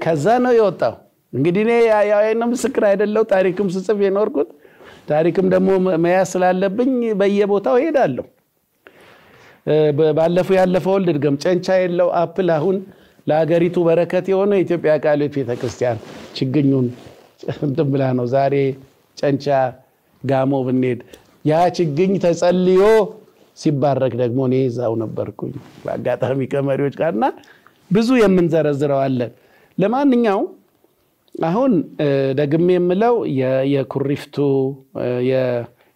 ከዛ ነው የወጣው። እንግዲህ እኔ ምስክር አይደለው ታሪክም ስጽፍ የኖርኩት ታሪክም ደግሞ መያዝ ስላለብኝ በየቦታው እሄዳለሁ። ባለፈው ያለፈውን ልድገም። ጨንቻ የለው አፕል አሁን ለሀገሪቱ በረከት የሆነ የኢትዮጵያ ቃልዮት ቤተክርስቲያን ችግኙን እንትን ብላ ነው። ዛሬ ጨንቻ ጋሞ ብንሄድ ያ ችግኝ ተጸልዮ ሲባረክ ደግሞ እኔ እዛው ነበርኩኝ በአጋጣሚ ከመሪዎች ጋርና ብዙ የምንዘረዝረዋለን። ለማንኛውም አሁን ደግሜ የምለው የኩሪፍቱ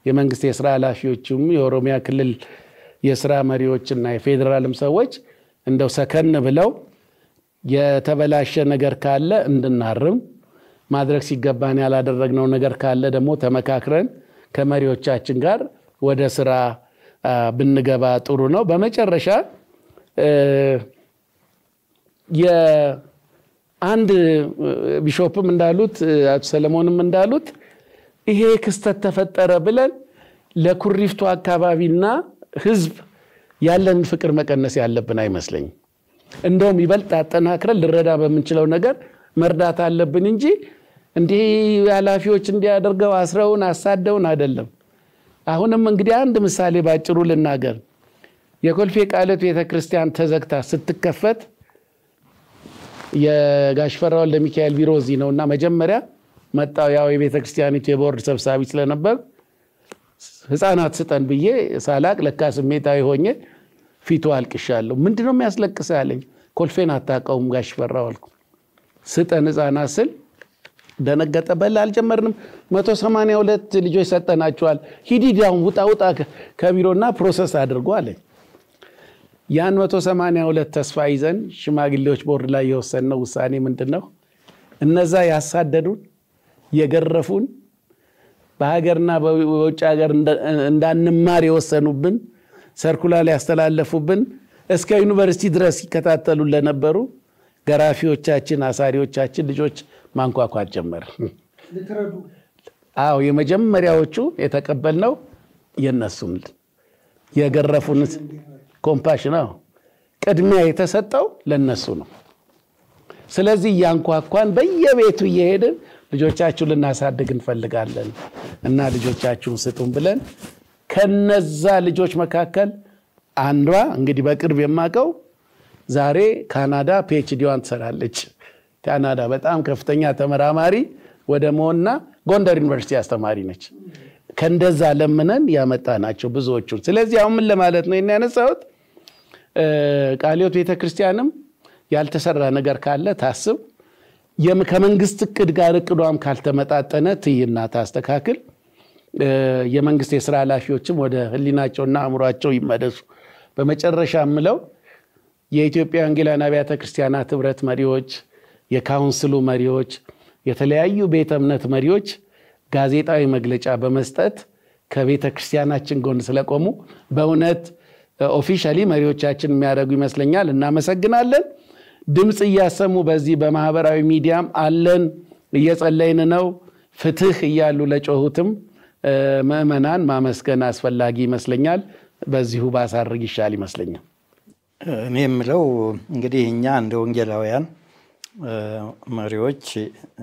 የመንግስት የስራ ኃላፊዎችም የኦሮሚያ ክልል የስራ መሪዎች እና የፌዴራልም ሰዎች እንደው ሰከን ብለው የተበላሸ ነገር ካለ እንድናርም ማድረግ ሲገባን ያላደረግነው ነገር ካለ ደግሞ ተመካክረን ከመሪዎቻችን ጋር ወደ ስራ ብንገባ ጥሩ ነው። በመጨረሻ አንድ ቢሾፕም እንዳሉት አቶ ሰለሞንም እንዳሉት ይሄ ክስተት ተፈጠረ ብለን ለኩሪፍቱ አካባቢና ህዝብ ያለን ፍቅር መቀነስ ያለብን አይመስለኝም። እንደውም ይበልጥ አጠናክረን ልረዳ በምንችለው ነገር መርዳት አለብን እንጂ እንዲህ ኃላፊዎች እንዲያደርገው አስረውን አሳደውን አይደለም። አሁንም እንግዲህ አንድ ምሳሌ ባጭሩ ልናገር። የኮልፌ ቃለት ቤተክርስቲያን ተዘግታ ስትከፈት የጋሽፈራ ወልደ ሚካኤል ቢሮ እዚህ ነው እና መጀመሪያ መጣው ያው የቤተ ክርስቲያኒቱ የቦርድ ሰብሳቢ ስለነበር ህፃናት ስጠን ብዬ ሳላቅ ለካ ስሜታዊ ሆኜ ፊቱ አልቅሻለሁ። ምንድነው የሚያስለቅሰ ያለኝ። ኮልፌን አታውቀውም ጋሽፈራ አልኩ። ስጠን ህፃናት ስል ደነገጠ። በል አልጀመርንም፣ መቶ ሰማንያ ሁለት ልጆች ሰጠናቸዋል። ሂድ ውጣውጣ ውጣ ውጣ ከቢሮና ፕሮሰስ አድርጎ አለኝ። ያን 182 ተስፋ ይዘን ሽማግሌዎች ቦርድ ላይ የወሰንነው ውሳኔ ምንድን ነው? እነዛ ያሳደዱን የገረፉን በሀገርና በውጭ ሀገር እንዳንማር የወሰኑብን ሰርኩላር ያስተላለፉብን እስከ ዩኒቨርሲቲ ድረስ ይከታተሉ ለነበሩ ገራፊዎቻችን፣ አሳሪዎቻችን ልጆች ማንኳኳት ጀመር። አዎ የመጀመሪያዎቹ የተቀበልነው የነሱም የገረፉን ኮምፓሽን ነው። ቅድሚያ የተሰጠው ለነሱ ነው። ስለዚህ እያንኳኳን በየቤቱ እየሄድን ልጆቻችሁ ልናሳድግ እንፈልጋለን እና ልጆቻችሁን ስጡን ብለን ከነዛ ልጆች መካከል አንዷ እንግዲህ በቅርብ የማቀው ዛሬ ካናዳ ፒኤችዲዋን ትሰራለች። ካናዳ በጣም ከፍተኛ ተመራማሪ ወደ መሆንና ጎንደር ዩኒቨርሲቲ አስተማሪ ነች። ከእንደዛ ለምነን ያመጣናቸው ብዙዎቹ ስለዚህ አሁን ምን ለማለት ነው ያነሳሁት? ቃሊዮት ቤተክርስቲያንም ያልተሰራ ነገር ካለ ታስብ ከመንግስት እቅድ ጋር እቅዷም ካልተመጣጠነ ትይና ታስተካክል። የመንግስት የስራ ኃላፊዎችም ወደ ህሊናቸውና አእምሯቸው ይመለሱ። በመጨረሻ ምለው የኢትዮጵያ ወንጌላውያን አብያተ ክርስቲያናት ህብረት መሪዎች፣ የካውንስሉ መሪዎች፣ የተለያዩ ቤተ እምነት መሪዎች ጋዜጣዊ መግለጫ በመስጠት ከቤተ ክርስቲያናችን ጎን ስለቆሙ በእውነት ኦፊሻሊ መሪዎቻችን የሚያደርጉ ይመስለኛል። እናመሰግናለን። ድምፅ እያሰሙ በዚህ በማህበራዊ ሚዲያም አለን፣ እየጸለይን ነው። ፍትህ እያሉ ለጮሁትም ምእመናን ማመስገን አስፈላጊ ይመስለኛል። በዚሁ ባሳርግ ይሻል ይመስለኛል። እኔ የምለው እንግዲህ እኛ እንደ ወንጌላውያን መሪዎች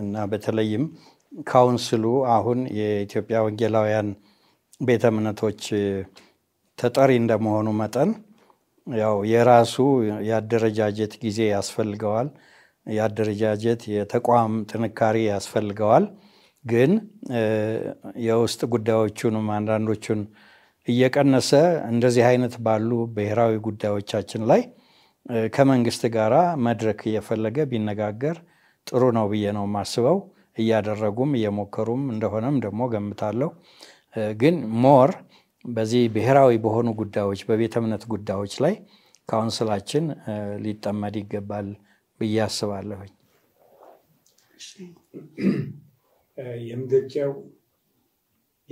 እና በተለይም ካውንስሉ አሁን የኢትዮጵያ ወንጌላውያን ቤተ እምነቶች ተጠሪ እንደመሆኑ መጠን ያው የራሱ የአደረጃጀት ጊዜ ያስፈልገዋል። የአደረጃጀት የተቋም ጥንካሬ ያስፈልገዋል። ግን የውስጥ ጉዳዮቹንም አንዳንዶቹን እየቀነሰ እንደዚህ አይነት ባሉ ብሔራዊ ጉዳዮቻችን ላይ ከመንግስት ጋር መድረክ እየፈለገ ቢነጋገር ጥሩ ነው ብዬ ነው የማስበው። እያደረጉም እየሞከሩም እንደሆነም ደግሞ ገምታለሁ። ግን ሞር በዚህ ብሔራዊ በሆኑ ጉዳዮች በቤተ እምነት ጉዳዮች ላይ ካውንስላችን ሊጠመድ ይገባል ብዬ አስባለሁኝ። የምድጃው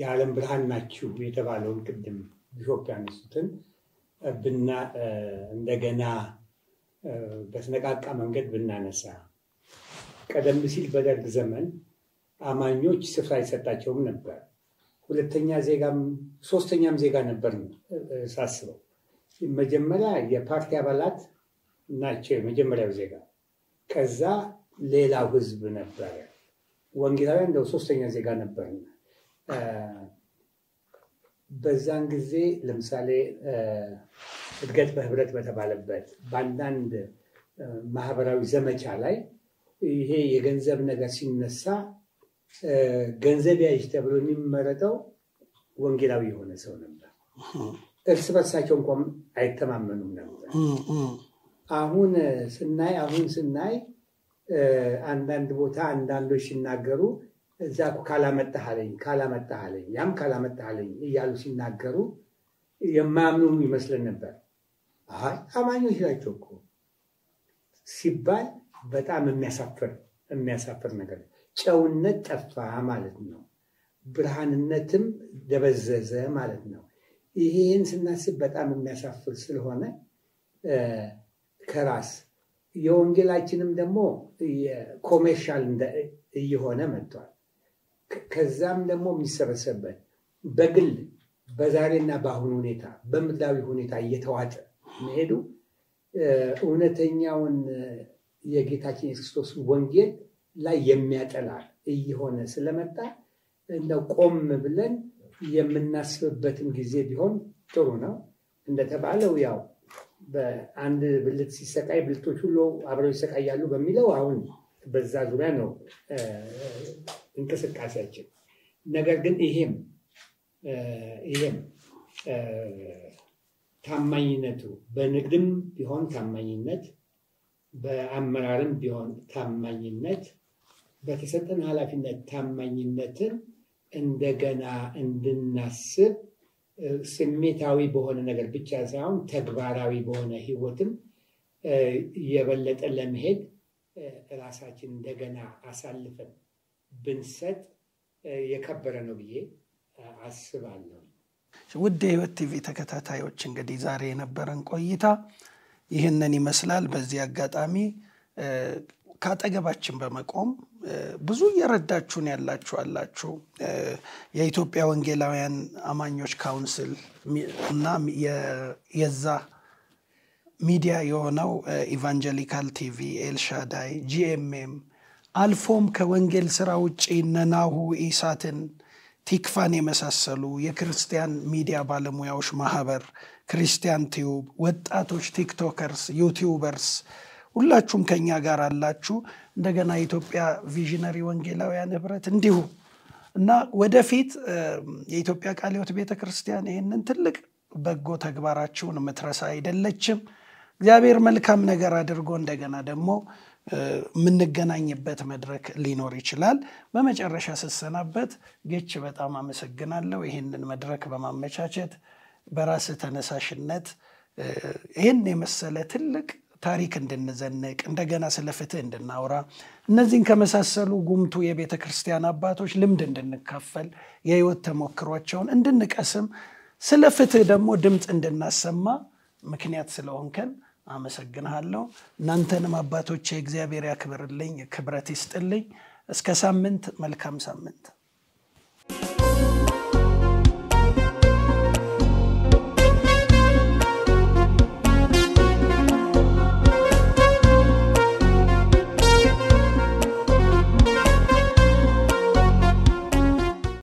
የዓለም ብርሃን ናችሁ የተባለውን ቅድም ቢሾፕ ያነሱትን ብና እንደገና በተነቃቃ መንገድ ብናነሳ ቀደም ሲል በደርግ ዘመን አማኞች ስፍራ አይሰጣቸውም ነበር። ሁለተኛ ዜጋም ሶስተኛም ዜጋ ነበር ሳስበው። መጀመሪያ የፓርቲ አባላት ናቸው የመጀመሪያው ዜጋ፣ ከዛ ሌላው ህዝብ ነበረ። ወንጌላውያን እንደው ሶስተኛ ዜጋ ነበር። በዛን ጊዜ ለምሳሌ እድገት በህብረት በተባለበት በአንዳንድ ማህበራዊ ዘመቻ ላይ ይሄ የገንዘብ ነገር ሲነሳ ገንዘብ ያዥ ተብሎ የሚመረጠው ወንጌላዊ የሆነ ሰው ነበር። እርስ በርሳቸው እንኳን አይተማመኑም ነበር። አሁን ስናይ አሁን ስናይ አንዳንድ ቦታ አንዳንዶች ሲናገሩ እዛ ካላመጣለኝ ካላመጣለኝ ያም ካላመጣለኝ እያሉ ሲናገሩ የማያምኑ ይመስለን ነበር። አይ አማኞች ናቸው እኮ ሲባል በጣም የሚያሳፍር የሚያሳፍር ነገር ነው። ጨውነት ጠፋ ማለት ነው። ብርሃንነትም ደበዘዘ ማለት ነው። ይሄን ስናስብ በጣም የሚያሳፍር ስለሆነ ከራስ የወንጌላችንም ደግሞ ኮሜርሻል እየሆነ መጥቷል። ከዛም ደግሞ የሚሰበሰበት በግል በዛሬና በአሁኑ ሁኔታ በምድራዊ ሁኔታ እየተዋጠ መሄዱ እውነተኛውን የጌታችን የክርስቶስ ወንጌል ላይ የሚያጠላ እየሆነ ስለመጣ እንደው ቆም ብለን የምናስብበትም ጊዜ ቢሆን ጥሩ ነው። እንደተባለው ያው በአንድ ብልት ሲሰቃይ ብልቶች ሁሉ አብረው ይሰቃያሉ በሚለው አሁን በዛ ዙሪያ ነው እንቅስቃሴያችን። ነገር ግን ይሄም ይሄም ታማኝነቱ በንግድም ቢሆን ታማኝነት፣ በአመራርም ቢሆን ታማኝነት በተሰጠን ኃላፊነት ታማኝነትን እንደገና እንድናስብ ስሜታዊ በሆነ ነገር ብቻ ሳይሆን ተግባራዊ በሆነ ህይወትም የበለጠ ለመሄድ ራሳችን እንደገና አሳልፈን ብንሰጥ የከበረ ነው ብዬ አስባለሁ። ውድ የህይወት ቲቪ ተከታታዮች እንግዲህ ዛሬ የነበረን ቆይታ ይህንን ይመስላል። በዚህ አጋጣሚ ከአጠገባችን በመቆም ብዙ እየረዳችሁን ያላችሁ አላችሁ። የኢትዮጵያ ወንጌላውያን አማኞች ካውንስል እና የዛ ሚዲያ የሆነው ኢቫንጀሊካል ቲቪ፣ ኤልሻዳይ፣ ጂኤምኤም አልፎም ከወንጌል ስራ ውጭ ነናሁ ኢሳትን፣ ቲክፋን የመሳሰሉ የክርስቲያን ሚዲያ ባለሙያዎች ማህበር፣ ክርስቲያን ቲዩብ፣ ወጣቶች ቲክቶከርስ፣ ዩቲዩበርስ ሁላችሁም ከኛ ጋር አላችሁ። እንደገና የኢትዮጵያ ቪዥነሪ ወንጌላውያን ህብረት እንዲሁ እና ወደፊት የኢትዮጵያ ቃለ ሕይወት ቤተ ክርስቲያን ይህንን ትልቅ በጎ ተግባራችሁን የምትረሳ አይደለችም። እግዚአብሔር መልካም ነገር አድርጎ እንደገና ደግሞ የምንገናኝበት መድረክ ሊኖር ይችላል። በመጨረሻ ስሰናበት ጌች በጣም አመሰግናለሁ። ይህንን መድረክ በማመቻቸት በራስ ተነሳሽነት ይህን የመሰለ ትልቅ ታሪክ እንድንዘንቅ እንደገና ስለ ፍትህ እንድናወራ እነዚህን ከመሳሰሉ ጉምቱ የቤተ ክርስቲያን አባቶች ልምድ እንድንካፈል የህይወት ተሞክሯቸውን እንድንቀስም ስለ ፍትህ ደግሞ ድምፅ እንድናሰማ ምክንያት ስለሆንከን አመሰግንሃለሁ። እናንተንም አባቶች እግዚአብሔር ያክብርልኝ፣ ክብረት ይስጥልኝ። እስከ ሳምንት፣ መልካም ሳምንት።